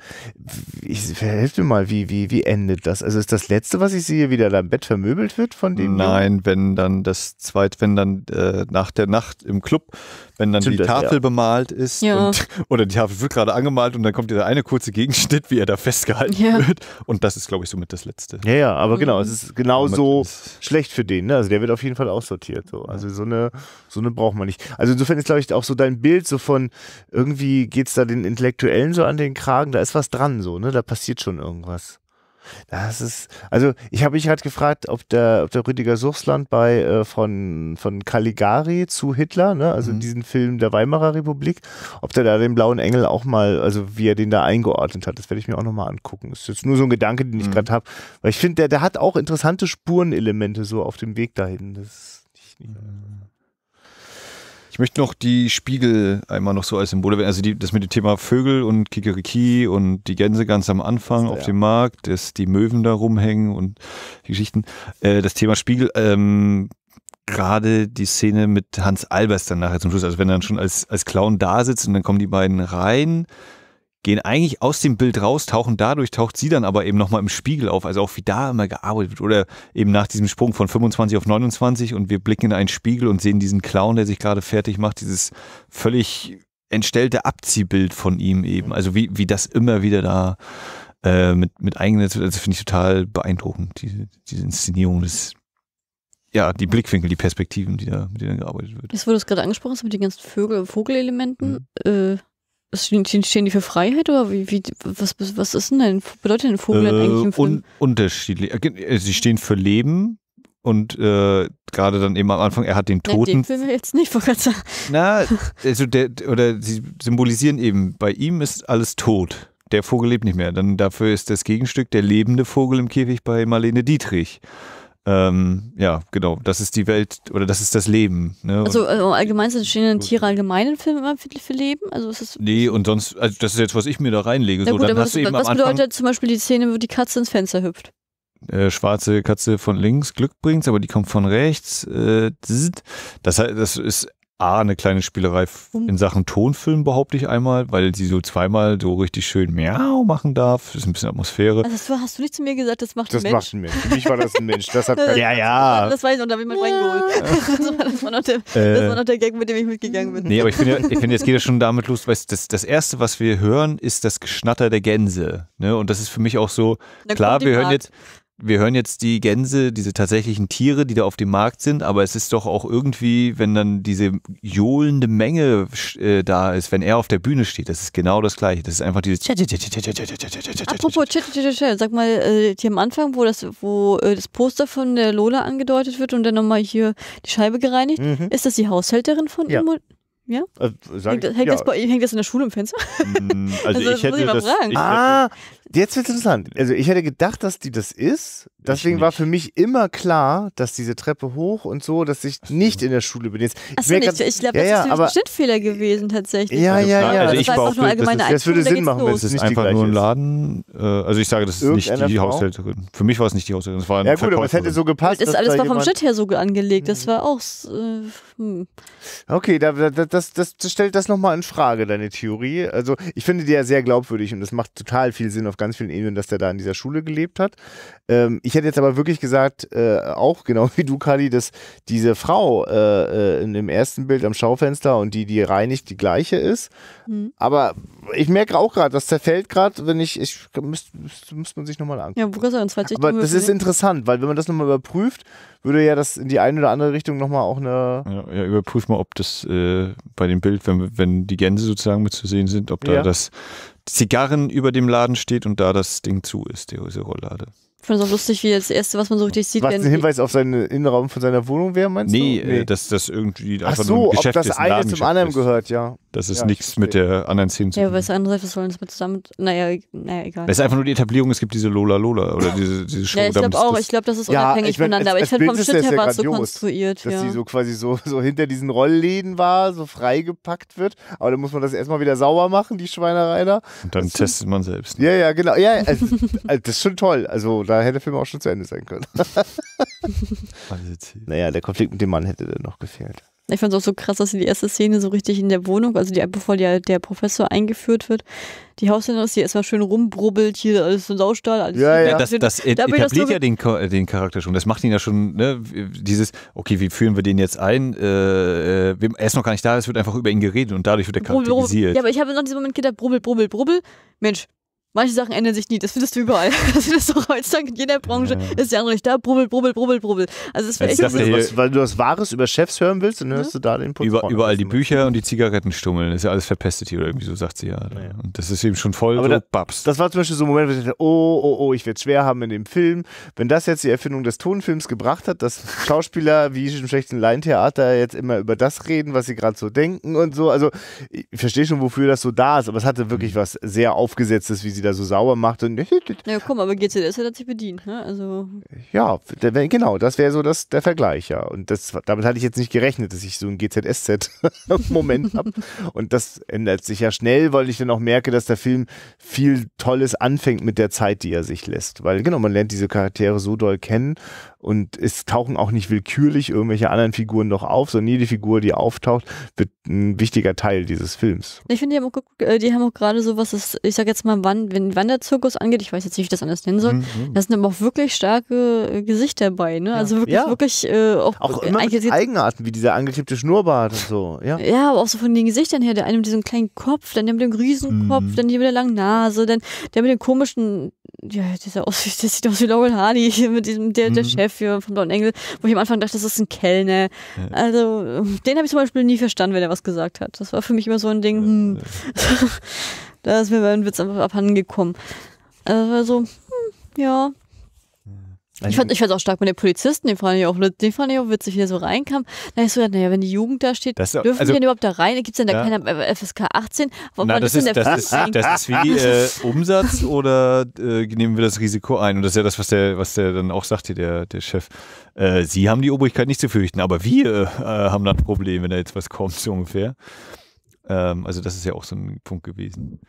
Ich, verhelf mir mal, wie, wie, wie endet das? Also ist das Letzte, was ich sehe, wieder dein Bett vermöbelt wird von dem? Nein, Jungen? wenn dann das zweite, wenn dann äh, nach der Nacht im Club wenn dann Stimmt die Tafel das, ja. bemalt ist ja. und, oder die Tafel wird gerade angemalt und dann kommt dieser eine kurze Gegenschnitt, wie er da festgehalten ja. wird. Und das ist, glaube ich, somit das Letzte. Ja, ja, aber genau, mhm. genau, es ist genauso schlecht für den. Ne? Also der wird auf jeden Fall aussortiert. So. Also so eine, so eine braucht man nicht. Also insofern ist, glaube ich, auch so dein Bild so von irgendwie geht es da den Intellektuellen so an den Kragen, da ist was dran so, ne? Da passiert schon irgendwas. Das ist, also ich habe mich gerade halt gefragt, ob der, ob der Rüdiger Suchsland bei äh, von, von Caligari zu Hitler, ne, also mhm. diesen Film der Weimarer Republik, ob der da den blauen Engel auch mal, also wie er den da eingeordnet hat, das werde ich mir auch nochmal angucken. Das Ist jetzt nur so ein Gedanke, den ich mhm. gerade habe. Weil ich finde, der, der hat auch interessante Spurenelemente so auf dem Weg dahin. Das ist nicht, nicht mhm. Ich möchte noch die Spiegel einmal noch so als Symbole werden. Also die, das mit dem Thema Vögel und Kikeriki und die Gänse ganz am Anfang ja, auf dem Markt, dass die Möwen da rumhängen und die Geschichten. Äh, das Thema Spiegel, ähm, gerade die Szene mit Hans Albers dann nachher zum Schluss, also wenn er dann schon als, als Clown da sitzt und dann kommen die beiden rein gehen eigentlich aus dem Bild raus, tauchen dadurch, taucht sie dann aber eben nochmal im Spiegel auf, also auch wie da immer gearbeitet wird. Oder eben nach diesem Sprung von 25 auf 29 und wir blicken in einen Spiegel und sehen diesen Clown, der sich gerade fertig macht, dieses völlig entstellte Abziehbild von ihm eben. Mhm. Also wie, wie das immer wieder da äh, mit, mit eingenetzt wird, also finde ich total beeindruckend, diese, diese Inszenierung des ja, die Blickwinkel, die Perspektiven, die da, mit denen gearbeitet wird. Jetzt, wurde es gerade angesprochen hast, mit den ganzen Vögel, Vogelelementen, mhm. äh, Stehen, die für Freiheit oder wie, wie was, was ist denn ein, bedeutet denn Vogel äh, eigentlich im äh, Film? Un unterschiedlich. Äh, äh, sie stehen für Leben und äh, gerade dann eben am Anfang, er hat den Toten. Nein, den Film jetzt nicht, vor kurzem. Na, also der, oder sie symbolisieren eben, bei ihm ist alles tot. Der Vogel lebt nicht mehr. Dann dafür ist das Gegenstück der lebende Vogel im Käfig bei Marlene Dietrich. Ähm, ja, genau. Das ist die Welt oder das ist das Leben. Ne? Also, also, allgemein sind stehen Tiere allgemein in Filmen immer für, für, Leben? Also ist das nee, und sonst, also das ist jetzt, was ich mir da reinlege. Na gut, dann aber hast was, du eben was am bedeutet Anfang, zum Beispiel die Szene, wo die Katze ins Fenster hüpft? Äh, schwarze Katze von links Glück bringt, aber die kommt von rechts. Äh, das, das ist A, eine kleine Spielerei mhm. in Sachen Tonfilm, behaupte ich einmal, weil sie so zweimal so richtig schön Miau machen darf. Das ist ein bisschen Atmosphäre. Also hast du nicht zu mir gesagt, das macht das ein Mensch? Das macht ein Mensch. Für mich war das ein Mensch. Das hat ja, ja. Das weiß ich noch, da habe ich mal ja. reingeholt. Das war, das, war noch der, äh, das war noch der Gag, mit dem ich mitgegangen bin. Nee, aber ich finde, ja, find, jetzt geht ja schon damit los, weißt das, das Erste, was wir hören, ist das Geschnatter der Gänse. Ne? Und das ist für mich auch so, Dann klar, wir hören jetzt, wir hören jetzt die Gänse, diese tatsächlichen Tiere, die da auf dem Markt sind, aber es ist doch auch irgendwie, wenn dann diese johlende Menge äh, da ist, wenn er auf der Bühne steht, das ist genau das Gleiche. Das ist einfach dieses. Apropos, sag mal, hier am Anfang, wo das, Poster von der Lola angedeutet wird und dann nochmal hier die Scheibe gereinigt, ist das die Haushälterin von ihm? Ja? Äh, hängt, ich, hängt, ja. Das bei, hängt, das in der Schule im Fenster? Mm, also, also ich hätte das, ich ah, hätte, Jetzt wird es interessant. Also ich hätte gedacht, dass die das ist. Deswegen war für mich immer klar, dass diese Treppe hoch und so, dass ich nicht in der Schule bin. Jetzt, Achso, ich, ich glaube, ja, ja, das ist ein Schnittfehler äh, gewesen tatsächlich. Ja, also ja, ja. Also das ich war auch nur allgemeine das, das würde Sinn machen, wenn es ist einfach nur ein Laden. Äh, also ich sage, das ist nicht die Frau? Haushälterin. Für mich war es nicht die Haushälterin. Das war ja gut, aber es hätte so gepasst. Das ist alles war vom Schnitt her so angelegt. Das mhm. war auch... Äh, hm. Okay, das, das stellt das nochmal in Frage, deine Theorie. Also ich finde die ja sehr glaubwürdig und das macht total viel Sinn auf ganz vielen Ebenen, dass der da in dieser Schule gelebt hat. Ähm, ich hätte jetzt aber wirklich gesagt, äh, auch genau wie du, Kali, dass diese Frau äh, äh, in dem ersten Bild am Schaufenster und die, die reinigt, die gleiche ist. Mhm. Aber ich merke auch gerade, das zerfällt gerade, wenn ich, ich müsste müsst, müsst man sich nochmal angucken. Ja, Brüssel, und Aber das ist interessant, weil wenn man das nochmal überprüft, würde ja das in die eine oder andere Richtung nochmal auch eine. Ja, ja, überprüf mal, ob das äh, bei dem Bild, wenn, wenn die Gänse sozusagen mit zu sehen sind, ob da ja. das, Zigarren über dem Laden steht und da das Ding zu ist, diese Rolllade. Ich finde es auch lustig, wie das Erste, was man so richtig sieht. Was ein Hinweis auf seinen Innenraum von seiner Wohnung wäre, meinst nee, du? Äh, nee, dass das irgendwie Ach einfach so, nur ein Geschäft ob das ist, ein eine zum anderen ist. gehört, ja. Das ist ja, nichts mit der anderen Szene zu tun. Ja, was anderes, was sollen das mit zusammen. Naja, e- naja, egal. Es ist einfach nur die Etablierung, es gibt diese Lola Lola oder diese, diese Show. Ja, ich glaube auch, ich glaube, das ist ja, unabhängig voneinander, aber ich finde vom Shit her war es so konstruiert. Dass ja. die so quasi so, so hinter diesen Rollläden war, so freigepackt wird. Aber dann muss man das erstmal wieder sauber machen, die Schweinerei da. Und dann das testet man selbst. Ne? Ja, ja, genau. Ja, also, also, das ist schon toll. Also da hätte der Film auch schon zu Ende sein können. naja, der Konflikt mit dem Mann hätte dann noch gefehlt. Ich fand es auch so krass, dass die erste Szene so richtig in der Wohnung, also die, bevor die, der Professor eingeführt wird, die Haushälterin ist, die erstmal schön rumbrubbelt, hier alles so Saustall, alles. Ja, ja. Das, das da das ja den, den Charakter schon. Das macht ihn ja schon, ne, dieses, okay, wie führen wir den jetzt ein? Äh, äh er ist noch gar nicht da, es wird einfach über ihn geredet und dadurch wird er charakterisiert. Ja, aber ich habe noch diesen Moment gedacht, brubbel, brubbel, brubbel. Mensch, Manche Sachen ändern sich nie, das findest du überall. Das findest du heutzutage in jeder Branche. Ja. Ist ja auch nicht da, brubbel, brubbel, brubbel, brubbel. Also das wäre also echt Weil du was Wahres über Chefs hören willst, dann hörst ja. du da den Putz über, Überall die Bücher und die Zigarettenstummeln, ist ja alles verpestet hier oder irgendwie so, sagt sie ja. ja. Und das ist eben schon voll Aber so da, Babs. Das war zum Beispiel so ein Moment, wo ich dachte, oh, oh, oh, ich werde schwer haben in dem Film. Wenn das jetzt die Erfindung des Tonfilms gebracht hat, dass Schauspieler wie im schlechten Laientheater jetzt immer über das reden, was sie gerade so denken und so. Also ich verstehe schon, wofür das so da ist, aber es hatte wirklich mhm. was sehr Aufgesetztes, wie sie sie da so sauber macht. Und ja, komm, aber GZS hat sich bedient, ne? Also. Ja, genau, das wäre so das, der Vergleich, ja. Und das, damit hatte ich jetzt nicht gerechnet, dass ich so einen GZSZ-Moment habe. Und das ändert sich ja schnell, weil ich dann auch merke, dass der Film viel Tolles anfängt mit der Zeit, die er sich lässt. Weil, genau, man lernt diese Charaktere so doll kennen und es tauchen auch nicht willkürlich irgendwelche anderen Figuren noch auf, sondern jede Figur, die auftaucht, wird ein wichtiger Teil dieses Films. Ich finde, die haben auch, äh, auch gerade so was, ich sag jetzt mal, wann, wenn Wanderzirkus angeht, ich weiß jetzt nicht, wie ich das anders nennen soll, mhm. mhm. da sind aber auch wirklich starke äh, Gesichter dabei, ne? Ja. Also wirklich, ja. wirklich äh, auch, auch immer mit Eigenarten, wie dieser angeklebte Schnurrbart und so, ja? Ja, aber auch so von den Gesichtern her, der eine mit diesem kleinen Kopf, dann der mit dem Riesenkopf, mhm. dann die mit der langen Nase, dann der mit dem komischen ja, dieser aus, das sieht aus wie Laurel Hardy, mit diesem, der, der mhm. Chef hier vom Blauen Engel, wo ich am Anfang dachte, das ist ein Kellner. Ja. Also, den habe ich zum Beispiel nie verstanden, wenn er was gesagt hat. Das war für mich immer so ein Ding, hm, da ist mir mein Witz einfach abhandengekommen. Also, also, hm, ja, ich fand, ich auch stark mit den Polizisten, den fand ich auch, den fand ich auch witzig, wie der so reinkam. Da ist so, naja, wenn die Jugend da steht, das, dürfen also, die denn überhaupt da rein? Gibt es denn da ja. keine FSK 18? Warum Na, das, ist, das, ist, das ist wie äh, Umsatz oder äh, nehmen wir das Risiko ein? Und das ist ja das, was der, was der dann auch sagte, der, der Chef. Äh, Sie haben die Obrigkeit nicht zu fürchten, aber wir äh, haben da ein Problem, wenn da jetzt was kommt, so ungefähr. Ähm, also, das ist ja auch so ein Punkt gewesen.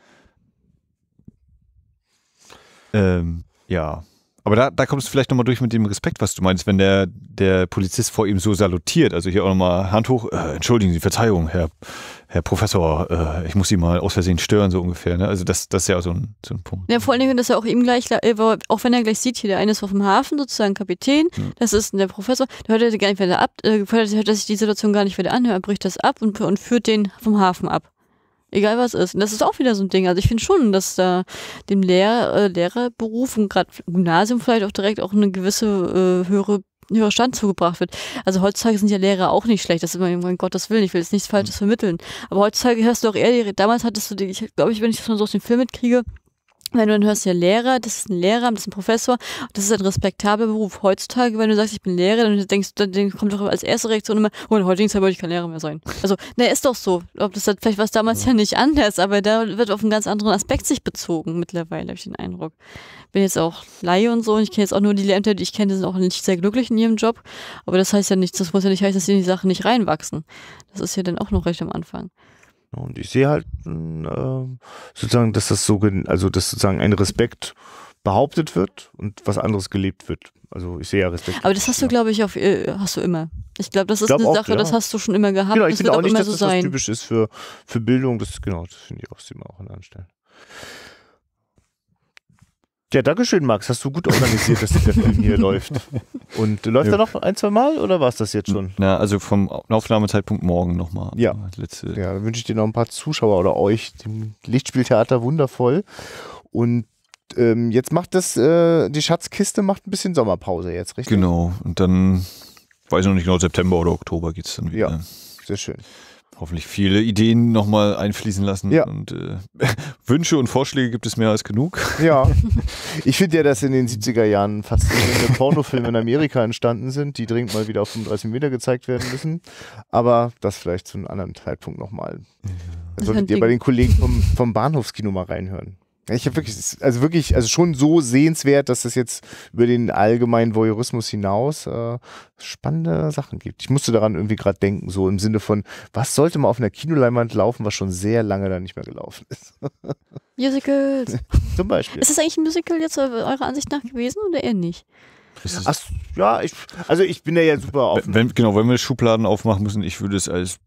Ähm, ja. Aber da, da kommst du vielleicht nochmal durch mit dem Respekt, was du meinst, wenn der, der Polizist vor ihm so salutiert. Also hier auch nochmal Hand hoch. Äh, entschuldigen Sie, Verzeihung, Herr, Herr Professor, äh, ich muss Sie mal aus Versehen stören, so ungefähr. Ne? Also das, das ist ja auch so ein, so ein Punkt. Ja, vor allem, dass er auch ihm gleich, äh, auch wenn er gleich sieht, hier der eine ist auf dem Hafen, sozusagen Kapitän, hm. das ist der Professor, der hört er gar nicht wieder ab, äh, hört er sich die Situation gar nicht wieder an, er bricht das ab und, und führt den vom Hafen ab. Egal was ist. Und das ist auch wieder so ein Ding. Also ich finde schon, dass da dem Lehrer, äh, Lehrerberuf und gerade Gymnasium vielleicht auch direkt auch eine gewisse äh, höhere höherer Stand zugebracht wird. Also heutzutage sind ja Lehrer auch nicht schlecht, das ist immer, mein Gottes Willen, ich will jetzt nichts hm. Falsches vermitteln. Aber heutzutage hörst du auch eher, die, damals hattest du die, ich glaube, ich, wenn ich das mal so aus dem Film mitkriege, wenn du dann hörst, ja Lehrer, das ist ein Lehrer, das ist ein Professor, das ist ein respektabler Beruf. Heutzutage, wenn du sagst, ich bin Lehrer, dann denkst du, dann kommt doch als erste Reaktion immer, oh, in heutigen Zeit wollte ich kein Lehrer mehr sein. Also, ne, ist doch so. Ob das vielleicht was damals ja. ja nicht anders, aber da wird auf einen ganz anderen Aspekt sich bezogen mittlerweile, habe ich den Eindruck. Bin jetzt auch Laie und so und ich kenne jetzt auch nur die Lehrämter, die ich kenne, die sind auch nicht sehr glücklich in ihrem Job. Aber das heißt ja nichts, das muss ja nicht heißen, dass sie in die Sachen nicht reinwachsen. Das ist ja dann auch noch recht am Anfang. Ne? Und ich sehe halt äh, sozusagen, dass das so, also dass sozusagen ein Respekt behauptet wird und was anderes gelebt wird. Also ich sehe ja Respekt. Aber das hast du, ja. glaube ich, auf, äh, hast du immer. Ich glaube, das ist glaub eine auch, Sache, ja. das hast du schon immer gehabt. Genau, ich finde auch, auch nicht, dass so das sein. was typisch ist für, für Bildung. Das, genau, das finde ich auch, immer auch an anderen Stellen. Ja, danke schön, Max. Hast du gut organisiert, dass der Film hier läuft. Und läuft ja. er noch ein, zwei Mal oder war es das jetzt schon? Na, also vom Aufnahmezeitpunkt morgen nochmal. Ja. Letzte. Ja, dann wünsche ich dir noch ein paar Zuschauer oder euch. Dem Lichtspieltheater wundervoll. Und ähm, jetzt macht das, äh, die Schatzkiste macht ein bisschen Sommerpause jetzt, richtig? Genau. Und dann, weiß ich noch nicht genau, September oder Oktober geht es dann wieder. Ja, sehr schön hoffentlich viele Ideen nochmal einfließen lassen. Ja. Und äh, Wünsche und Vorschläge gibt es mehr als genug. Ja. Ich finde ja, dass in den 70er Jahren fast faszinierende Pornofilme in Amerika entstanden sind, die dringend mal wieder auf 35 Meter gezeigt werden müssen. Aber das vielleicht zu einem anderen Zeitpunkt nochmal. Ja. Solltet ihr bei den Kollegen vom, vom Bahnhofskino mal reinhören. Ich habe wirklich, also wirklich, also schon so sehenswert, dass es jetzt über den allgemeinen Voyeurismus hinaus äh, spannende Sachen gibt. Ich musste daran irgendwie gerade denken, so im Sinne von, was sollte mal auf einer Kinoleinwand laufen, was schon sehr lange da nicht mehr gelaufen ist. Musicals. Zum Beispiel. Ist das eigentlich ein Musical jetzt äh, eurer Ansicht nach gewesen oder eher nicht? Ach, ja, ich, also ich bin da ja super auf. Wenn, genau, wenn wir Schubladen aufmachen müssen, ich würde es als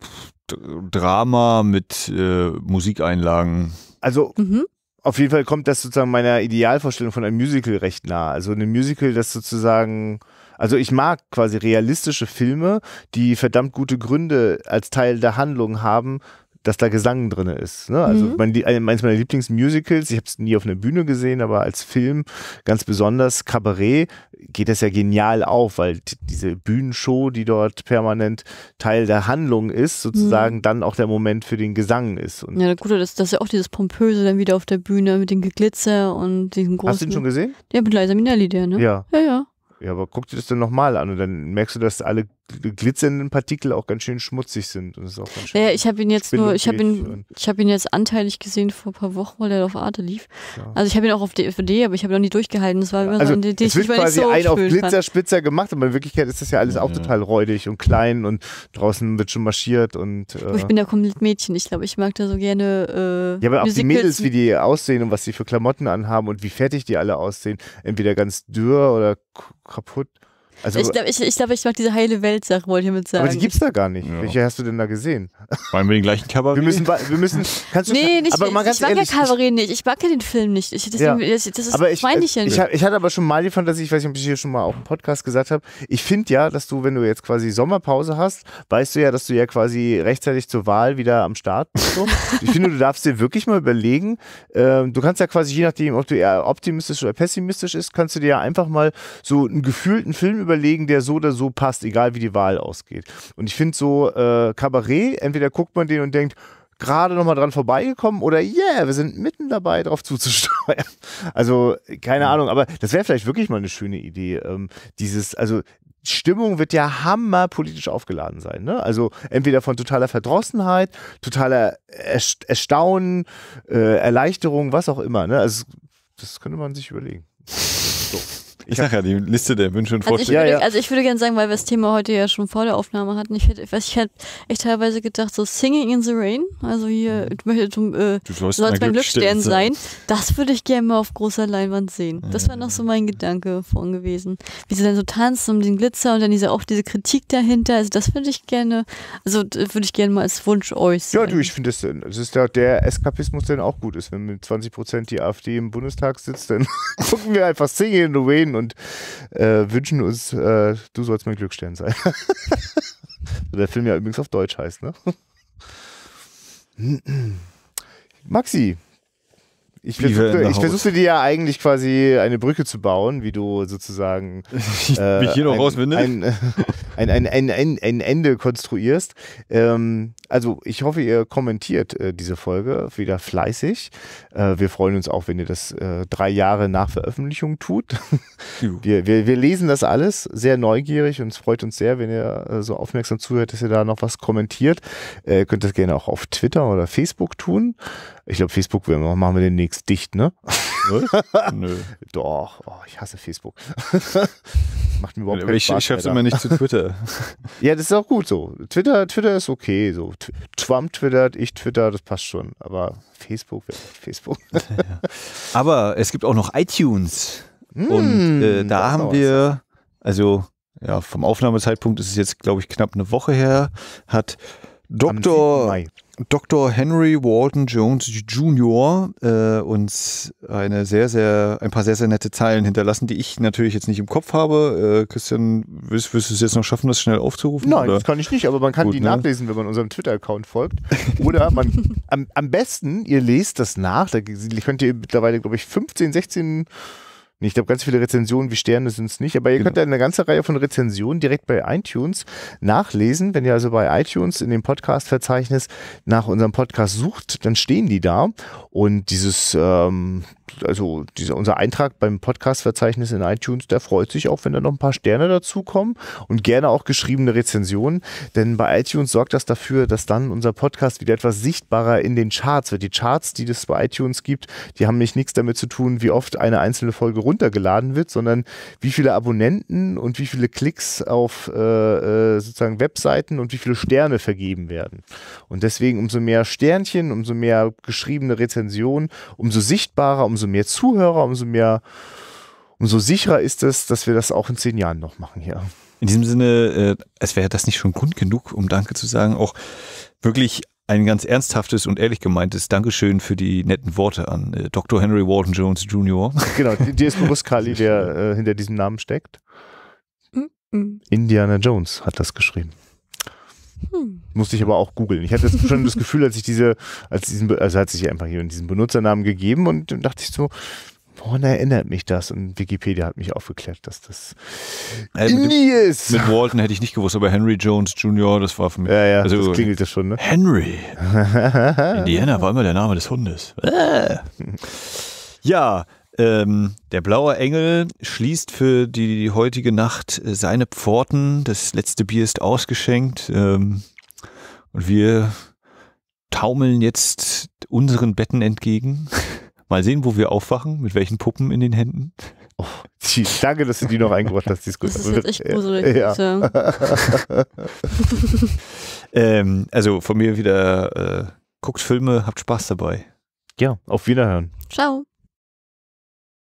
Drama mit äh, Musikeinlagen. Also mhm auf jeden Fall kommt das sozusagen meiner Idealvorstellung von einem Musical recht nah. Also ein Musical, das sozusagen, also ich mag quasi realistische Filme, die verdammt gute Gründe als Teil der Handlung haben, dass da Gesang drin ist. Ne? Also mhm. mein, äh, eins meiner Lieblingsmusicals, ich habe es nie auf einer Bühne gesehen, aber als Film ganz besonders, Cabaret, geht das ja genial auf, weil diese Bühnenshow, die dort permanent Teil der Handlung ist, sozusagen mhm. dann auch der Moment für den Gesang ist. Und ja, gut, das, das ist ja auch dieses Pompöse dann wieder auf der Bühne mit dem Geglitzer und diesen großen... Hast du den schon gesehen? Ja, mit Leiser Minnelli, der, ne? Ja. Ja, ja. Ja, aber guck dir das dann nochmal an und dann merkst du, dass alle glitzernden Partikel auch ganz schön schmutzig sind. Und ist auch ganz schön ja, ich habe ihn jetzt nur, ich habe ihn, ich ihn jetzt anteilig gesehen vor ein paar Wochen, weil er auf Arte lief. Ja. Also ich habe ihn auch auf DVD, aber ich habe ihn noch nie durchgehalten. Das war immer also so eine Idee, es wird quasi so ein auf Glitzerspitzer gemacht, aber in Wirklichkeit ist das ja alles mhm. auch total räudig und klein und draußen wird schon marschiert und. Oh, äh ich bin da komplett Mädchen. Ich glaube, ich mag da so gerne. Äh, ja, aber auch die Mädels, wie die aussehen und was sie für Klamotten anhaben und wie fertig die alle aussehen. Entweder ganz dürr oder kaputt. Also, ich glaube, ich, ich, glaub, ich mag diese heile Welt-Sache, wollte ich damit sagen. Aber die gibt es da gar nicht. Ja. Welche hast du denn da gesehen? Meinen wir den gleichen Kabarett? Wir müssen, wir müssen, kannst du, nee, nicht, aber mal ganz ich mag ehrlich, ja Kabarett nicht. Ich mag ja den Film nicht. Ich, deswegen, ja. das, das ich, meine äh, ich ja nicht. Ich, hatte aber schon mal die Fantasie, ich weiß nicht, ob ich hier schon mal auch im Podcast gesagt habe. Ich finde ja, dass du, wenn du jetzt quasi Sommerpause hast, weißt du ja, dass du ja quasi rechtzeitig zur Wahl wieder am Start bist. ich finde, du darfst dir wirklich mal überlegen, äh, du kannst ja quasi, je nachdem, ob du eher optimistisch oder pessimistisch ist, kannst du dir ja einfach mal so einen gefühlten Film überlegen überlegen, der so oder so passt, egal wie die Wahl ausgeht. Und ich finde so äh, Kabarett, entweder guckt man den und denkt, gerade nochmal dran vorbeigekommen oder yeah, wir sind mitten dabei, drauf zuzusteuern. Also, keine mhm. Ahnung, aber das wäre vielleicht wirklich mal eine schöne Idee. Ähm, dieses, also Stimmung wird ja hammer politisch aufgeladen sein. Ne? Also entweder von totaler Verdrossenheit, totaler Erstaunen, äh, Erleichterung, was auch immer. Ne? Also, das könnte man sich überlegen. Ich, ich sag ja, die Liste der Wünsche und Vorschläge. Also ich würde, also ich würde gerne sagen, weil wir das Thema heute ja schon vor der Aufnahme hatten, ich hätte, ich hätte echt teilweise gedacht, so Singing in the Rain, also hier, mhm. du, möchtest, äh, du sollst, sollst mein Glücksstern sein. sein, das würde ich gerne mal auf großer Leinwand sehen. Das war noch so mein Gedanke vorhin gewesen. Wie sie dann so tanzen um den Glitzer und dann diese, auch diese Kritik dahinter, also das würde ich gerne, also würde ich gerne mal als Wunsch äußern. Ja, du, ich finde das, das ist ja der Eskapismus, der auch gut ist, wenn mit 20% die AfD im Bundestag sitzt, dann gucken wir einfach Singing in the Rain und äh, wünschen uns, äh, du sollst mein Glückstern sein. Der Film ja übrigens auf Deutsch heißt, ne? Maxi, ich versuche versuch dir ja eigentlich quasi eine Brücke zu bauen, wie du sozusagen äh, ein, ein, ein, ein, Ende konstruierst. Ähm, also ich hoffe, ihr kommentiert äh, diese Folge wieder fleißig. Äh, wir freuen uns auch, wenn ihr das äh, drei Jahre nach Veröffentlichung tut. wir, wir, wir lesen das alles sehr neugierig und es freut uns sehr, wenn ihr äh, so aufmerksam zuhört, dass ihr da noch was kommentiert. Äh, könnt das gerne auch auf Twitter oder Facebook tun. Ich glaube, Facebook machen wir demnächst dicht, ne? Nö. Nö. Doch, oh, ich hasse Facebook. macht mir überhaupt keinen ich, Spaß. Ich schaffe es immer nicht zu Twitter. ja, das ist auch gut so. Twitter, Twitter ist okay. So. Trump twittert, ich twitter, das passt schon. Aber Facebook wäre nicht Facebook. ja. Aber es gibt auch noch iTunes. Hm, Und äh, da haben wir, also ja, vom Aufnahmezeitpunkt ist es jetzt, glaube ich, knapp eine Woche her, hat Dr. Dr. Henry Walton Jones Jr. Äh, uns eine sehr, sehr, ein paar sehr, sehr nette Zeilen hinterlassen, die ich natürlich jetzt nicht im Kopf habe. Äh, Christian, wirst, wirst du es jetzt noch schaffen, das schnell aufzurufen? Nein, oder? das kann ich nicht, aber man kann Gut, die ne? nachlesen, wenn man unserem Twitter-Account folgt. Oder man am, am besten, ihr lest das nach. Da könnt ihr mittlerweile, glaube ich, 15, 16 ich glaube, ganz viele Rezensionen wie Sterne sind es nicht, aber ihr genau. könnt ja eine ganze Reihe von Rezensionen direkt bei iTunes nachlesen. Wenn ihr also bei iTunes in dem Podcast-Verzeichnis nach unserem Podcast sucht, dann stehen die da. Und dieses ähm, also dieser, unser Eintrag beim Podcast-Verzeichnis in iTunes, der freut sich auch, wenn da noch ein paar Sterne dazukommen und gerne auch geschriebene Rezensionen. Denn bei iTunes sorgt das dafür, dass dann unser Podcast wieder etwas sichtbarer in den Charts wird. Die Charts, die es bei iTunes gibt, die haben nicht nichts damit zu tun, wie oft eine einzelne Folge runtergeladen wird, sondern wie viele Abonnenten und wie viele Klicks auf äh, äh sozusagen Webseiten und wie viele Sterne vergeben werden. Und deswegen umso mehr Sternchen, umso mehr geschriebene Rezensionen, umso sichtbarer, umso umso mehr Zuhörer, umso mehr, umso sicherer ist es, dass wir das auch in zehn Jahren noch machen hier. In diesem Sinne, äh, es wäre das nicht schon Grund genug, um Danke zu sagen, auch wirklich ein ganz ernsthaftes und ehrlich gemeintes Dankeschön für die netten Worte an äh, Dr. Henry Walton Jones Jr. Genau, dir ist bewusst, Kali, der äh, hinter diesem Namen steckt. Mm, mm. Indiana Jones hat das geschrieben. Hm. Musste ich aber auch googeln. Ich hatte schon das Gefühl, als ich diese, als diesen, also hat sich einfach hier diesen Benutzernamen gegeben und dann dachte ich so, woran erinnert mich das? Und Wikipedia hat mich aufgeklärt, dass das also äh, Indie ist. Mit Walton hätte ich nicht gewusst, aber Henry Jones Jr., das war für mich. Ja, ja, also, das klingelt das schon, ne? Henry. Indiana war immer der Name des Hundes. Äh. ja, ähm, der blaue Engel schließt für die heutige Nacht äh, seine Pforten. Das letzte Bier ist ausgeschenkt. Ähm, und wir taumeln jetzt unseren Betten entgegen. Mal sehen, wo wir aufwachen, mit welchen Puppen in den Händen. Oh, danke, dass du die noch eingebracht hast. Die ist gut. Das ist jetzt echt gruselig. ja. ähm, also von mir wieder, äh, guckt Filme, habt Spaß dabei. Ja, auf Wiederhören. Ciao.